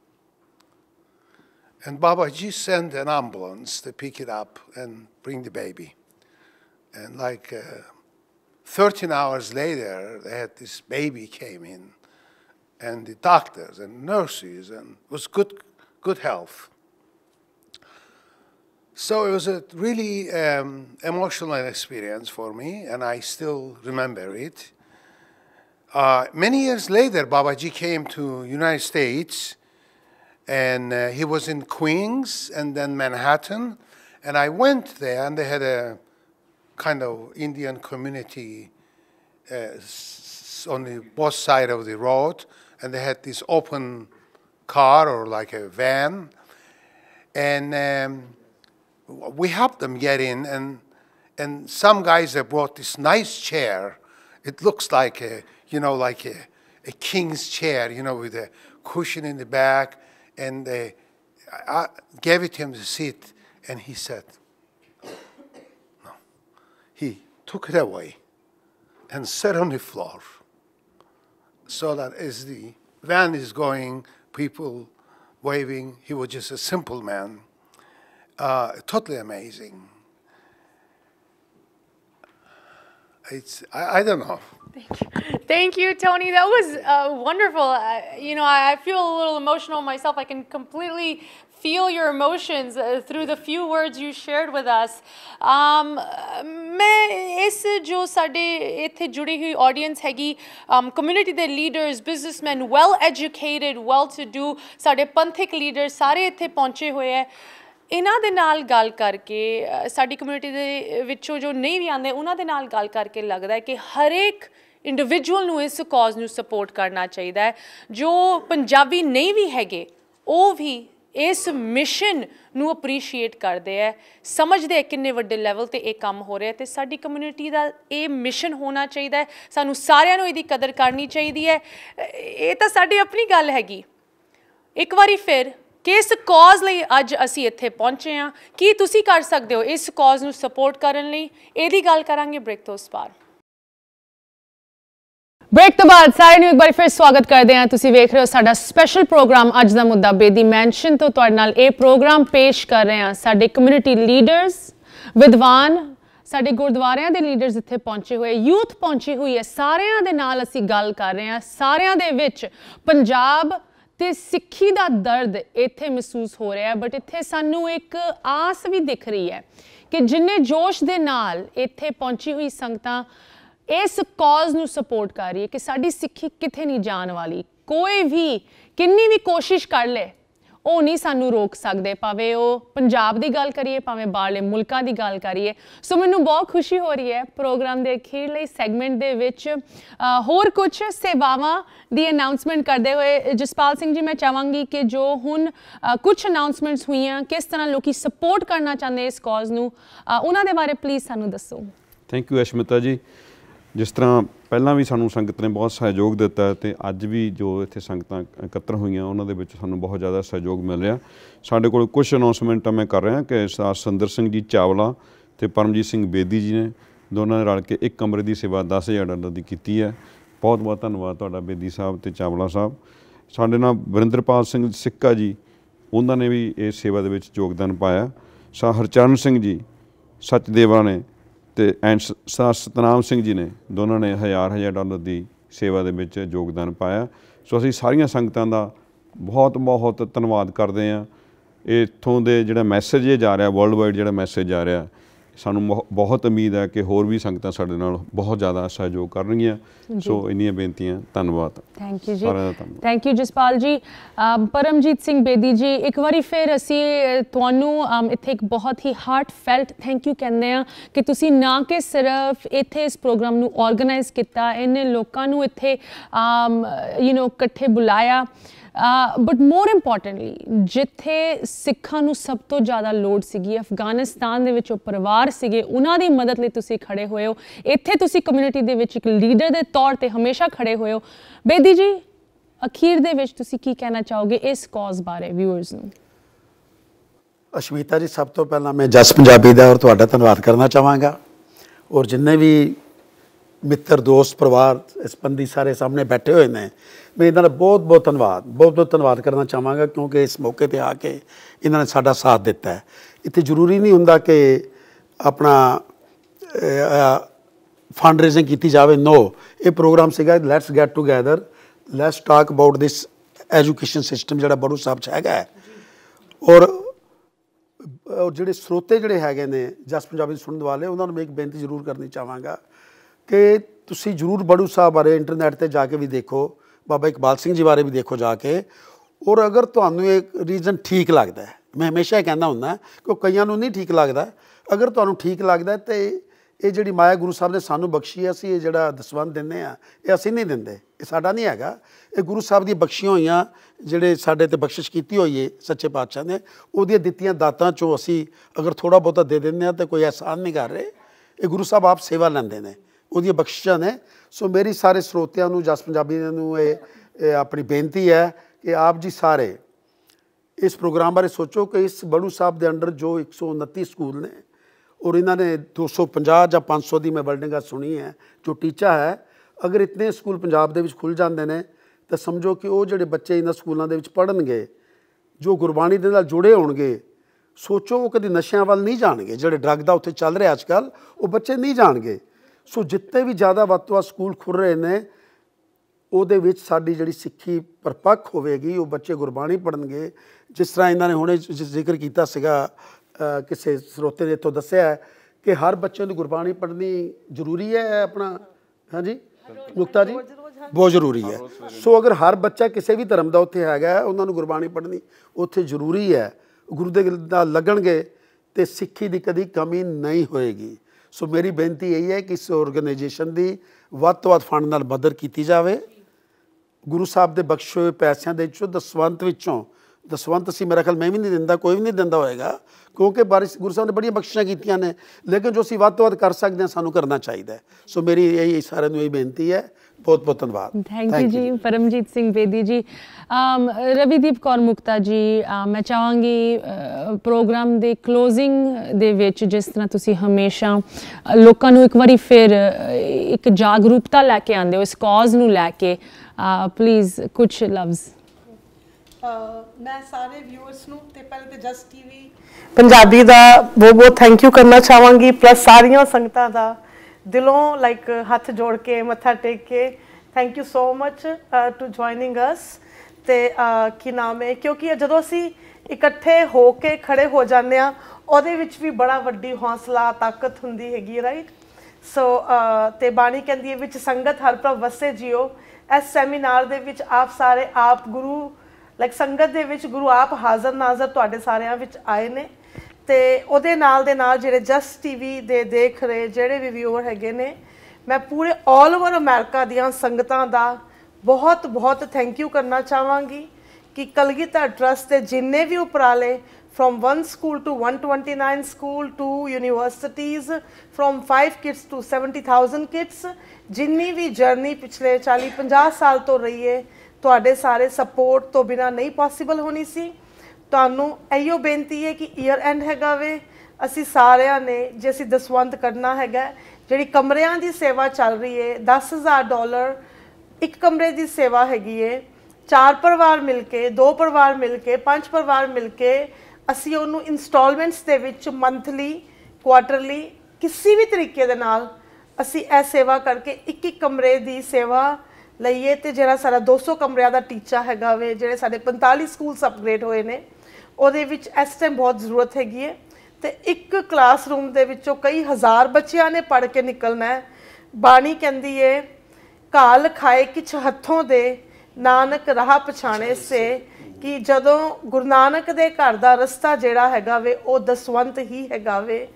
And Babaji sent an ambulance to pick it up and bring the baby. And like uh, 13 hours later, they had this baby came in, and the doctors and nurses, and it was good, good health. So it was a really um, emotional experience for me, and I still remember it. Uh, many years later, Babaji came to United States, and uh, he was in Queens and then Manhattan, and I went there, and they had a kind of Indian community uh, on the both side of the road, and they had this open car or like a van, and um, we helped them get in, and and some guys have brought this nice chair. It looks like a you know, like a, a king's chair, you know, with a cushion in the back. And they, I gave it to him to sit, and he said, no. He took it away and sat on the floor so that as the van is going, people waving, he was just a simple man. Uh, totally amazing. It's, I, I don't know. Thank you. Thank you, Tony. That was uh, wonderful. Uh, you know, I, I feel a little emotional myself. I can completely feel your emotions uh, through the few words you shared with us. Um, ਮੈਂ ਇਸ ਜੋ ਸਾਡੇ ਇੱਥੇ ਜੁੜੀ ਹੋਈ audience ਹੈਗੀ community ਦੇ leaders businessman well educated well to do ਸਾਡੇ ਪੰਥਕ ਲੀਡਰ ਸਾਰੇ ਇੱਥੇ ਪਹੁੰਚੇ ਹੋਏ ਐ ਇਹਨਾਂ ਦੇ ਨਾਲ ਗੱਲ ਕਰਕੇ ਸਾਡੀ ਕਮਿਊਨਿਟੀ ਦੇ ਵਿੱਚੋਂ ਜੋ ਨਹੀਂ ਵੀ ਆਉਂਦੇ ਉਹਨਾਂ ਦੇ ਨਾਲ ਗੱਲ ਕਰਕੇ ਲੱਗਦਾ ਹੈ ਕਿ ਹਰੇਕ ਇੰਡੀਵਿਜੂਅਲ ਨੂੰ ਇਸ ਕਾਜ਼ ਨੂੰ ਸਪੋਰਟ ਕਰਨਾ ਚਾਹੀਦਾ ਹੈ ਜੋ ਪੰਜਾਬੀ ਨਹੀਂ ਵੀ ਹੈਗੇ ਉਹ ਵੀ ਇਸ ਮਿਸ਼ਨ ਨੂੰ ਅਪਰੀਸ਼ੀਏਟ ਕਰਦੇ ਆ ਸਮਝਦੇ ਐ ਕਿੰਨੇ ਵੱਡੇ ਲੈਵਲ ਤੇ ਇਹ ਕੰਮ ਹੋ ਰਿਹਾ ਤੇ ਸਾਡੀ ਕਮਿਊਨਿਟੀ ਦਾ ਇਹ ਮਿਸ਼ਨ ਹੋਣਾ ਚਾਹੀਦਾ ਹੈ ਸਾਨੂੰ ਸਾਰਿਆਂ ਨੂੰ ਇਹਦੀ ਕਦਰ ਕਰਨੀ ਚਾਹੀਦੀ ਹੈ ਇਹ ਤਾਂ ਸਾਡੀ ਆਪਣੀ ਗੱਲ ਹੈਗੀ ਇੱਕ ਵਾਰੀ ਫਿਰ ਕਿਸ ਕਾਜ਼ ਲਈ ਅੱਜ ਅਸੀਂ ਇੱਥੇ ਪਹੁੰਚੇ ਹਾਂ ਕੀ ਤੁਸੀਂ ਕਰ ਸਕਦੇ ਹੋ ਇਸ ਕਾਜ਼ ਨੂੰ ਸਪੋਰਟ ਕਰਨ ਲਈ ਇਹਦੀ ਗੱਲ ਕਰਾਂਗੇ ਬ੍ਰੇਕ ਤੋਂ ਬਾਅਦ ਬ੍ਰੇਕ ਤੋਂ ਬਾਅਦ ਸਾਰਿਆਂ ਨੂੰ ਇੱਕ ਵਾਰ ਫਿਰ ਸਵਾਗਤ ਕਰਦੇ ਹਾਂ ਤੁਸੀਂ ਵੇਖ ਰਹੇ ਹੋ ਸਾਡਾ ਸਪੈਸ਼ਲ ਪ੍ਰੋਗਰਾਮ ਅੱਜ ਦਾ ਮੁੱਦਾ ਬੇਦੀ ਮੈਂਸ਼ਨ ਤੋਂ ਤੁਹਾਡੇ ਨਾਲ ਇਹ ਪ੍ਰੋਗਰਾਮ ਪੇਸ਼ ਕਰ ਰਹੇ ਹਾਂ ਸਾਡੇ ਕਮਿਊਨਿਟੀ ਲੀਡਰਸ ਵਿਦਵਾਨ ਸਾਡੇ ਗੁਰਦੁਆਰਿਆਂ ਦੇ ਲੀਡਰਸ ਇੱਥੇ ਪਹੁੰਚੇ ਹੋਏ ਯੂਥ ਪਹੁੰਚੀ ਹੋਈ ਹੈ ਸਾਰਿਆਂ ਦੇ ਨਾਲ ਅਸੀਂ ਗੱਲ ਕਰ ਰਹੇ ਹਾਂ ਸਾਰਿਆਂ ਦੇ ਵਿੱਚ ਪੰਜਾਬ ਤੇ ਸਿੱਖੀ ਦਾ ਦਰਦ ਇੱਥੇ ਮਹਿਸੂਸ ਹੋ ਰਿਹਾ ਬਟ ਇੱਥੇ ਸਾਨੂੰ ਇੱਕ ਆਸ ਵੀ ਦਿਖ ਰਹੀ ਹੈ ਕਿ ਜਿੰਨੇ ਜੋਸ਼ ਦੇ ਨਾਲ ਇੱਥੇ ਪਹੁੰਚੀ ਹੋਈ ਸੰਗਤਾਂ ਇਸ ਕਾਜ਼ ਨੂੰ ਸਪੋਰਟ ਕਰ ਰਹੀ ਹੈ ਕਿ ਸਾਡੀ ਸਿੱਖੀ ਕਿੱਥੇ ਨਹੀਂ ਜਾਣ ਵਾਲੀ ਕੋਈ ਵੀ ਕਿੰਨੀ ਵੀ ਕੋਸ਼ਿਸ਼ ਕਰ ਲੇ ਉਹ ਨਹੀਂ ਸਾਨੂੰ ਰੋਕ ਸਕਦੇ ਭਾਵੇਂ ਉਹ ਪੰਜਾਬ ਦੀ ਗੱਲ ਕਰੀਏ ਭਾਵੇਂ ਬਾਹਰਲੇ ਮੁਲਕਾਂ ਦੀ ਗੱਲ ਕਰੀਏ ਸੋ ਮੈਨੂੰ ਬਹੁਤ ਖੁਸ਼ੀ ਹੋ ਰਹੀ ਹੈ ਪ੍ਰੋਗਰਾਮ ਦੇ ਅਖੀਰਲੇ ਸੈਗਮੈਂਟ ਦੇ ਵਿੱਚ ਹੋਰ ਕੁਝ ਸੇਵਾਵਾਂ ਦੀ ਅਨਾਉਂਸਮੈਂਟ ਕਰਦੇ ਹੋਏ ਜਸਪਾਲ ਸਿੰਘ ਜੀ ਮੈਂ ਚਾਹਾਂਗੀ ਕਿ ਜੋ ਹੁਣ ਕੁਝ ਅਨਾਉਂਸਮੈਂਟਸ ਹੋਈਆਂ ਕਿਸ ਤਰ੍ਹਾਂ ਲੋਕੀ ਸਪੋਰਟ ਕਰਨਾ ਚਾਹੁੰਦੇ ਇਸ ਕਾਜ਼ ਨੂੰ ਉਹਨਾਂ ਦੇ ਬਾਰੇ ਪਲੀਜ਼ ਸਾਨੂੰ ਦੱਸੋ ਥੈਂਕ ਯੂ ਅਸ਼ਮਿਤਾ ਜੀ ਜਿਸ ਤਰ੍ਹਾਂ ਪਹਿਲਾਂ ਵੀ ਸਾਨੂੰ ਸੰਗਤ ਨੇ ਬਹੁਤ ਸਹਿਯੋਗ ਦਿੱਤਾ ਤੇ ਅੱਜ ਵੀ ਜੋ ਇੱਥੇ ਸੰਗਤਾਂ ਇਕੱਤਰ ਹੋਈਆਂ ਉਹਨਾਂ ਦੇ ਵਿੱਚ ਸਾਨੂੰ ਬਹੁਤ ਜ਼ਿਆਦਾ ਸਹਿਯੋਗ ਮਿਲ ਰਿਹਾ ਸਾਡੇ ਕੋਲ ਕੁਝ ਅਨਾਉਂਸਮੈਂਟਾਂ ਮੈਂ ਕਰ ਰਿਹਾ ਕਿ ਸਾਰ ਸੰਦਰ ਸਿੰਘ ਜੀ ਚਾਵਲਾ ਤੇ ਪਰਮਜੀਤ ਸਿੰਘ ਬੇਦੀ ਜੀ ਨੇ ਦੋਨਾਂ ਨੇ ਰਲ ਕੇ ਇੱਕ ਕਮਰੇ ਦੀ ਸੇਵਾ 10000 ਡਾਲਰ ਦੀ ਕੀਤੀ ਹੈ ਬਹੁਤ ਬਹੁਤ ਧੰਨਵਾਦ ਤੁਹਾਡਾ ਬੇਦੀ ਸਾਹਿਬ ਤੇ ਚਾਵਲਾ ਸਾਹਿਬ ਸਾਡੇ ਨਾਲ ਵਰਿੰਦਰਪਾਲ ਸਿੰਘ ਸਿੱਕਾ ਜੀ ਉਹਨਾਂ ਨੇ ਵੀ ਇਸ ਸੇਵਾ ਦੇ ਵਿੱਚ ਯੋਗਦਾਨ ਪਾਇਆ ਸਾਹ ਹਰਚਰਨ ਸਿੰਘ ਜੀ ਸੱਚਦੇਵਾ ਨੇ ਤੇ ਐਂਡ ਸਰ ਸਤਨਾਮ ਸਿੰਘ ਜੀ ਨੇ ਦੋਨਾਂ ਨੇ ਹਜ਼ਾਰ ਹਜ਼ਾਰ ਡਾਲਰ ਦੀ ਸੇਵਾ ਦੇ ਵਿੱਚ ਯੋਗਦਾਨ ਪਾਇਆ ਸੋ ਅਸੀਂ ਸਾਰੀਆਂ ਸੰਗਤਾਂ ਦਾ ਬਹੁਤ ਬਹੁਤ ਧੰਨਵਾਦ ਕਰਦੇ ਆ ਇਥੋਂ ਦੇ ਜਿਹੜਾ ਮੈਸੇਜ ਇਹ ਜਾ ਰਿਹਾ ਵਰਲਡ ਵਾਈਡ ਜਿਹੜਾ ਮੈਸੇਜ ਜਾ ਰਿਹਾ ਸਾਨੂੰ ਬਹੁਤ ਉਮੀਦ ਹੈ ਕਿ ਹੋਰ ਵੀ ਸੰਗਤਾਂ ਸਾਡੇ ਨਾਲ ਬਹੁਤ ਜ਼ਿਆਦਾ ਸਹਿਯੋਗ ਕਰਨਗੀਆਂ ਸੋ ਇੰਨੀਆਂ ਬੇਨਤੀਆਂ ਧੰਨਵਾਦ ਥੈਂਕ ਯੂ ਜੀ ਥੈਂਕ ਯੂ ਜਸਪਾਲ ਜੀ ਪਰਮਜੀਤ ਸਿੰਘ ਬੇਦੀ ਜੀ ਇੱਕ ਵਾਰੀ ਫੇਰ ਅਸੀਂ ਤੁਹਾਨੂੰ ਇੱਥੇ ਇੱਕ ਬਹੁਤ ਹੀ ਹਾਰਟ ਫੈਲਟ ਥੈਂਕ ਯੂ ਕਹਿੰਦੇ ਆ ਕਿ ਤੁਸੀਂ ਨਾ ਕਿ ਸਿਰਫ ਇੱਥੇ ਇਸ ਪ੍ਰੋਗਰਾਮ ਨੂੰ ਆਰਗੇਨਾਈਜ਼ ਕੀਤਾ ਇਹਨੇ ਲੋਕਾਂ ਨੂੰ ਇੱਥੇ ਯੂ نو ਇਕੱਠੇ ਬੁਲਾਇਆ ਬਟ ਮੋਰ ਇੰਪੋਰਟੈਂਟਲੀ ਜਿੱਥੇ ਸਿੱਖਾਂ ਨੂੰ ਸਭ ਤੋਂ ਜ਼ਿਆਦਾ ਲੋੜ ਸੀਗੀ ਅਫਗਾਨਿਸਤਾਨ ਦੇ ਵਿੱਚ ਉਹ ਪਰਿਵਾਰ ਸੀਗੇ ਉਹਨਾਂ ਦੀ ਮਦਦ ਲਈ ਤੁਸੀਂ ਖੜੇ ਹੋਏ ਹੋ ਇੱਥੇ ਤੁਸੀਂ ਕਮਿਊਨਿਟੀ ਦੇ ਵਿੱਚ ਇੱਕ ਲੀਡਰ ਦੇ ਤੌਰ ਤੇ ਹਮੇਸ਼ਾ ਖੜੇ ਹੋਏ ਹੋ ਬੇਦੀ ਜੀ ਅਖੀਰ ਦੇ ਵਿੱਚ ਤੁਸੀਂ ਕੀ ਕਹਿਣਾ ਚਾਹੋਗੇ ਇਸ ਕਾਜ਼ ਬਾਰੇ ਵਿਊਅਰਸ ਨੂੰ ਅਸ਼ਮੀਤਾ ਜੀ ਸਭ ਤੋਂ ਪਹਿਲਾਂ ਮੈਂ ਜਸ ਪੰਜਾਬੀ ਦਾ ਔਰ ਤੁਹਾਡਾ ਧੰਨਵਾਦ ਕਰਨਾ ਚਾਹਾਂਗਾ ਔਰ ਜਿੰਨੇ ਵੀ ਮਿੱਤਰ ਦੋਸਤ ਪਰਿਵਾਰ ਇਸ ਬੰਦੀ ਸਾਰੇ ਸਾਹਮਣੇ ਬੈਠੇ ਹੋਏ ਨੇ ਮੈਂ ਇਹਨਾਂ ਦਾ ਬਹੁਤ ਬਹੁਤ ਧੰਨਵਾਦ ਬਹੁਤ ਬਹੁਤ ਧੰਨਵਾਦ ਕਰਨਾ ਚਾਹਾਂਗਾ ਕਿਉਂਕਿ ਇਸ ਮੌਕੇ ਤੇ ਆ ਕੇ ਇਹਨਾਂ ਨੇ ਸਾਡਾ ਸਾਥ ਦਿੱਤਾ ਹੈ ਇੱਥੇ ਜ਼ਰੂਰੀ ਨਹੀਂ ਹੁੰਦਾ ਕਿ ਆਪਣਾ ਫੰਡ ਰੇਜ਼ਿੰਗ ਕੀਤੀ ਜਾਵੇ ਨੋ ਇਹ ਪ੍ਰੋਗਰਾਮ ਸੀਗਾ let's get together let's talk about this education system ਜਿਹੜਾ ਬੜੂ ਸਾਹਿਬ ਚ ਹੈਗਾ ਔਰ ਔਰ ਜਿਹੜੇ ਸਰੋਤੇ ਜਿਹੜੇ ਹੈਗੇ ਨੇ ਜਸ ਪੰਜਾਬੀ ਸੁਣਨ ਵਾਲੇ ਉਹਨਾਂ ਨੂੰ ਮੈਂ ਇੱਕ ਬੇਨਤੀ ਜ਼ਰੂਰ ਕਰਨੀ ਚਾਹਾਂਗਾ ਕਿ ਤੁਸੀਂ ਜਰੂਰ ਬੜੂ ਸਾਹਿਬ ਬਾਰੇ ਇੰਟਰਨੈਟ ਤੇ ਜਾ ਕੇ ਵੀ ਦੇਖੋ ਬਾਬਾ ਇਕਬਾਲ ਸਿੰਘ ਜੀ ਬਾਰੇ ਵੀ ਦੇਖੋ ਜਾ ਕੇ ਔਰ ਅਗਰ ਤੁਹਾਨੂੰ ਇੱਕ ਰੀਜ਼ਨ ਠੀਕ ਲੱਗਦਾ ਹੈ ਮੈਂ ਹਮੇਸ਼ਾ ਕਹਿੰਦਾ ਹੁੰਦਾ ਕਿ ਕਈਆਂ ਨੂੰ ਨਹੀਂ ਠੀਕ ਲੱਗਦਾ ਅਗਰ ਤੁਹਾਨੂੰ ਠੀਕ ਲੱਗਦਾ ਤੇ ਇਹ ਜਿਹੜੀ ਮਾਇਆ ਗੁਰੂ ਸਾਹਿਬ ਨੇ ਸਾਨੂੰ ਬਖਸ਼ੀ ਹੈ ਅਸੀਂ ਇਹ ਜਿਹੜਾ ਦਸਵੰਦ ਦਿੰਦੇ ਆ ਇਹ ਅਸੀਂ ਨਹੀਂ ਦਿੰਦੇ ਇਹ ਸਾਡਾ ਨਹੀਂ ਹੈਗਾ ਇਹ ਗੁਰੂ ਸਾਹਿਬ ਦੀ ਬਖਸ਼ੀਆਂ ਹੋਈਆਂ ਜਿਹੜੇ ਸਾਡੇ ਤੇ ਬਖਸ਼ਿਸ਼ ਕੀਤੀ ਹੋਈ ਹੈ ਸੱਚੇ ਪਾਤਸ਼ਾਹ ਨੇ ਉਹਦੀਆਂ ਦਿੱਤੀਆਂ ਦਾਤਾਂ ਚੋਂ ਅਸੀਂ ਅਗਰ ਥੋੜਾ ਬਹੁਤਾ ਦੇ ਦਿੰਦੇ ਆ ਤੇ ਕੋਈ ਅਹਿਸਾਨ ਨਹੀਂ ਕਰ ਰਹੇ ਇਹ ਗੁਰੂ ਸਾਹਿਬ ਆਪ ਸੇਵਾ ਲੈਂਦੇ ਨੇ ਉਹਦੀ ਬਖਸ਼ਿਸ਼ਾਂ ਨੇ ਸੋ ਮੇਰੀ ਸਾਰੇ ਸਰੋਤਿਆਂ ਨੂੰ ਜਸ ਪੰਜਾਬੀ ਨੂੰ ਇਹ ਆਪਣੀ ਬੇਨਤੀ ਹੈ ਕਿ ਆਪ ਜੀ ਸਾਰੇ ਇਸ ਪ੍ਰੋਗਰਾਮ ਬਾਰੇ ਸੋਚੋ ਕਿ ਇਸ ਬੜੂ ਸਾਹਿਬ ਦੇ ਅੰਡਰ ਜੋ 129 ਸਕੂਲ ਨੇ ਔਰ ਇਹਨਾਂ ਨੇ 250 ਜਾਂ 500 ਦੀ ਮੈਂ ਬਿਲਡਿੰਗਾਂ ਸੁਣੀ ਹੈ ਜੋ ਟੀਚਾ ਹੈ ਅਗਰ ਇਤਨੇ ਸਕੂਲ ਪੰਜਾਬ ਦੇ ਵਿੱਚ ਖੁੱਲ ਜਾਂਦੇ ਨੇ ਤਾਂ ਸਮਝੋ ਕਿ ਉਹ ਜਿਹੜੇ ਬੱਚੇ ਇਹਨਾਂ ਸਕੂਲਾਂ ਦੇ ਵਿੱਚ ਪੜਨਗੇ ਜੋ ਗੁਰਬਾਣੀ ਦੇ ਨਾਲ ਜੁੜੇ ਹੋਣਗੇ ਸੋਚੋ ਉਹ ਕਦੇ ਨਸ਼ਿਆਂ ਵੱਲ ਨਹੀਂ ਜਾਣਗੇ ਜਿਹੜੇ ਡਰੱਗ ਦਾ ਉੱਥੇ ਚੱਲ ਰਿਹਾ ਅੱਜਕੱਲ ਉਹ ਬੱਚੇ ਨਹੀਂ ਜਾਣਗੇ ਸੋ ਜਿੱਤੇ ਵੀ ਜ਼ਿਆਦਾ ਵੱਤਵਾ ਸਕੂਲ ਖੁੱਲ ਰਹੇ ਨੇ ਉਹਦੇ ਵਿੱਚ ਸਾਡੀ ਜਿਹੜੀ ਸਿੱਖੀ ਪਰਪੱਕ ਹੋਵੇਗੀ ਉਹ ਬੱਚੇ ਗੁਰਬਾਣੀ ਪੜਨਗੇ ਜਿਸ ਤਰ੍ਹਾਂ ਇਹਨਾਂ ਨੇ ਹੁਣੇ ਜ਼ਿਕਰ ਕੀਤਾ ਸੀਗਾ ਕਿਸੇ ਸਰੋਤੇ ਨੇ ਤੋਂ ਦੱਸਿਆ ਕਿ ਹਰ ਬੱਚੇ ਨੂੰ ਗੁਰਬਾਣੀ ਪੜ੍ਹਨੀ ਜ਼ਰੂਰੀ ਹੈ ਆਪਣਾ ਹਾਂਜੀ ਮੁਕਤਾ ਜੀ ਬਹੁਤ ਜ਼ਰੂਰੀ ਹੈ ਸੋ ਅਗਰ ਹਰ ਬੱਚਾ ਕਿਸੇ ਵੀ ਧਰਮ ਦਾ ਉੱਥੇ ਹੈਗਾ ਉਹਨਾਂ ਨੂੰ ਗੁਰਬਾਣੀ ਪੜ੍ਹਨੀ ਉੱਥੇ ਜ਼ਰੂਰੀ ਹੈ ਗੁਰੂ ਦੇ ਦਾ ਲੱਗਣਗੇ ਤੇ ਸਿੱਖੀ ਦੀ ਕਦੀ ਕਮੀ ਨਹੀਂ ਹੋਏਗੀ ਸੋ ਮੇਰੀ ਬੇਨਤੀ ਇਹ ਹੈ ਕਿ ਇਸ ਆਰਗੇਨਾਈਜੇਸ਼ਨ ਦੀ ਵੱਧ ਤੋਂ ਵੱਧ ਫੰਡ ਨਾਲ ਮਦਦ ਕੀਤੀ ਜਾਵੇ ਗੁਰੂ ਸਾਹਿਬ ਦੇ ਬਖਸ਼ੇ ਹੋਏ ਪੈਸਿਆਂ ਦੇ ਵਿੱਚੋਂ ਦਸਵੰਤ ਵਿੱਚੋਂ ਦਸਵੰਤ ਸੀ ਮੇਰਾ ਖਿਆਲ ਮੈਂ ਵੀ ਨਹੀਂ ਦਿੰਦਾ ਕੋਈ ਵੀ ਨਹੀਂ ਦਿੰਦਾ ਹੋਏਗਾ ਕਿਉਂਕਿ ਬਾਰਿਸ਼ ਗੁਰੂ ਸਾਹਿਬ ਨੇ ਬੜੀਆਂ ਬਖਸ਼ਿਸ਼ਾਂ ਕੀਤੀਆਂ ਨੇ ਲੇਕਿਨ ਜੋ ਅਸੀਂ ਵੱਧ ਤੋਂ ਵੱਧ ਕਰ ਸਕਦੇ ਹਾਂ ਸਾਨੂੰ ਕਰਨਾ ਚਾਹੀਦਾ ਸੋ ਮੇਰੀ ਇਹ ਸਾਰਿਆਂ ਨੂੰ ਇਹ ਬੇਨਤੀ ਹੈ ਬਹੁਤ ਬਹੁਤ ਧੰਨਵਾਦ ਥੈਂਕ ਯੂ ਜੀ ਪਰਮਜੀਤ ਸਿੰਘ ਬੇਦੀ ਜੀ ਅਮ ਰਵੀਦੀਪ ਕੌਰ ਮੁਕਤਾ ਜੀ ਮੈਂ ਚਾਹਾਂਗੀ ਪ੍ਰੋਗਰਾਮ ਦੇ ਕਲੋਜ਼ਿੰਗ ਦੇ ਵਿੱਚ ਜਿਸ ਤਰ੍ਹਾਂ ਤੁਸੀਂ ਹਮੇਸ਼ਾ ਲੋਕਾਂ ਨੂੰ ਇੱਕ ਵਾਰੀ ਫਿਰ ਇੱਕ ਜਾਗਰੂਕਤਾ ਲੈ ਕੇ ਆਂਦੇ ਹੋ ਇਸ ਕਾਜ਼ ਨੂੰ ਲੈ ਕੇ ਪਲੀਜ਼ ਕੁਝ ਲਵਜ਼ ਮੈਂ ਸਾਰੇ ਵਿਊਅਰਸ ਨੂੰ ਤੇ ਪਹਿਲੇ ਤੇ ਜਸਟ ਟੀਵੀ ਪੰਜਾਬੀ ਦਾ ਬਹੁਤ ਬਹੁਤ ਥੈਂਕ ਯੂ ਕਰਨਾ ਚਾਹਾਂਗੀ ਪਲੱਸ ਸਾਰੀਆਂ ਸੰਗਤਾਂ ਦਾ ਦਿਲੋਂ ਲਾਈਕ ਹੱਥ ਜੋੜ ਕੇ ਮੱਥਾ ਟੇਕ ਕੇ thank you so much to joining us ਤੇ uh, ਕੀ ਨਾਮ ਹੈ ਕਿਉਂਕਿ ਜਦੋਂ ਅਸੀਂ ਇਕੱਠੇ ਹੋ ਕੇ ਖੜੇ ਹੋ ਜਾਂਦੇ ਆ ਉਹਦੇ ਵਿੱਚ ਵੀ ਬੜਾ ਵੱਡੀ ਹੌਸਲਾ ਤਾਕਤ ਹੁੰਦੀ ਹੈਗੀ ਰਾਈਟ ਸੋ uh, ਤੇ ਬਾਣੀ ਕਹਿੰਦੀ ਹੈ ਵਿੱਚ ਸੰਗਤ ਹਰ ਪ੍ਰਭ ਵਸੇ ਜਿਓ ਇਸ ਸੈਮੀਨਾਰ ਦੇ ਵਿੱਚ ਆਪ ਸਾਰੇ ਆਪ ਗੁਰੂ ਲਾਈਕ ਸੰਗਤ ਦੇ ਵਿੱਚ ਗੁਰੂ ਆਪ ਹਾਜ਼ਰ ਨਾਜ਼ਰ ਤੁਹਾਡੇ ਸਾਰਿਆਂ ਵਿੱਚ ਆਏ ਨੇ ਤੇ ਉਹਦੇ ਨਾਲ ਦੇ ਨਾਲ ਜਿਹੜੇ ਜਸਟ ਟੀਵੀ ਦੇ ਦੇਖ ਰਹੇ ਜਿਹੜੇ ਵੀ ਵਿਊਅਰ ਹੈਗੇ ਨੇ ਮੈਂ ਪੂਰੇ 올 ਓਵਰ ਅਮਰੀਕਾ ਦੀਆਂ ਸੰਗਤਾਂ ਦਾ ਬਹੁਤ ਬਹੁਤ ਥੈਂਕ ਯੂ ਕਰਨਾ ਚਾਹਾਂਗੀ ਕਿ ਕਲਗੀਤਾ ਟਰਸਟ ਦੇ ਜਿੰਨੇ ਵੀ ਉਪਰਾਲੇ from 1 school to 129 school to ਯੂਨੀਵਰਸਿਟੀਆਂ from 5 ਕਿਡਸ ਟੂ 70000 ਕਿਡਸ ਜਿੰਨੀ ਵੀ ਜਰਨੀ ਪਿਛਲੇ 40 50 ਸਾਲ ਤੋਂ ਰਹੀ ਹੈ ਤੁਹਾਡੇ ਸਾਰੇ ਸਪੋਰਟ ਤੋਂ ਬਿਨਾ ਨਹੀਂ ਪੋਸੀਬਲ ਹੋਣੀ ਸੀ ਤੁਹਾਨੂੰ ਇਹੋ ਬੇਨਤੀ ਹੈ ਕਿ ਈਅਰ ਐਂਡ ਹੈਗਾ ਵੇ ਅਸੀਂ ਸਾਰਿਆਂ ਨੇ ਜੇ ਅਸੀਂ ਦਸਵੰਤ ਕਰਨਾ ਹੈਗਾ ਜਿਹੜੀ ਕਮਰਿਆਂ ਦੀ ਸੇਵਾ ਚੱਲ ਰਹੀ ਹੈ 10000 ਡਾਲਰ ਇੱਕ ਕਮਰੇ ਦੀ ਸੇਵਾ ਹੈਗੀ ਹੈ ਚਾਰ ਪਰਿਵਾਰ ਮਿਲ ਕੇ ਦੋ ਪਰਿਵਾਰ ਮਿਲ ਕੇ ਪੰਜ ਪਰਿਵਾਰ ਮਿਲ ਕੇ ਅਸੀਂ ਉਹਨੂੰ ਇਨਸਟਾਲਮੈਂਟਸ ਦੇ ਵਿੱਚ ਮੰਥਲੀ ਕੁਆਟਰਲੀ ਕਿਸੇ ਵੀ ਤਰੀਕੇ ਦੇ ਨਾਲ ਅਸੀਂ ਇਹ ਸੇਵਾ ਕਰਕੇ ਇੱਕ ਇੱਕ ਕਮਰੇ ਦੀ ਸੇਵਾ ਲਈਏ ਤੇ ਜਿਹੜਾ ਸਾਡਾ 200 ਕਮਰਿਆਂ ਦਾ ਟੀਚਾ ਹੈਗਾ ਵੇ ਜਿਹੜੇ ਸਾਡੇ 45 ਸਕੂਲਸ ਅਪਗ੍ਰੇਡ ਹੋਏ ਨੇ ਉਹਦੇ ਵਿੱਚ ਇਸ ਟਾਈਮ ਬਹੁਤ ਜ਼ਰੂਰਤ ਹੈਗੀ ਹੈ ਤੇ ਇੱਕ ਕਲਾਸਰੂਮ ਦੇ ਵਿੱਚੋਂ ਕਈ ਹਜ਼ਾਰ ਬੱਚਿਆਂ ਨੇ ਪੜ ਕੇ ਨਿਕਲਣਾ ਬਾਣੀ ਕਹਿੰਦੀ ਏ ਕਾਲ ਖਾਏ ਕਿਛ ਹੱਥੋਂ ਦੇ ਨਾਨਕ ਰਾਹ ਪਛਾਣੇ ਸੇ ਕਿ ਜਦੋਂ ਗੁਰੂ ਨਾਨਕ ਦੇ ਘਰ ਦਾ ਰਸਤਾ ਜਿਹੜਾ ਹੈਗਾ ਵੇ ਉਹ ਦਸਵੰਤ ਹੀ ਹੈਗਾ ਵੇ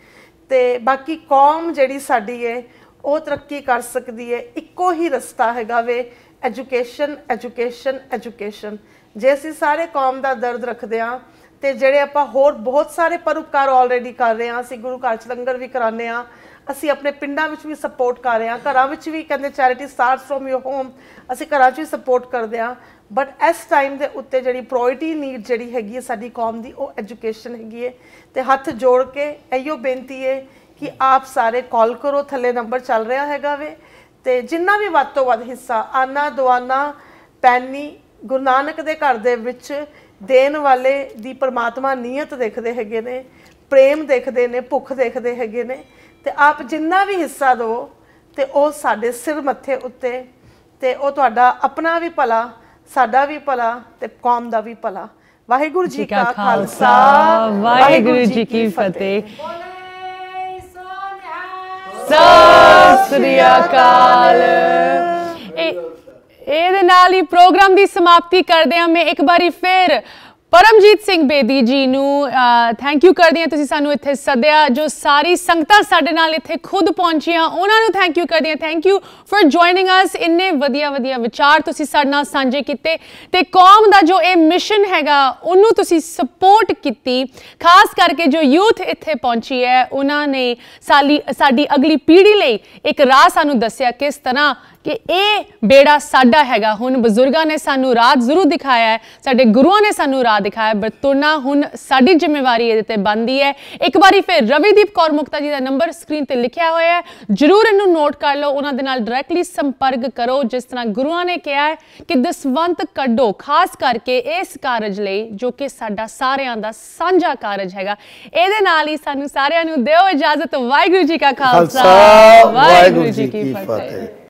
ਤੇ ਬਾਕੀ ਕੌਮ ਜਿਹੜੀ ਸਾਡੀ ਏ ਉਹ ਤਰੱਕੀ ਕਰ ਸਕਦੀ ਏ ਇੱਕੋ ਹੀ ਰਸਤਾ ਹੈਗਾ ਵੇ ਐਜੂਕੇਸ਼ਨ ਐਜੂਕੇਸ਼ਨ ਐਜੂਕੇਸ਼ਨ ਜੇ ਅਸੀਂ ਸਾਰੇ ਕੌਮ ਦਾ ਦਰਦ ਰੱਖਦੇ ਆ ਤੇ ਜਿਹੜੇ ਆਪਾਂ ਹੋਰ ਬਹੁਤ ਸਾਰੇ ਪਰਉਪਕਾਰ ਆਲਰੇਡੀ ਕਰ ਰਹੇ ਹਾਂ ਅਸੀਂ ਗੁਰੂ ਘਰ ਚ ਲੰਗਰ ਵੀ ਕਰਾਉਂਦੇ ਆ ਅਸੀਂ ਆਪਣੇ ਪਿੰਡਾਂ ਵਿੱਚ ਵੀ ਸਪੋਰਟ ਕਰ ਰਹੇ ਹਾਂ ਘਰਾਂ ਵਿੱਚ ਵੀ ਕਹਿੰਦੇ charity starts from your home ਅਸੀਂ ਘਰਾਂ 'ਚ ਵੀ ਸਪੋਰਟ ਕਰਦੇ ਆ ਬਟ ਇਸ ਟਾਈਮ ਦੇ ਉੱਤੇ ਜਿਹੜੀ ਪ੍ਰਾਇੋਰਟੀ ਨੀਡ ਜਿਹੜੀ ਹੈਗੀ ਹੈ ਸਾਡੀ ਕੌਮ ਦੀ ਉਹ ਐਜੂਕੇਸ਼ਨ ਹੈਗੀ ਹੈ ਤੇ ਹੱਥ ਜੋੜ ਕੇ ਇਹੋ ਬੇਨਤੀ ਹੈ ਕਿ ਆਪ ਸਾਰੇ ਕਾਲ ਕਰੋ ਥੱਲੇ ਨੰਬਰ ਚੱਲ ਰਿਹਾ ਹੈਗਾ ਵੇ ਤੇ ਜਿੰਨਾ ਵੀ ਵੱਧ ਤੋਂ ਵੱਧ ਹਿੱਸਾ ਆਨਾ ਦਵਾਨਾ ਪੈਨੀ ਗੁਰੂ ਨਾਨਕ ਦੇ ਘਰ ਦੇ ਵਿੱਚ ਦੇਣ ਵਾਲੇ ਦੀ ਪਰਮਾਤਮਾ ਨੀਅਤ ਦੇਖਦੇ ਹੈਗੇ ਨੇ ਪ੍ਰੇਮ ਦੇਖਦੇ ਨੇ ਭੁੱਖ ਦੇਖਦੇ ਹੈਗੇ ਨੇ ਤੇ ਆਪ ਜਿੰਨਾ ਵੀ ਹਿੱਸਾ ਦੋ ਤੇ ਉਹ ਸਾਡੇ ਸਿਰ ਮੱਥੇ ਉੱਤੇ ਤੇ ਉਹ ਤੁਹਾਡਾ ਆਪਣਾ ਵੀ ਭਲਾ ਸਾਡਾ ਵੀ ਭਲਾ ਤੇ ਕੌਮ ਦਾ ਵੀ ਭਲਾ ਵਾਹਿਗੁਰੂ ਜੀ ਕਾ ਖਾਲਸਾ ਵਾਹਿਗੁਰੂ ਜੀ ਕੀ ਫਤਿਹ ਸਤਿ ਸ੍ਰੀ ਅਕਾਲ ਇਹ ਇਹਦੇ ਨਾਲ ਹੀ ਪ੍ਰੋਗਰਾਮ ਦੀ ਸਮਾਪਤੀ ਕਰਦੇ ਹਾਂ ਮੈਂ ਇੱਕ ਵਾਰੀ ਫੇਰ ਪਰਮਜੀਤ ਸਿੰਘ ਬੇਦੀ ਜੀ ਨੂੰ ਥੈਂਕ ਯੂ ਕਰਦੇ ਹਾਂ ਤੁਸੀਂ ਸਾਨੂੰ ਇੱਥੇ ਸੱਦਿਆ ਜੋ ਸਾਰੀ ਸੰਗਤਾਂ ਸਾਡੇ ਨਾਲ ਇੱਥੇ ਖੁਦ ਪਹੁੰਚੀਆਂ ਉਹਨਾਂ ਨੂੰ ਥੈਂਕ ਯੂ ਕਰਦੇ ਹਾਂ thank you for joining us ਇੰਨੇ ਵਧੀਆ ਵਧੀਆ ਵਿਚਾਰ ਤੁਸੀਂ ਸਾਡੇ ਨਾਲ ਸਾਂਝੇ ਕੀਤੇ ਤੇ ਕੌਮ ਦਾ ਜੋ ਇਹ ਮਿਸ਼ਨ ਹੈਗਾ ਉਹਨੂੰ ਤੁਸੀਂ ਸਪੋਰਟ ਕੀਤੀ ਖਾਸ ਕਰਕੇ ਜੋ ਯੂਥ ਇੱਥੇ ਪਹੁੰਚੀ ਹੈ ਉਹਨਾਂ ਨੇ ਸਾਲੀ ਸਾਡੀ ਅਗਲੀ ਪੀੜ੍ਹੀ ਲਈ ਇੱਕ ਰਾਹ ਸਾਨੂੰ ਦੱਸਿਆ ਕਿਸ ਤਰ੍ਹਾਂ ਕਿ ਇਹ ਬੇੜਾ ਸਾਡਾ ਹੈਗਾ ਹੁਣ ਬਜ਼ੁਰਗਾਂ ਨੇ ਸਾਨੂੰ ਰਾਹ ਜ਼ਰੂਰ ਦਿਖਾਇਆ ਹੈ ਸਾਡੇ ਗੁਰੂਆਂ ਨੇ ਸਾਨੂੰ ਰਾਹ ਦਿਖਾਇਆ ਪਰ ਹੁਣ ਸਾਡੀ ਜ਼ਿੰਮੇਵਾਰੀ ਇਹਦੇ ਤੇ ਬੰਦੀ ਹੈ ਇੱਕ ਵਾਰੀ ਫਿਰ ਰਵੀਦੀਪ ਕੌਰ ਮੁਕਤਾ ਜੀ ਦਾ ਨੰਬਰ ਸਕਰੀਨ ਤੇ ਲਿਖਿਆ ਹੋਇਆ ਹੈ ਜਰੂਰ ਇਹਨੂੰ ਨੋਟ ਕਰ ਲਓ ਉਹਨਾਂ ਦੇ ਨਾਲ ਡਾਇਰੈਕਟਲੀ ਸੰਪਰਕ ਕਰੋ ਜਿਸ ਤਰ੍ਹਾਂ ਗੁਰੂਆਂ ਨੇ ਕਿਹਾ ਹੈ ਕਿ ਦਸਵੰਤ ਕੱਢੋ ਖਾਸ ਕਰਕੇ ਇਸ ਕਾਰਜ ਲਈ ਜੋ ਕਿ ਸਾਡਾ ਸਾਰਿਆਂ ਦਾ ਸਾਂਝਾ ਕਾਰਜ ਹੈਗਾ ਇਹਦੇ ਨਾਲ ਹੀ ਸਾਨੂੰ ਸਾਰਿਆਂ ਨੂੰ ਦਿਓ ਇਜਾਜ਼ਤ ਵਾਹਿਗੁਰੂ ਜੀ ਕਾ ਖਾਲਸਾ ਵਾਹਿਗੁਰੂ ਜੀ ਕੀ ਫਤਿਹ